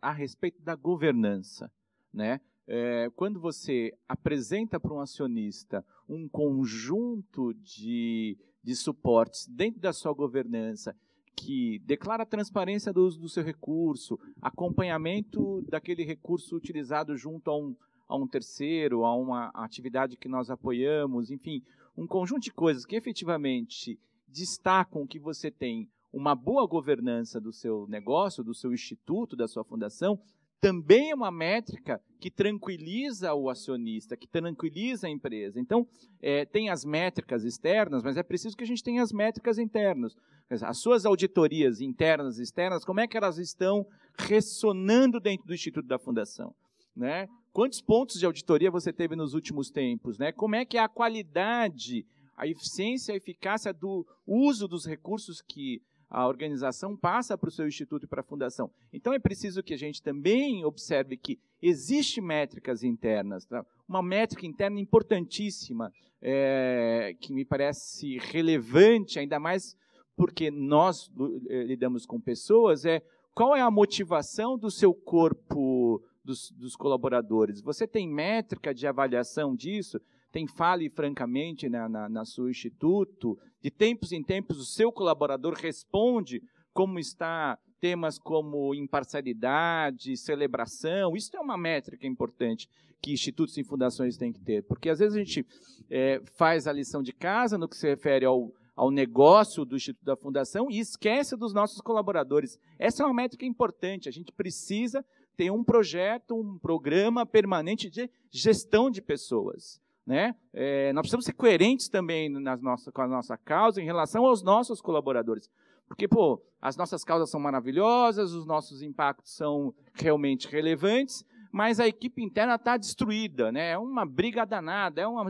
Speaker 6: a respeito da governança, né? é, quando você apresenta para um acionista um conjunto de, de suportes dentro da sua governança que declara a transparência do uso do seu recurso, acompanhamento daquele recurso utilizado junto a um, a um terceiro, a uma atividade que nós apoiamos, enfim, um conjunto de coisas que efetivamente destacam que você tem uma boa governança do seu negócio, do seu instituto, da sua fundação, também é uma métrica que tranquiliza o acionista, que tranquiliza a empresa. Então, é, tem as métricas externas, mas é preciso que a gente tenha as métricas internas. As suas auditorias internas e externas, como é que elas estão ressonando dentro do Instituto da Fundação? Né? Quantos pontos de auditoria você teve nos últimos tempos? Né? Como é que é a qualidade, a eficiência, a eficácia do uso dos recursos que a organização passa para o seu instituto e para a fundação. Então é preciso que a gente também observe que existem métricas internas. Tá? Uma métrica interna importantíssima, é, que me parece relevante, ainda mais porque nós eh, lidamos com pessoas, é qual é a motivação do seu corpo dos, dos colaboradores? Você tem métrica de avaliação disso? tem fale francamente né, na, na, na seu instituto, de tempos em tempos o seu colaborador responde como está temas como imparcialidade, celebração, isso é uma métrica importante que institutos e fundações têm que ter, porque às vezes a gente é, faz a lição de casa no que se refere ao, ao negócio do Instituto da Fundação e esquece dos nossos colaboradores. Essa é uma métrica importante, a gente precisa ter um projeto, um programa permanente de gestão de pessoas. Né? É, nós precisamos ser coerentes também nas nossas com a nossa causa em relação aos nossos colaboradores. Porque, pô, as nossas causas são maravilhosas, os nossos impactos são realmente relevantes, mas a equipe interna está destruída, né? É uma briga danada, é uma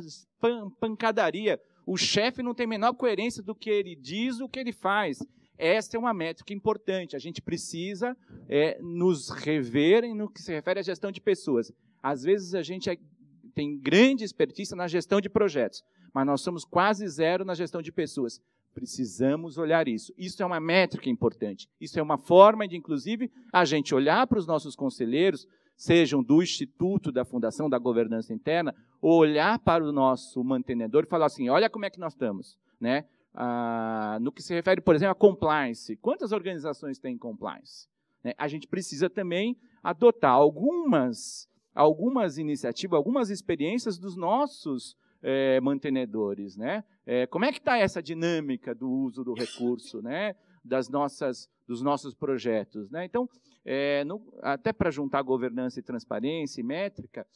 Speaker 6: pancadaria. O chefe não tem menor coerência do que ele diz, o que ele faz. Essa é uma métrica importante. A gente precisa é, nos rever no que se refere à gestão de pessoas. Às vezes a gente é tem grande expertise na gestão de projetos, mas nós somos quase zero na gestão de pessoas. Precisamos olhar isso. Isso é uma métrica importante. Isso é uma forma de, inclusive, a gente olhar para os nossos conselheiros, sejam do Instituto, da Fundação, da Governança Interna, ou olhar para o nosso mantenedor e falar assim: olha como é que nós estamos. Né? Ah, no que se refere, por exemplo, a compliance. Quantas organizações têm compliance? Né? A gente precisa também adotar algumas algumas iniciativas, algumas experiências dos nossos é, mantenedores, né? É, como é que está essa dinâmica do uso do recurso, né? Das nossas, dos nossos projetos, né? Então, é, no, até para juntar governança e transparência e métrica,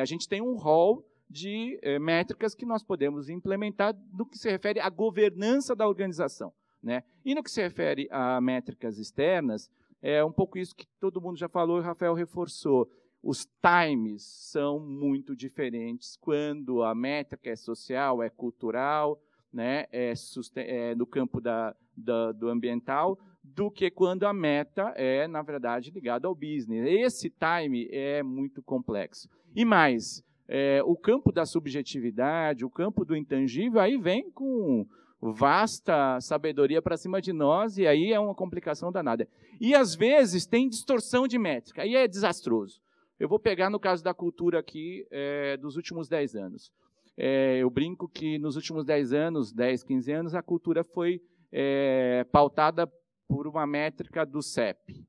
Speaker 6: a gente tem um rol de métricas que nós podemos implementar no que se refere à governança da organização, né? E no que se refere a métricas externas, é um pouco isso que todo mundo já falou e o Rafael reforçou os times são muito diferentes quando a métrica é social, é cultural, né, é, é no campo da, da, do ambiental, do que quando a meta é, na verdade, ligada ao business. Esse time é muito complexo. E mais, é, o campo da subjetividade, o campo do intangível, aí vem com vasta sabedoria para cima de nós, e aí é uma complicação danada. E às vezes tem distorção de métrica, aí é desastroso. Eu vou pegar no caso da cultura aqui é, dos últimos 10 anos. É, eu brinco que nos últimos 10 anos, 10, 15 anos, a cultura foi é, pautada por uma métrica do CEP,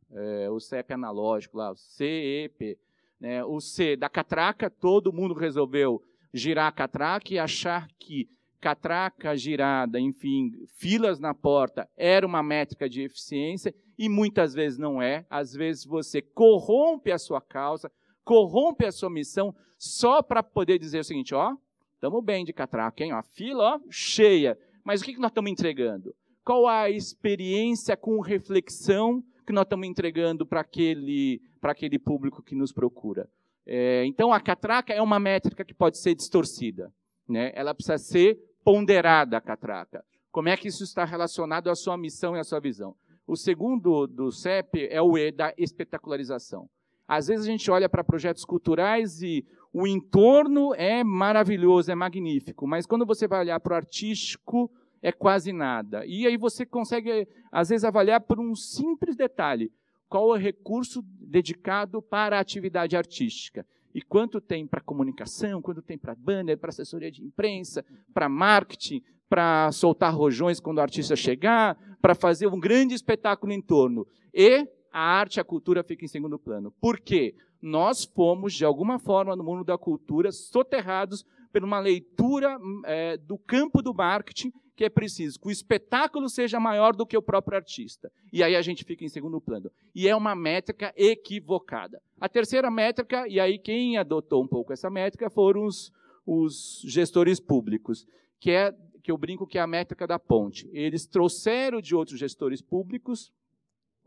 Speaker 6: o CEP analógico lá, o CEP. Né, o C da catraca, todo mundo resolveu girar a catraca e achar que catraca girada, enfim, filas na porta, era uma métrica de eficiência e muitas vezes não é. Às vezes você corrompe a sua causa, corrompe a sua missão só para poder dizer o seguinte, ó, estamos bem de catraca, hein? a fila ó, cheia, mas o que, que nós estamos entregando? Qual a experiência com reflexão que nós estamos entregando para aquele, aquele público que nos procura? É, então, a catraca é uma métrica que pode ser distorcida. Né? Ela precisa ser ponderada, a catraca. Como é que isso está relacionado à sua missão e à sua visão? O segundo do CEP é o E da espetacularização. Às vezes a gente olha para projetos culturais e o entorno é maravilhoso, é magnífico, mas quando você vai olhar para o artístico, é quase nada. E aí você consegue, às vezes, avaliar por um simples detalhe: qual é o recurso dedicado para a atividade artística. E quanto tem para comunicação, quanto tem para banner, para assessoria de imprensa, para marketing, para soltar rojões quando o artista chegar, para fazer um grande espetáculo em torno. E a arte, a cultura fica em segundo plano. Por quê? Nós fomos, de alguma forma, no mundo da cultura, soterrados por uma leitura hum, é, do campo do marketing que é preciso que o espetáculo seja maior do que o próprio artista. E aí a gente fica em segundo plano. E é uma métrica equivocada. A terceira métrica, e aí quem adotou um pouco essa métrica foram os, os gestores públicos, que é que eu brinco que é a métrica da ponte. Eles trouxeram de outros gestores públicos,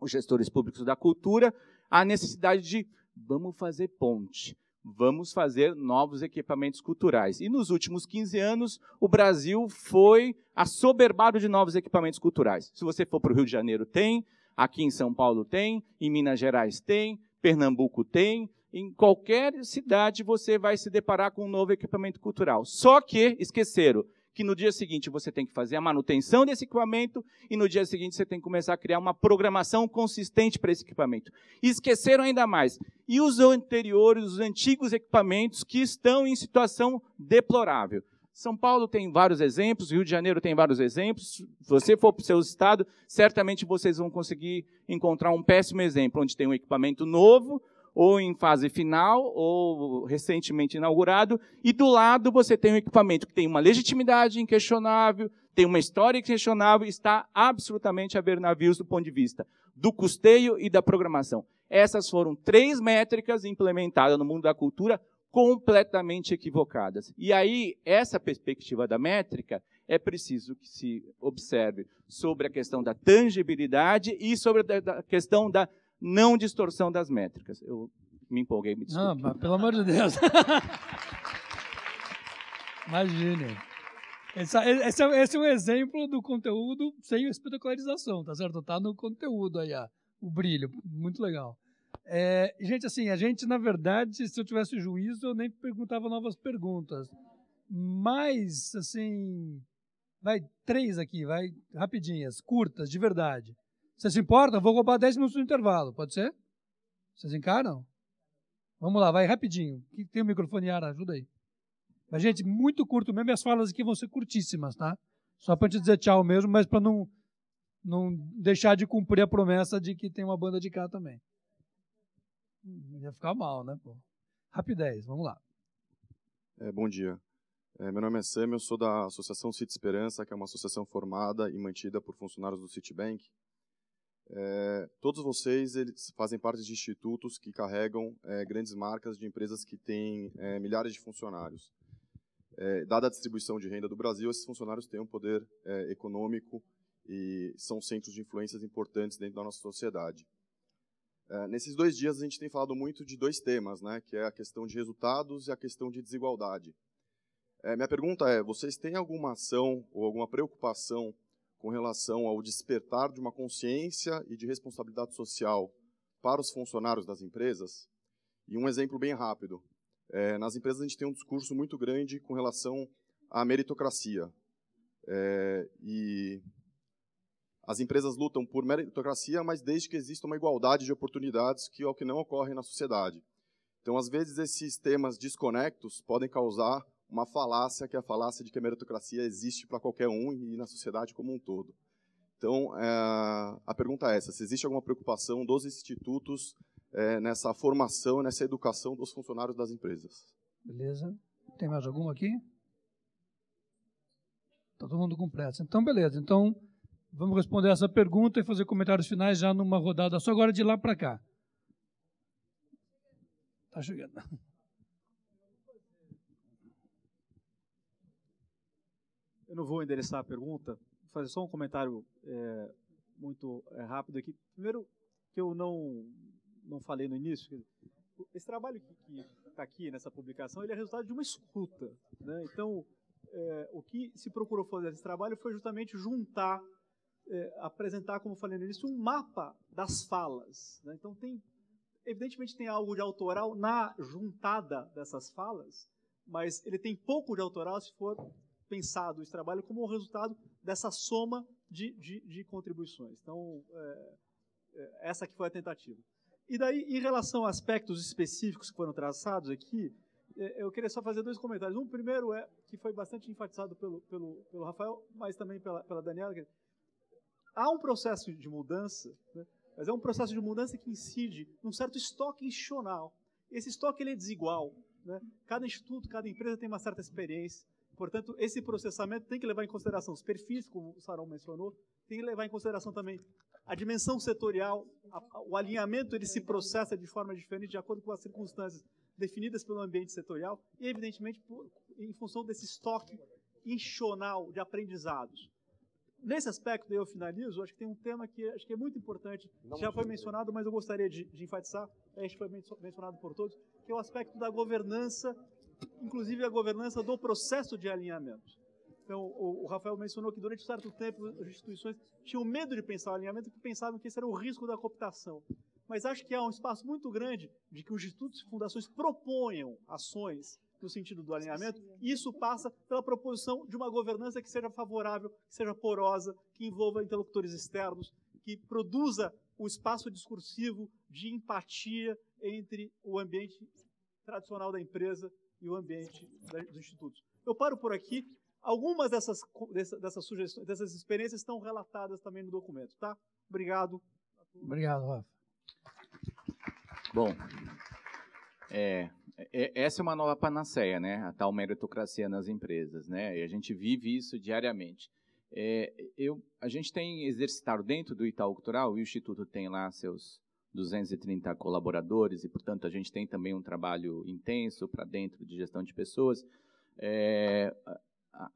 Speaker 6: os gestores públicos da cultura, a necessidade de vamos fazer ponte vamos fazer novos equipamentos culturais. E nos últimos 15 anos, o Brasil foi assoberbado de novos equipamentos culturais. Se você for para o Rio de Janeiro, tem, aqui em São Paulo tem, em Minas Gerais tem, Pernambuco tem, em qualquer cidade você vai se deparar com um novo equipamento cultural. Só que esqueceram que no dia seguinte você tem que fazer a manutenção desse equipamento e no dia seguinte você tem que começar a criar uma programação consistente para esse equipamento. E esqueceram ainda mais. E os anteriores, os antigos equipamentos que estão em situação deplorável. São Paulo tem vários exemplos, Rio de Janeiro tem vários exemplos. Se você for para o seu estado, certamente vocês vão conseguir encontrar um péssimo exemplo, onde tem um equipamento novo, ou em fase final, ou recentemente inaugurado, e do lado você tem um equipamento que tem uma legitimidade inquestionável, tem uma história inquestionável, está absolutamente a ver navios do ponto de vista do custeio e da programação. Essas foram três métricas implementadas no mundo da cultura completamente equivocadas. E aí, essa perspectiva da métrica é preciso que se observe sobre a questão da tangibilidade e sobre a questão da não distorção das métricas. Eu me empolguei, me desculpe. Não,
Speaker 1: pelo amor de Deus. Imagine. Esse, esse, é, esse, é um exemplo do conteúdo sem espetacularização, tá certo? Tá no conteúdo aí, ó, o brilho. Muito legal. É, gente, assim, a gente, na verdade, se eu tivesse juízo, eu nem perguntava novas perguntas. Mas, assim, vai três aqui, vai rapidinhas, curtas, de verdade. Vocês se importam? Vou roubar 10 minutos do intervalo, pode ser? Vocês encaram? Vamos lá, vai rapidinho. Que tem o microfone ar, ajuda aí. Mas, gente, muito curto mesmo. as falas aqui vão ser curtíssimas, tá? Só para te dizer tchau mesmo, mas para não, não deixar de cumprir a promessa de que tem uma banda de cá também. Hum, ia ficar mal, né, pô? Rapidez, vamos lá.
Speaker 9: É, bom dia. É, meu nome é Sam, eu sou da Associação City Esperança, que é uma associação formada e mantida por funcionários do Citibank, é, todos vocês eles fazem parte de institutos que carregam é, grandes marcas de empresas que têm é, milhares de funcionários. É, dada a distribuição de renda do Brasil, esses funcionários têm um poder é, econômico e são centros de influências importantes dentro da nossa sociedade. É, nesses dois dias, a gente tem falado muito de dois temas, né, que é a questão de resultados e a questão de desigualdade. minha pergunta é: vocês têm alguma ação ou alguma preocupação? com relação ao despertar de uma consciência e de responsabilidade social para os funcionários das empresas. E um exemplo bem rápido. É, nas empresas a gente tem um discurso muito grande com relação à meritocracia. É, e as empresas lutam por meritocracia, mas desde que exista uma igualdade de oportunidades, que é o que não ocorre na sociedade. Então, às vezes, esses temas desconectos podem causar uma falácia, que é a falácia de que a meritocracia existe para qualquer um e na sociedade como um todo. Então, é, a pergunta é essa: se existe alguma preocupação dos institutos é, nessa formação, nessa educação dos funcionários das empresas?
Speaker 1: Beleza. Tem mais alguma aqui? Está todo mundo completo. Então, beleza. Então, vamos responder essa pergunta e fazer comentários finais já numa rodada só agora de lá para cá. Está chegando.
Speaker 2: não vou endereçar a pergunta, vou fazer só um comentário é, muito é, rápido aqui. Primeiro, que eu não, não falei no início, esse trabalho que está aqui nessa publicação, ele é resultado de uma escuta. Né? Então, é, o que se procurou fazer nesse trabalho foi justamente juntar, é, apresentar, como falei no início, um mapa das falas. Né? Então, tem evidentemente tem algo de autoral na juntada dessas falas, mas ele tem pouco de autoral se for pensado esse trabalho como o resultado dessa soma de, de, de contribuições. Então, é, é, essa que foi a tentativa. E daí, em relação a aspectos específicos que foram traçados aqui, é, eu queria só fazer dois comentários. Um primeiro é que foi bastante enfatizado pelo, pelo, pelo Rafael, mas também pela, pela Daniela. Que há um processo de mudança, né? mas é um processo de mudança que incide num certo estoque institucional. Esse estoque ele é desigual. Né? Cada instituto, cada empresa tem uma certa experiência. Portanto, esse processamento tem que levar em consideração os perfis, como o Sarão mencionou, tem que levar em consideração também a dimensão setorial, a, o alinhamento ele se processa de forma diferente de acordo com as circunstâncias definidas pelo ambiente setorial e, evidentemente, por, em função desse estoque inchonal de aprendizados. Nesse aspecto, eu finalizo, acho que tem um tema que acho que é muito importante, Não já foi mencionado, mas eu gostaria de, de enfatizar, acho que foi mencionado por todos, que é o aspecto da governança inclusive a governança do processo de alinhamento. Então, o, Rafael mencionou que durante um certo tempo as instituições tinham medo de pensar o alinhamento porque pensavam que esse era o risco da cooptação. Mas acho que há um espaço muito grande de que os institutos e fundações proponham ações no sentido do alinhamento, e isso passa pela proposição de uma governança que seja favorável, que seja porosa, que envolva interlocutores externos, que produza o espaço discursivo de empatia entre o ambiente tradicional da empresa e o ambiente dos institutos. Eu paro por aqui. Algumas dessas, dessas sugestões, dessas experiências estão relatadas também no documento, tá? Obrigado.
Speaker 1: Obrigado, Rafa. Bom,
Speaker 6: é, é, essa é uma nova panaceia, né? A tal meritocracia nas empresas, né? E a gente vive isso diariamente. É, eu, a gente tem exercitado dentro do Itaú Cultural, e o Instituto tem lá seus 230 colaboradores e, portanto, a gente tem também um trabalho intenso para dentro de gestão de pessoas. É,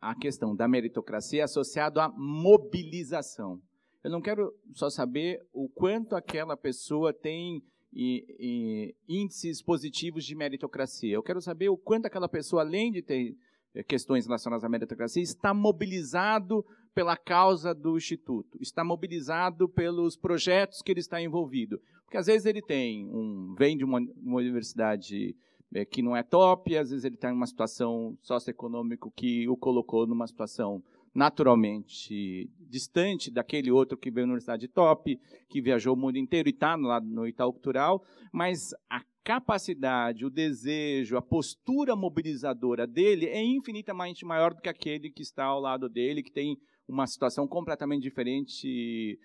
Speaker 6: a questão da meritocracia associado à mobilização. Eu não quero só saber o quanto aquela pessoa tem e, e, índices positivos de meritocracia. Eu quero saber o quanto aquela pessoa, além de ter eh, questões relacionadas à meritocracia, está mobilizado pela causa do Instituto, está mobilizado pelos projetos que ele está envolvido. Porque às vezes ele tem um, vem de uma, uma universidade é, que não é top, às vezes ele está em uma situação socioeconômica que o colocou numa situação naturalmente distante daquele outro que veio na universidade top, que viajou o mundo inteiro e está no, no Itaú Cultural, mas a capacidade, o desejo, a postura mobilizadora dele é infinitamente maior do que aquele que está ao lado dele, que tem uma situação completamente diferente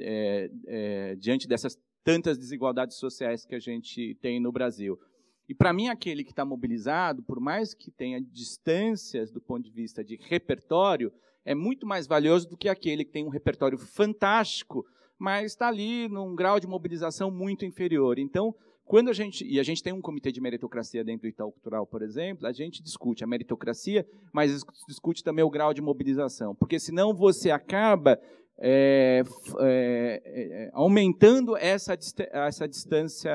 Speaker 6: é, é, diante dessas tantas desigualdades sociais que a gente tem no Brasil. E para mim, aquele que está mobilizado, por mais que tenha distâncias do ponto de vista de repertório, é muito mais valioso do que aquele que tem um repertório fantástico, mas está ali num grau de mobilização muito inferior. Então, quando a gente e a gente tem um comitê de meritocracia dentro do Itaú Cultural, por exemplo, a gente discute a meritocracia, mas discute também o grau de mobilização, porque senão você acaba é, é, é, aumentando essa essa distância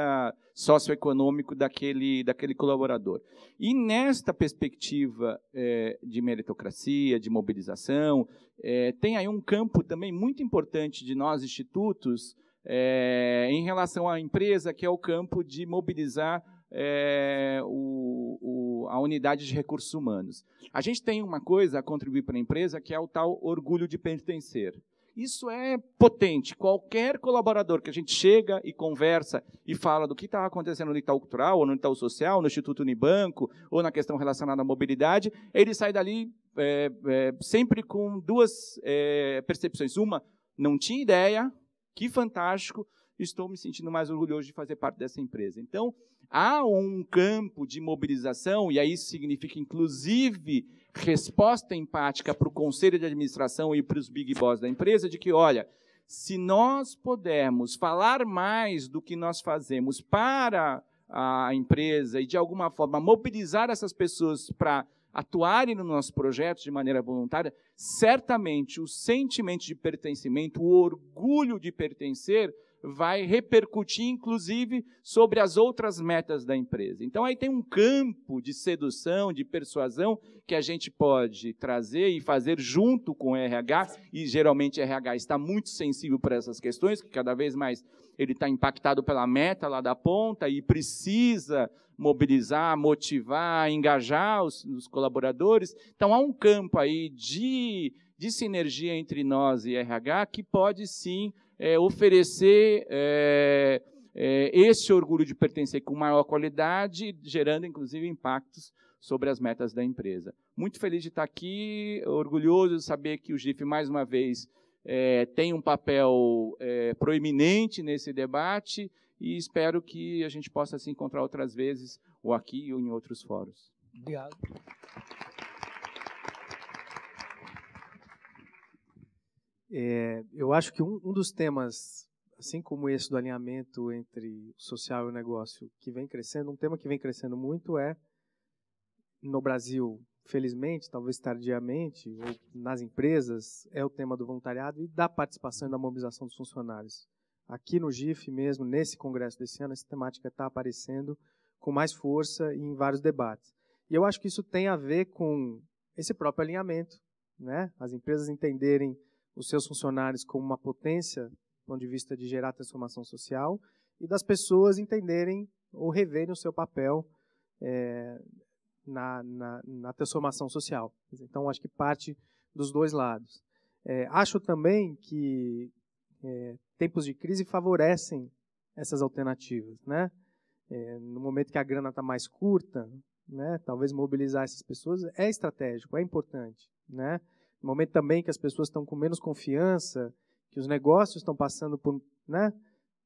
Speaker 6: socioeconômico daquele, daquele colaborador. E nesta perspectiva é, de meritocracia, de mobilização, é, tem aí um campo também muito importante de nós, institutos, é, em relação à empresa, que é o campo de mobilizar é, o, o, a unidade de recursos humanos. A gente tem uma coisa a contribuir para a empresa, que é o tal orgulho de pertencer. Isso é potente. Qualquer colaborador que a gente chega e conversa e fala do que está acontecendo no Itaú Cultural, ou no Itaú Social, no Instituto Unibanco, ou na questão relacionada à mobilidade, ele sai dali é, é, sempre com duas é, percepções. Uma, não tinha ideia, que fantástico, estou me sentindo mais orgulhoso de fazer parte dessa empresa. Então, há um campo de mobilização, e aí significa, inclusive, resposta empática para o conselho de administração e para os big boss da empresa de que, olha, se nós pudermos falar mais do que nós fazemos para a empresa e, de alguma forma, mobilizar essas pessoas para atuarem no nosso projeto de maneira voluntária, certamente o sentimento de pertencimento, o orgulho de pertencer, vai repercutir, inclusive, sobre as outras metas da empresa. Então, aí tem um campo de sedução, de persuasão, que a gente pode trazer e fazer junto com o RH, e geralmente o RH está muito sensível para essas questões, que cada vez mais ele está impactado pela meta lá da ponta e precisa mobilizar, motivar, engajar os, os colaboradores. Então, há um campo aí de, de sinergia entre nós e RH que pode sim é, oferecer é, é, esse orgulho de pertencer com maior qualidade, gerando inclusive impactos sobre as metas da empresa. Muito feliz de estar aqui, orgulhoso de saber que o GIF, mais uma vez, é, tem um papel é, proeminente nesse debate e espero que a gente possa se encontrar outras vezes, ou aqui ou em outros fóruns.
Speaker 1: Obrigado.
Speaker 5: É, eu acho que um, um dos temas, assim como esse do alinhamento entre o social e o negócio, que vem crescendo, um tema que vem crescendo muito é, no Brasil, felizmente, talvez tardiamente, ou nas empresas, é o tema do voluntariado e da participação e da mobilização dos funcionários. Aqui no GIF mesmo, nesse congresso desse ano, essa temática está aparecendo com mais força em vários debates. E eu acho que isso tem a ver com esse próprio alinhamento, né? As empresas entenderem os seus funcionários como uma potência do ponto de vista de gerar transformação social e das pessoas entenderem ou reverem o seu papel é, na, na, na, transformação social. Então, acho que parte dos dois lados. É, acho também que é, tempos de crise favorecem essas alternativas. Né? no momento que a grana está mais curta, né, talvez mobilizar essas pessoas é estratégico, é importante. Né? momento também que as pessoas estão com menos confiança, que os negócios estão passando por né,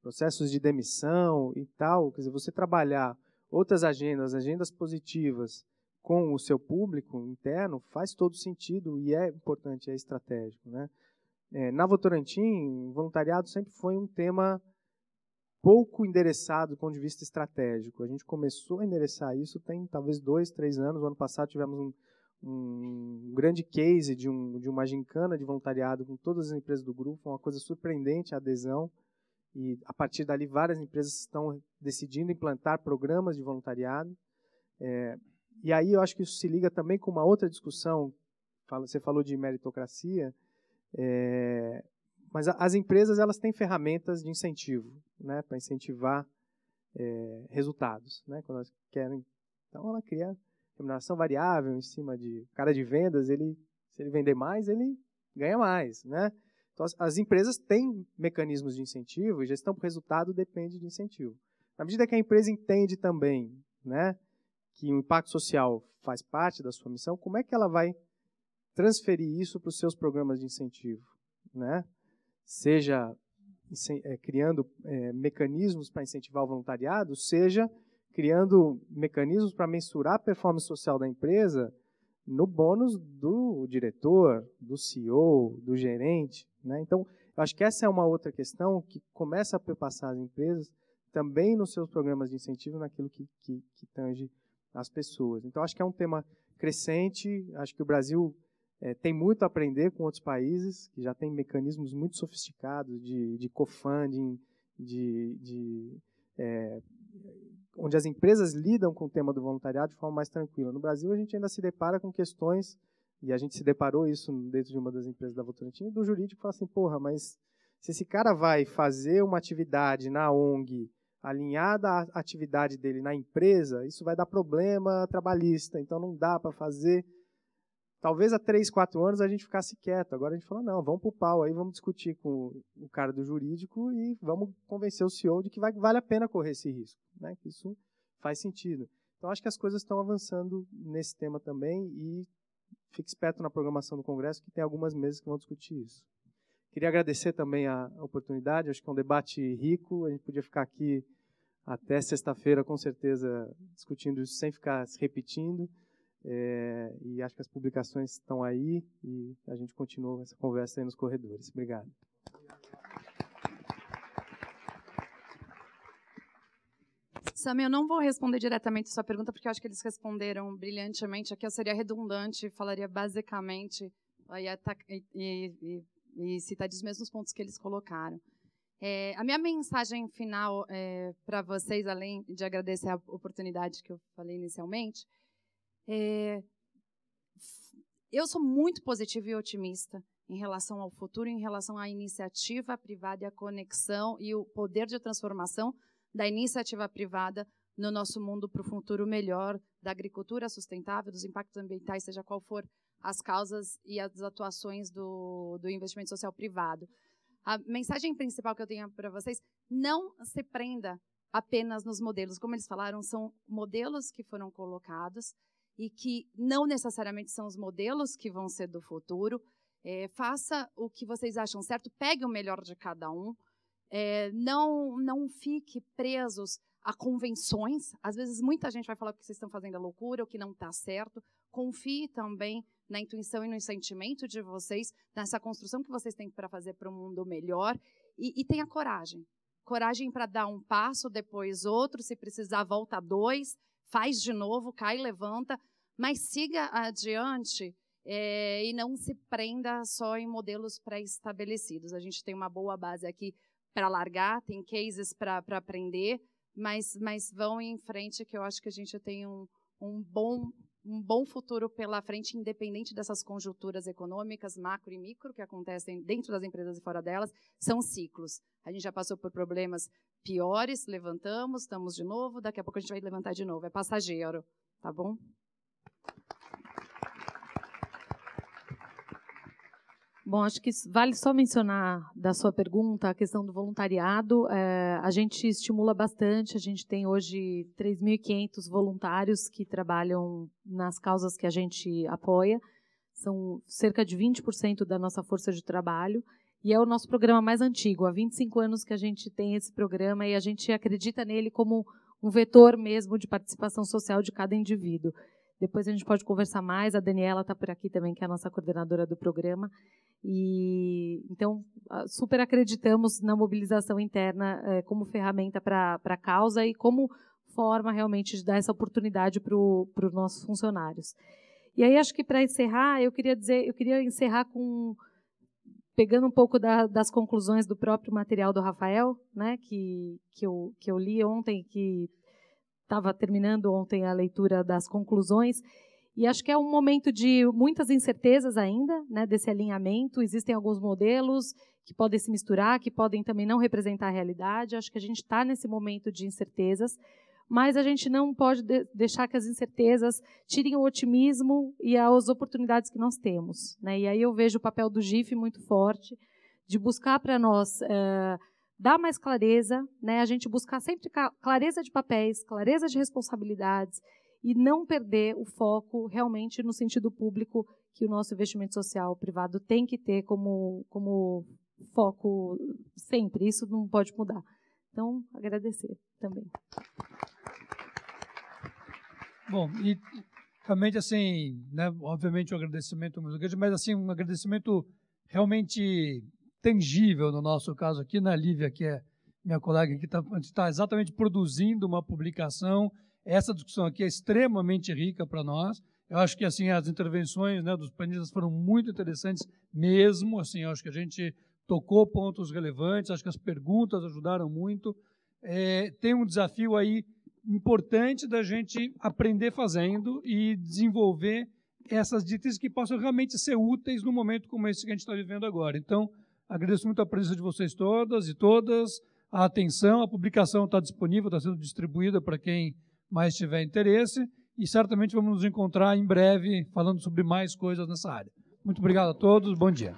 Speaker 5: processos de demissão e tal, quer dizer, você trabalhar outras agendas, agendas positivas com o seu público interno faz todo sentido e é importante, é estratégico. Né? É, na Votorantim, voluntariado sempre foi um tema pouco endereçado do ponto de vista estratégico. A gente começou a endereçar isso tem talvez dois, três anos. No ano passado tivemos um, um grande case de, um, de uma gincana de voluntariado com todas as empresas do grupo, uma coisa surpreendente a adesão. E a partir dali, várias empresas estão decidindo implantar programas de voluntariado. É, e aí eu acho que isso se liga também com uma outra discussão. Você falou de meritocracia, é, mas as empresas elas têm ferramentas de incentivo, né, para incentivar é, resultados, né, quando elas querem. Então ela cria remuneração variável em cima de cara de vendas, ele se ele vender mais, ele ganha mais, né? Então, as, empresas têm mecanismos de incentivo e gestão por resultado depende de incentivo. Na medida que a empresa entende também, né, que o impacto social faz parte da sua missão, como é que ela vai transferir isso para os seus programas de incentivo, né? Seja eh, criando é, mecanismos para incentivar o voluntariado, seja criando mecanismos para mensurar a performance social da empresa no bônus do diretor, do CEO, do gerente. Né? Então, eu acho que essa é uma outra questão que começa a perpassar as empresas também nos seus programas de incentivo naquilo que, que, que tange as pessoas. Então, acho que é um tema crescente, acho que o Brasil é, tem muito a aprender com outros países que já têm mecanismos muito sofisticados de, de co-funding, de, de é, onde as empresas lidam com o tema do voluntariado de forma mais tranquila. No Brasil, a gente ainda se depara com questões, e a gente se deparou isso dentro de uma das empresas da Votorantim, do jurídico fala assim, porra, mas se esse cara vai fazer uma atividade na ONG alinhada à atividade dele na empresa, isso vai dar problema trabalhista, então não dá para fazer. Talvez há três, quatro anos a gente ficasse quieto. Agora a gente falou, não, vamos para o pau aí, vamos discutir com o cara do jurídico e vamos convencer o CEO de que vai, vale a pena correr esse risco, né? Que isso faz sentido. Então acho que as coisas estão avançando nesse tema também e fique esperto na programação do Congresso que tem algumas mesas que vão discutir isso. Queria agradecer também a oportunidade, acho que é um debate rico, a gente podia ficar aqui até sexta-feira com certeza discutindo isso sem ficar se repetindo. É, e acho que as publicações estão aí e a gente continua essa conversa aí nos corredores. Obrigado.
Speaker 4: Sam, eu não vou responder diretamente sua pergunta, porque eu acho que eles responderam brilhantemente. Aqui eu seria redundante, falaria basicamente é e, e, e, e os mesmos pontos que eles colocaram. É, a minha mensagem final é, para vocês, além de agradecer a oportunidade que eu falei inicialmente, é, eu sou muito positiva e otimista em relação ao futuro, em relação à iniciativa privada e à conexão e o poder de transformação da iniciativa privada no nosso mundo para o futuro melhor, da agricultura sustentável, dos impactos ambientais, seja qual for as causas e as atuações do, do investimento social privado. A mensagem principal que eu tenho para vocês, não se prenda apenas nos modelos. Como eles falaram, são modelos que foram colocados e que não necessariamente são os modelos que vão ser do futuro. É, faça o que vocês acham certo, pegue o melhor de cada um. É, não, não fique presos a convenções. Às vezes, muita gente vai falar que vocês estão fazendo a loucura, o que não está certo. Confie também na intuição e no sentimento de vocês, nessa construção que vocês têm para fazer para um mundo melhor. E, e tenha coragem. Coragem para dar um passo, depois outro, se precisar, volta dois faz de novo, cai, levanta, mas siga adiante é, e não se prenda só em modelos pré-estabelecidos. A gente tem uma boa base aqui para largar, tem cases para aprender, mas, mas vão em frente, que eu acho que a gente tem um, um, bom, um bom futuro pela frente, independente dessas conjunturas econômicas, macro e micro, que acontecem dentro das empresas e fora delas, são ciclos. A gente já passou por problemas piores, levantamos, estamos de novo, daqui a pouco a gente vai levantar de novo, é passageiro, tá bom?
Speaker 3: Bom, acho que vale só mencionar da sua pergunta a questão do voluntariado. É, a gente estimula bastante, a gente tem hoje 3.500 voluntários que trabalham nas causas que a gente apoia, são cerca de 20% da nossa força de trabalho e é o nosso programa mais antigo. Há 25 anos que a gente tem esse programa e a gente acredita nele como um vetor mesmo de participação social de cada indivíduo. Depois a gente pode conversar mais. A Daniela está por aqui também, que é a nossa coordenadora do programa. E então ah, super acreditamos na mobilização interna eh, como ferramenta para a causa e como forma realmente de dar essa oportunidade para os nossos funcionários. E aí acho que para encerrar eu queria dizer, eu queria encerrar com pegando um pouco da, das conclusões do próprio material do Rafael, né, que, que, eu, que eu li ontem, que estava terminando ontem a leitura das conclusões, e acho que é um momento de muitas incertezas ainda, né, desse alinhamento. Existem alguns modelos que podem se misturar, que podem também não representar a realidade. Acho que a gente está nesse momento de incertezas mas a gente não pode de deixar que as incertezas tirem o otimismo e as oportunidades que nós temos. Né? E aí eu vejo o papel do GIF muito forte, de buscar para nós é, dar mais clareza, né? a gente buscar sempre clareza de papéis, clareza de responsabilidades e não perder o foco realmente no sentido público que o nosso investimento social privado tem que ter como, como foco sempre. Isso não pode mudar. Então, agradecer também.
Speaker 1: Bom, e realmente assim, né, obviamente um agradecimento muito grande, mas assim um agradecimento realmente tangível no nosso caso aqui na né, Lívia, que é minha colega que está tá exatamente produzindo uma publicação. Essa discussão aqui é extremamente rica para nós. Eu acho que assim as intervenções né, dos panelistas foram muito interessantes mesmo. Assim, eu acho que a gente tocou pontos relevantes. Acho que as perguntas ajudaram muito. É, tem um desafio aí importante da gente aprender fazendo e desenvolver essas dicas que possam realmente ser úteis no momento como esse que a gente está vivendo agora. Então, agradeço muito a presença de vocês todas e todas, a atenção, a publicação está disponível, está sendo distribuída para quem mais tiver interesse e certamente vamos nos encontrar em breve falando sobre mais coisas nessa área. Muito obrigado a todos, bom dia.